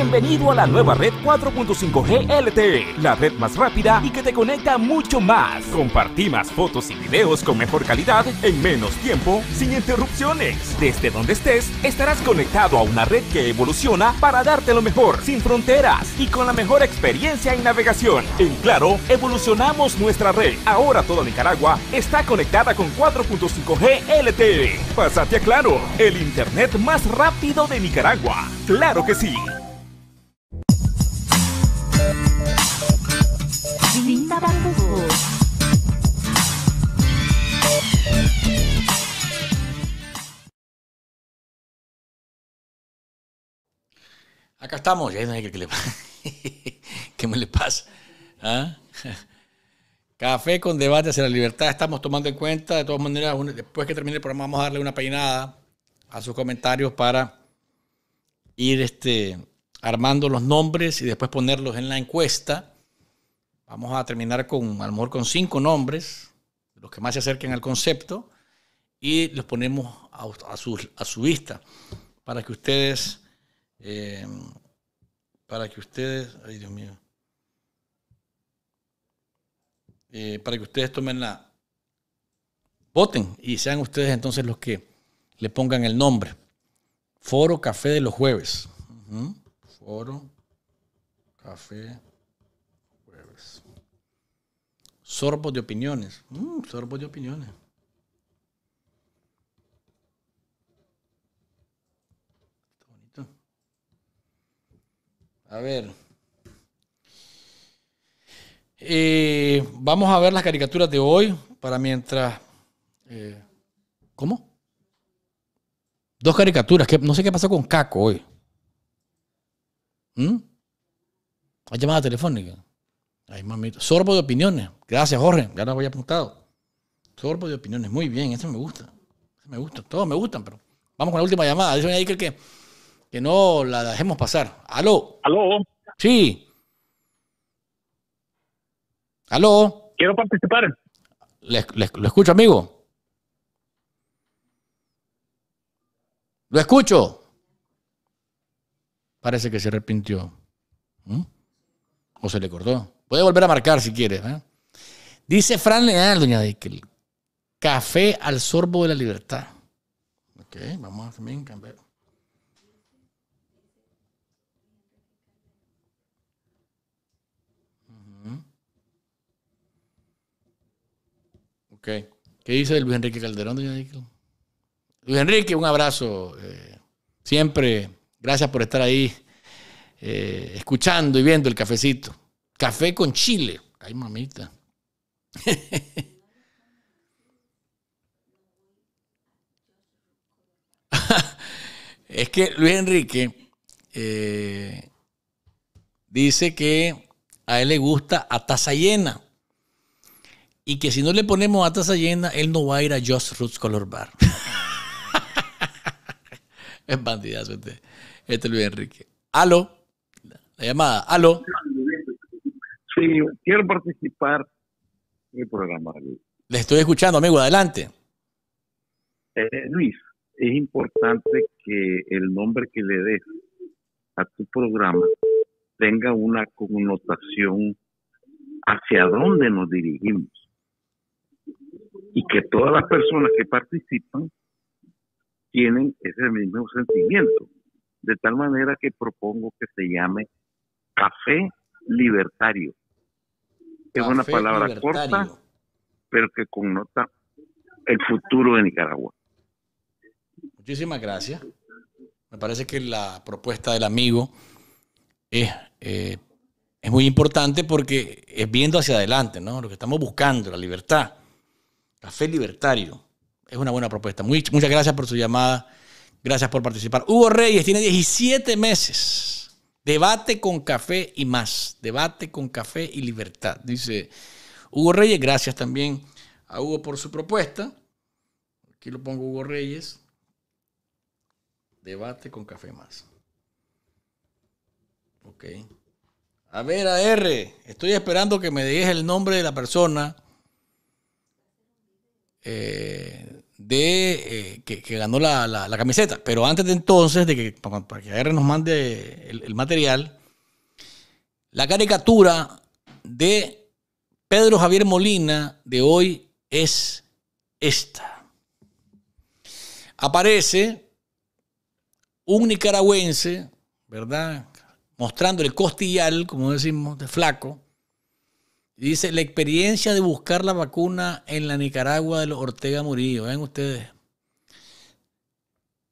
Bienvenido a la nueva red 4.5G LTE, la red más rápida y que te conecta mucho más. Compartí más fotos y videos con mejor calidad en menos tiempo, sin interrupciones. Desde donde estés, estarás conectado a una red que evoluciona para darte lo mejor, sin fronteras y con la mejor experiencia en navegación. En Claro, evolucionamos nuestra red. Ahora toda Nicaragua está conectada con 4.5G LTE. Pásate a Claro, el internet más rápido de Nicaragua. Claro que sí. Cinta Acá estamos. (laughs) ¿Qué me le pasa? ¿Ah? (laughs) Café con debate hacia la libertad. Estamos tomando en cuenta. De todas maneras, después que termine el programa, vamos a darle una peinada a sus comentarios para ir este, armando los nombres y después ponerlos en la encuesta Vamos a terminar con, a lo mejor, con cinco nombres, los que más se acerquen al concepto, y los ponemos a, su, vista para que ustedes, eh, para que ustedes, ay Dios mío, eh, para que ustedes tomen la, voten y sean ustedes entonces los que le pongan el nombre. Foro Café de los Jueves. Foro Café Sorbo de opiniones. Mm, Sorbo de opiniones. Está A ver. Eh, vamos a ver las caricaturas de hoy para mientras. Eh, ¿Cómo? Dos caricaturas. no sé qué pasó con Caco hoy. ¿Mm? Hay llamada telefónica. Ay, mamito. Sorbo de opiniones. Gracias, Jorge. Ya lo voy apuntado. Sorbo de opiniones. Muy bien, eso me gusta. me gusta. Todos me gustan, pero vamos con la última llamada. Dice ahí que, que no la dejemos pasar. Aló. Aló. Sí. Aló. Quiero participar. lo escucho, amigo. Lo escucho. Parece que se arrepintió. ¿Mm? O se le cortó. Puede volver a marcar si quiere. ¿eh? Dice Fran Leal, doña Dickel, café al sorbo de la libertad. Ok, vamos a un cambiar. Ok. ¿Qué dice el Luis Enrique Calderón, doña Dickel? Luis Enrique, un abrazo. Eh, siempre, gracias por estar ahí eh, escuchando y viendo el cafecito. Café con chile. Ay, mamita. (laughs) es que Luis Enrique eh, dice que a él le gusta a taza llena. Y que si no le ponemos a taza llena, él no va a ir a Just Roots Color Bar. (laughs) es bandidazo este, este Luis Enrique. Aló, la llamada, aló. Sí, quiero participar el programa. Le estoy escuchando, amigo, adelante. Eh, Luis, es importante que el nombre que le des a tu programa tenga una connotación hacia dónde nos dirigimos y que todas las personas que participan tienen ese mismo sentimiento. De tal manera que propongo que se llame Café Libertario es una palabra corta, pero que connota el futuro de Nicaragua. Muchísimas gracias. Me parece que la propuesta del amigo eh, es, muy importante porque es viendo hacia adelante, ¿no? Lo que estamos buscando, la libertad. La fe libertario. Es una buena propuesta. muchas gracias por su llamada. Gracias por participar. Hugo Reyes tiene 17 meses Debate con café y más. Debate con café y libertad. Dice Hugo Reyes, gracias también a Hugo por su propuesta. Aquí lo pongo Hugo Reyes. Debate con café más. Ok. A ver, AR, estoy esperando que me dejes el nombre de la persona. Eh, de eh, que, ganó la, camiseta. Pero antes de entonces, de que, para, que AR nos mande el, material, la caricatura de Pedro Javier Molina de hoy es esta. Aparece un nicaragüense, ¿verdad? Mostrando el costillal, como decimos, de flaco, Dice, la experiencia de buscar la vacuna en la Nicaragua de los Ortega Murillo, ven ustedes.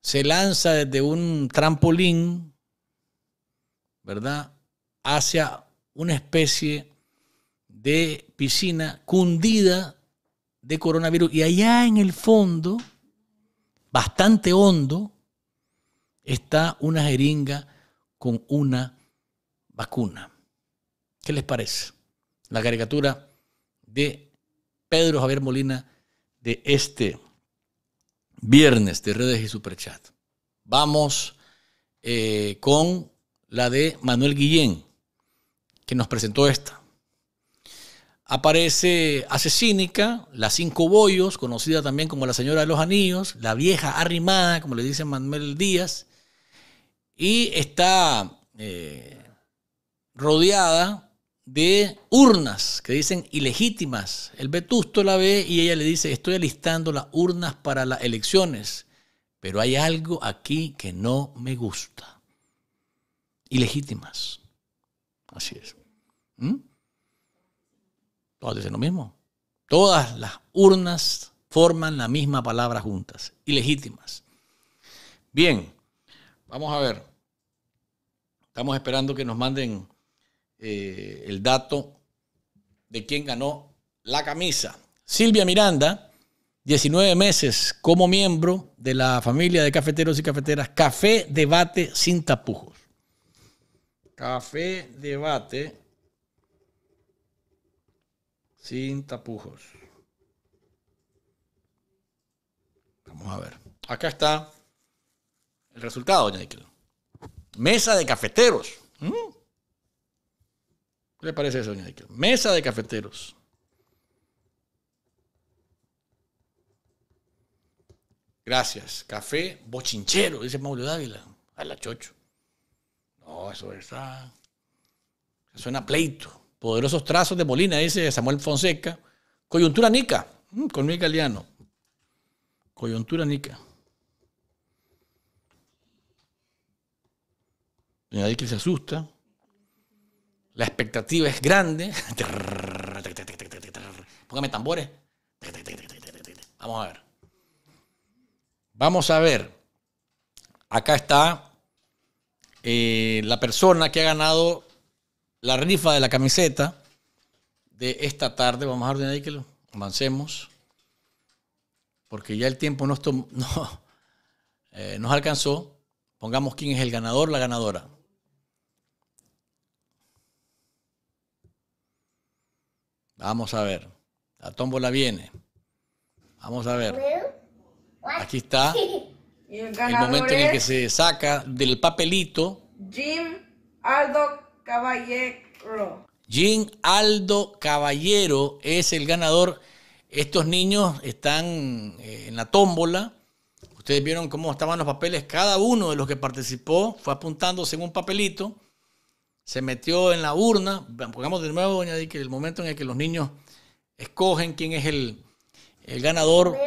Se lanza desde un trampolín, ¿verdad? Hacia una especie de piscina cundida de coronavirus. Y allá en el fondo, bastante hondo, está una jeringa con una vacuna. ¿Qué les parece? la caricatura de Pedro Javier Molina de este viernes de redes y superchat. Vamos eh, con la de Manuel Guillén, que nos presentó esta. Aparece Asesínica, la Cinco Bollos, conocida también como la Señora de los Anillos, la vieja arrimada, como le dice Manuel Díaz, y está eh, rodeada de urnas que dicen ilegítimas. El vetusto la ve y ella le dice, estoy alistando las urnas para las elecciones, pero hay algo aquí que no me gusta. Ilegítimas. Así es. ¿Mm? Todas dicen lo mismo. Todas las urnas forman la misma palabra juntas, ilegítimas. Bien, vamos a ver. Estamos esperando que nos manden eh, el dato de quién ganó la camisa. Silvia Miranda, 19 meses como miembro de la familia de cafeteros y cafeteras. Café debate sin tapujos. Café debate sin tapujos. Vamos a ver. Acá está el resultado, Nickel. Mesa de cafeteros. Mm. ¿Qué le parece eso, doña Mesa de cafeteros. Gracias. Café bochinchero, dice Mauro Dávila. A la chocho. No, eso está. Ah, suena pleito. Poderosos trazos de Molina, dice Samuel Fonseca. Coyuntura Nica, mm, con Migueliano. Coyuntura Nica. Doña que se asusta. La expectativa es grande. (laughs) Póngame tambores. Vamos a ver. Vamos a ver. Acá está eh, la persona que ha ganado la rifa de la camiseta de esta tarde. Vamos a ordenar ahí que lo avancemos. Porque ya el tiempo no, (laughs) eh, nos alcanzó. Pongamos quién es el ganador, la ganadora. Vamos a ver. La tómbola viene. Vamos a ver. Aquí está. (laughs) El, momento en el que se saca del papelito. Jim Aldo Caballero. Jim Aldo Caballero es el ganador. Estos niños están eh, en la tómbola. Ustedes vieron cómo estaban los papeles. Cada uno de los que participó fue apuntándose en un papelito se metió en la urna. Pongamos de nuevo, doña que el momento en el que los niños escogen quién es el, el ganador.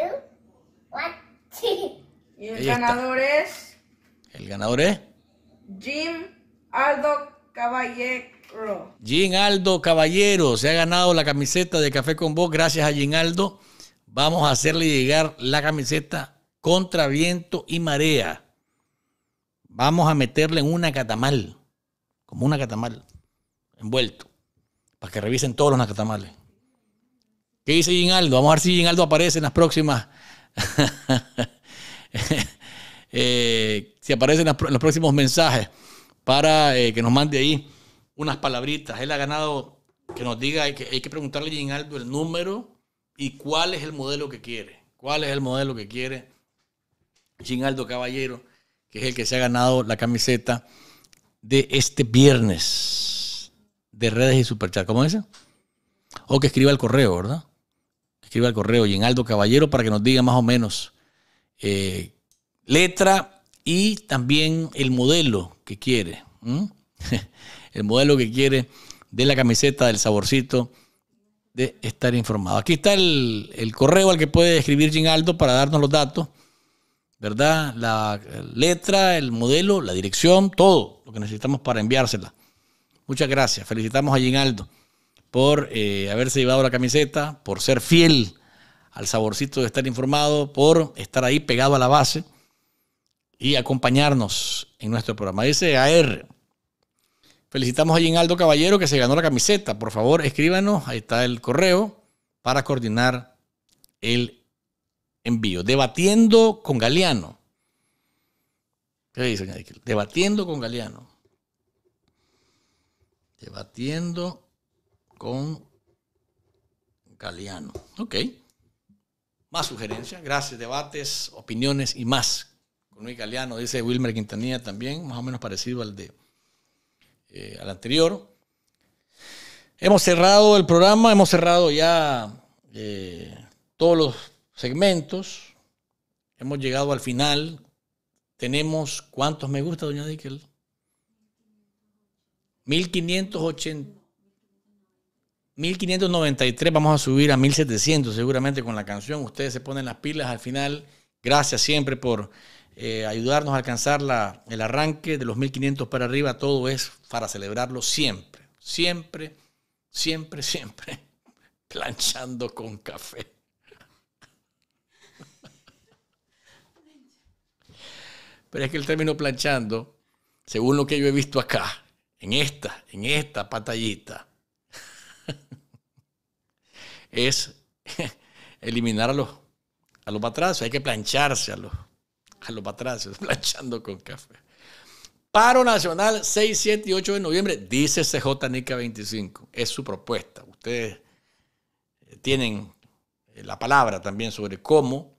Y el ganador es. El ganador es. Jim Aldo Caballero. Jim Aldo Caballero se ha ganado la camiseta de Café con Vos. Gracias a Jim Aldo. Vamos a hacerle llegar la camiseta contra viento y marea. Vamos a meterle en una catamal como un nacatamal envuelto, para que revisen todos los nacatamales. ¿Qué dice Ginaldo? Vamos a ver si Ginaldo aparece en las próximas. (laughs) Eh, si aparece en, los próximos mensajes para eh, que nos mande ahí unas palabritas. Él ha ganado que nos diga, hay que, hay que preguntarle a Ginaldo el número y cuál es el modelo que quiere. ¿Cuál es el modelo que quiere Ginaldo Caballero, que es el que se ha ganado la camiseta? de este viernes de redes y superchat. ¿Cómo es? O que escriba el correo, ¿verdad? escriba el correo y en Aldo Caballero para que nos diga más o menos eh, letra y también el modelo que quiere. (laughs) el modelo que quiere de la camiseta, del saborcito, de estar informado. Aquí está el, el correo al que puede escribir Ginaldo para darnos los datos, ¿verdad? La letra, el modelo, la dirección, todo lo que necesitamos para enviársela. Muchas gracias. Felicitamos a Ginaldo por eh, haberse llevado la camiseta, por ser fiel al saborcito de estar informado, por estar ahí pegado a la base y acompañarnos en nuestro programa. Dice AR. Felicitamos a Ginaldo Caballero que se ganó la camiseta. Por favor, escríbanos. Ahí está el correo para coordinar el envío. Debatiendo con Galeano. ¿Qué dice, Debatiendo con Galeano. Debatiendo con Galeano. Ok. Más sugerencias. Gracias. Debates, opiniones y más. Con Luis Galeano, dice Wilmer Quintanilla también, más o menos parecido al de eh, al anterior. Hemos cerrado el programa, hemos cerrado ya eh, todos los segmentos. Hemos llegado al final tenemos cuántos me gusta, doña Dickel. 1580. 1593, vamos a subir a 1700 seguramente con la canción. Ustedes se ponen las pilas al final. Gracias siempre por eh, ayudarnos a alcanzar la, el arranque de los 1500 para arriba. Todo es para celebrarlo siempre, siempre, siempre, siempre. (laughs) Planchando con café. Pero es que el término planchando, según lo que yo he visto acá, en esta, en esta patallita, (laughs) es (laughs) eliminar a los, a Hay que plancharse a los, a (laughs) planchando con café. Paro nacional 6, 7 y 8 de noviembre, dice cjnica 25. Es su propuesta. Ustedes tienen la palabra también sobre cómo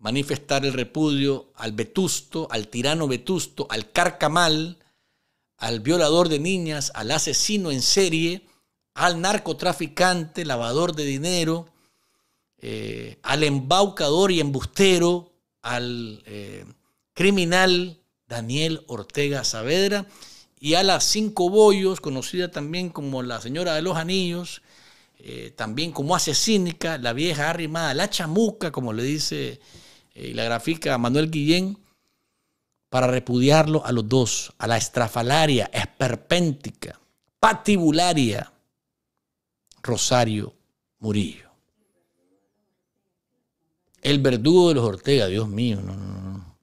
manifestar el repudio al vetusto, al tirano vetusto, al carcamal, al violador de niñas, al asesino en serie, al narcotraficante, lavador de dinero, eh, al embaucador y embustero, al eh, criminal Daniel Ortega Saavedra y a las cinco bollos, conocida también como la señora de los anillos, eh, también como asesínica, la vieja arrimada, la chamuca, como le dice y eh, la grafica Manuel Guillén para repudiarlo a los dos, a la estrafalaria, esperpéntica, patibularia, Rosario Murillo. El verdugo de los Ortega, Dios mío, no, no, no.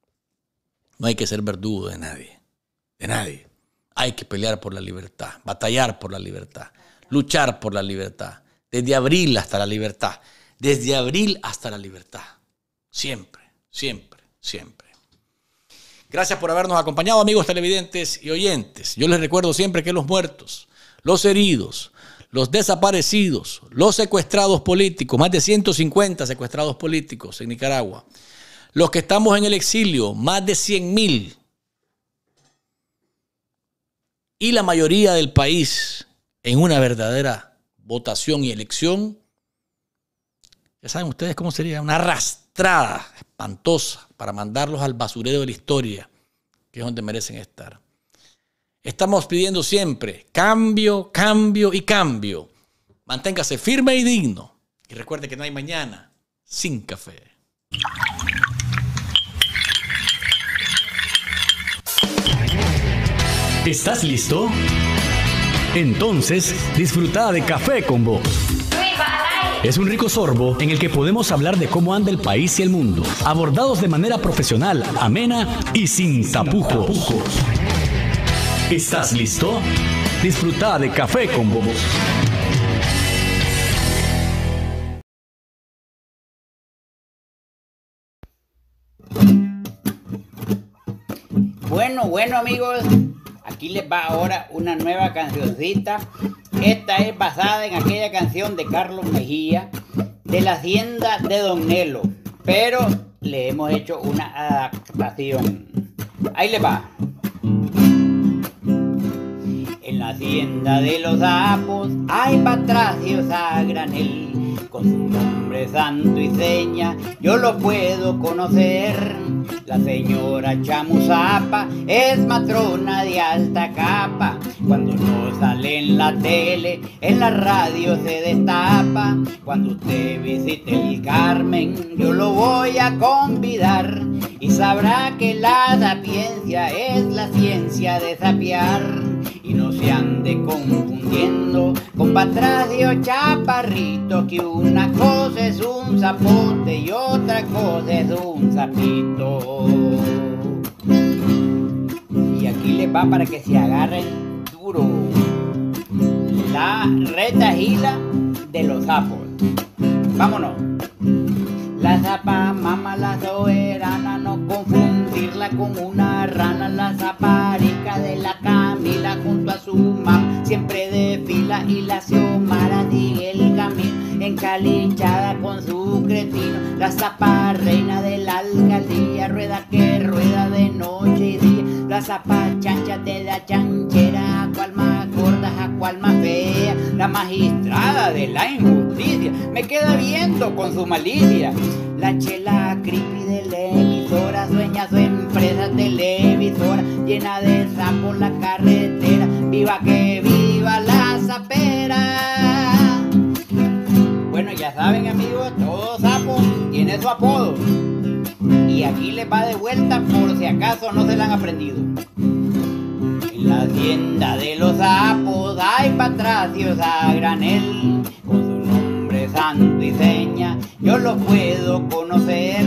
No hay que ser verdugo de nadie, de nadie. Hay que pelear por la libertad, batallar por la libertad, luchar por la libertad, desde abril hasta la libertad, desde abril hasta la libertad. Siempre, siempre, siempre. Gracias por habernos acompañado, amigos televidentes y oyentes. Yo les recuerdo siempre que los muertos, los heridos, los desaparecidos, los secuestrados políticos, más de 150 secuestrados políticos en Nicaragua, los que estamos en el exilio, más de 100 mil, y la mayoría del país en una verdadera votación y elección, ya saben ustedes cómo sería, una arrastre espantosa, para mandarlos al basurero de la historia, que es donde merecen estar. Estamos pidiendo siempre cambio, cambio y cambio. Manténgase firme y digno. Y recuerde que no hay mañana sin café. ¿Estás listo? Entonces, disfruta de café con vos. Es un rico sorbo en el que podemos hablar de cómo anda el país y el mundo, abordados de manera profesional, amena y sin tapujos. ¿Estás listo? Disfruta de Café con Bobos. Bueno, bueno amigos, Aquí les va ahora una nueva cancioncita. Esta es basada en aquella canción de Carlos Mejía de la hacienda de Don Nelo, pero le hemos hecho una adaptación. Ahí les va. En la hacienda de los sapos hay patracios a granel, con su nombre santo y seña yo lo puedo conocer. La señora Chamuzapa es matrona de alta capa, cuando no sale en la tele, en la radio se destapa. Cuando usted visite el Carmen, yo lo voy a convidar y sabrá que la sapiencia es la ciencia de sapiar y no se ande confundiendo con patracio chaparrito que una cosa es un zapote y otra cosa es un zapito. Y aquí le va para que se agarren duro la gila de los sapos. Vámonos. La zapa, mama, la soberana, no confunde la como una rana, la zaparica de la Camila junto a su mamá siempre de fila y la Xiomara sigue el camino, encalichada con su cretino, la reina de la alcaldía, rueda que rueda de noche y día, la chancha de la chanchera, cual más gorda, a cual más fea, la magistrada de la injusticia, me queda viendo con su malicia, la chela creepy de sueña su empresa televisora, llena de sapo la carretera, viva que viva la zapera. Bueno, ya saben amigos, todo sapo tiene su apodo. Y aquí les va de vuelta por si acaso no se la han aprendido. En la hacienda de los sapos hay patracios a granel con su nombre santo y seña, yo lo puedo conocer.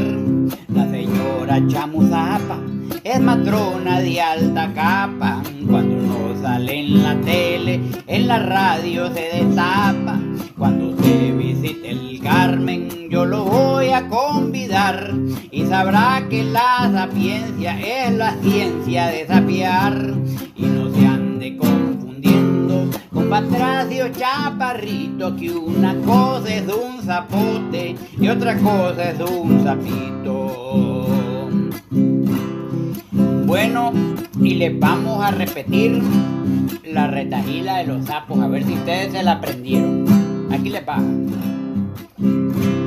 La señora chamuzapa es matrona de alta capa. Cuando no sale en la tele, en la radio se destapa. Cuando se visite el Carmen, yo lo voy a convidar y sabrá que la sapiencia es la ciencia de sapiar y no se han de con Patracio Chaparrito, que una cosa es un zapote y otra cosa es un sapito. Bueno, y les vamos a repetir la retajila de los sapos, a ver si ustedes se la aprendieron. Aquí les va.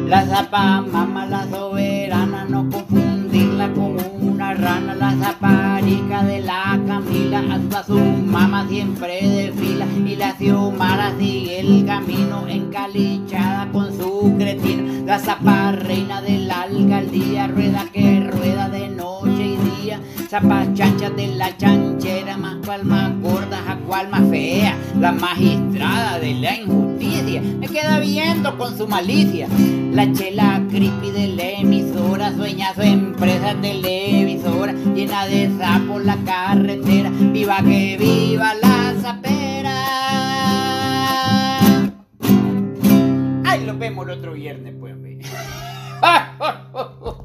La zapa, mamá, la soberana, no confundirla con un la zaparica de la Camila, hasta su mamá siempre de fila, y la Xiomara sigue el camino, encalichada con su cretina, la reina de la alcaldía, rueda que rueda de no zapas de la chanchera, más cual más gorda, a cual más fea, la magistrada de la injusticia, me queda viendo con su malicia, la chela creepy de la emisora, sueña su empresa televisora, llena de sapo la carretera, viva que viva la zapera. Ay, lo vemos el otro viernes, pues. (laughs)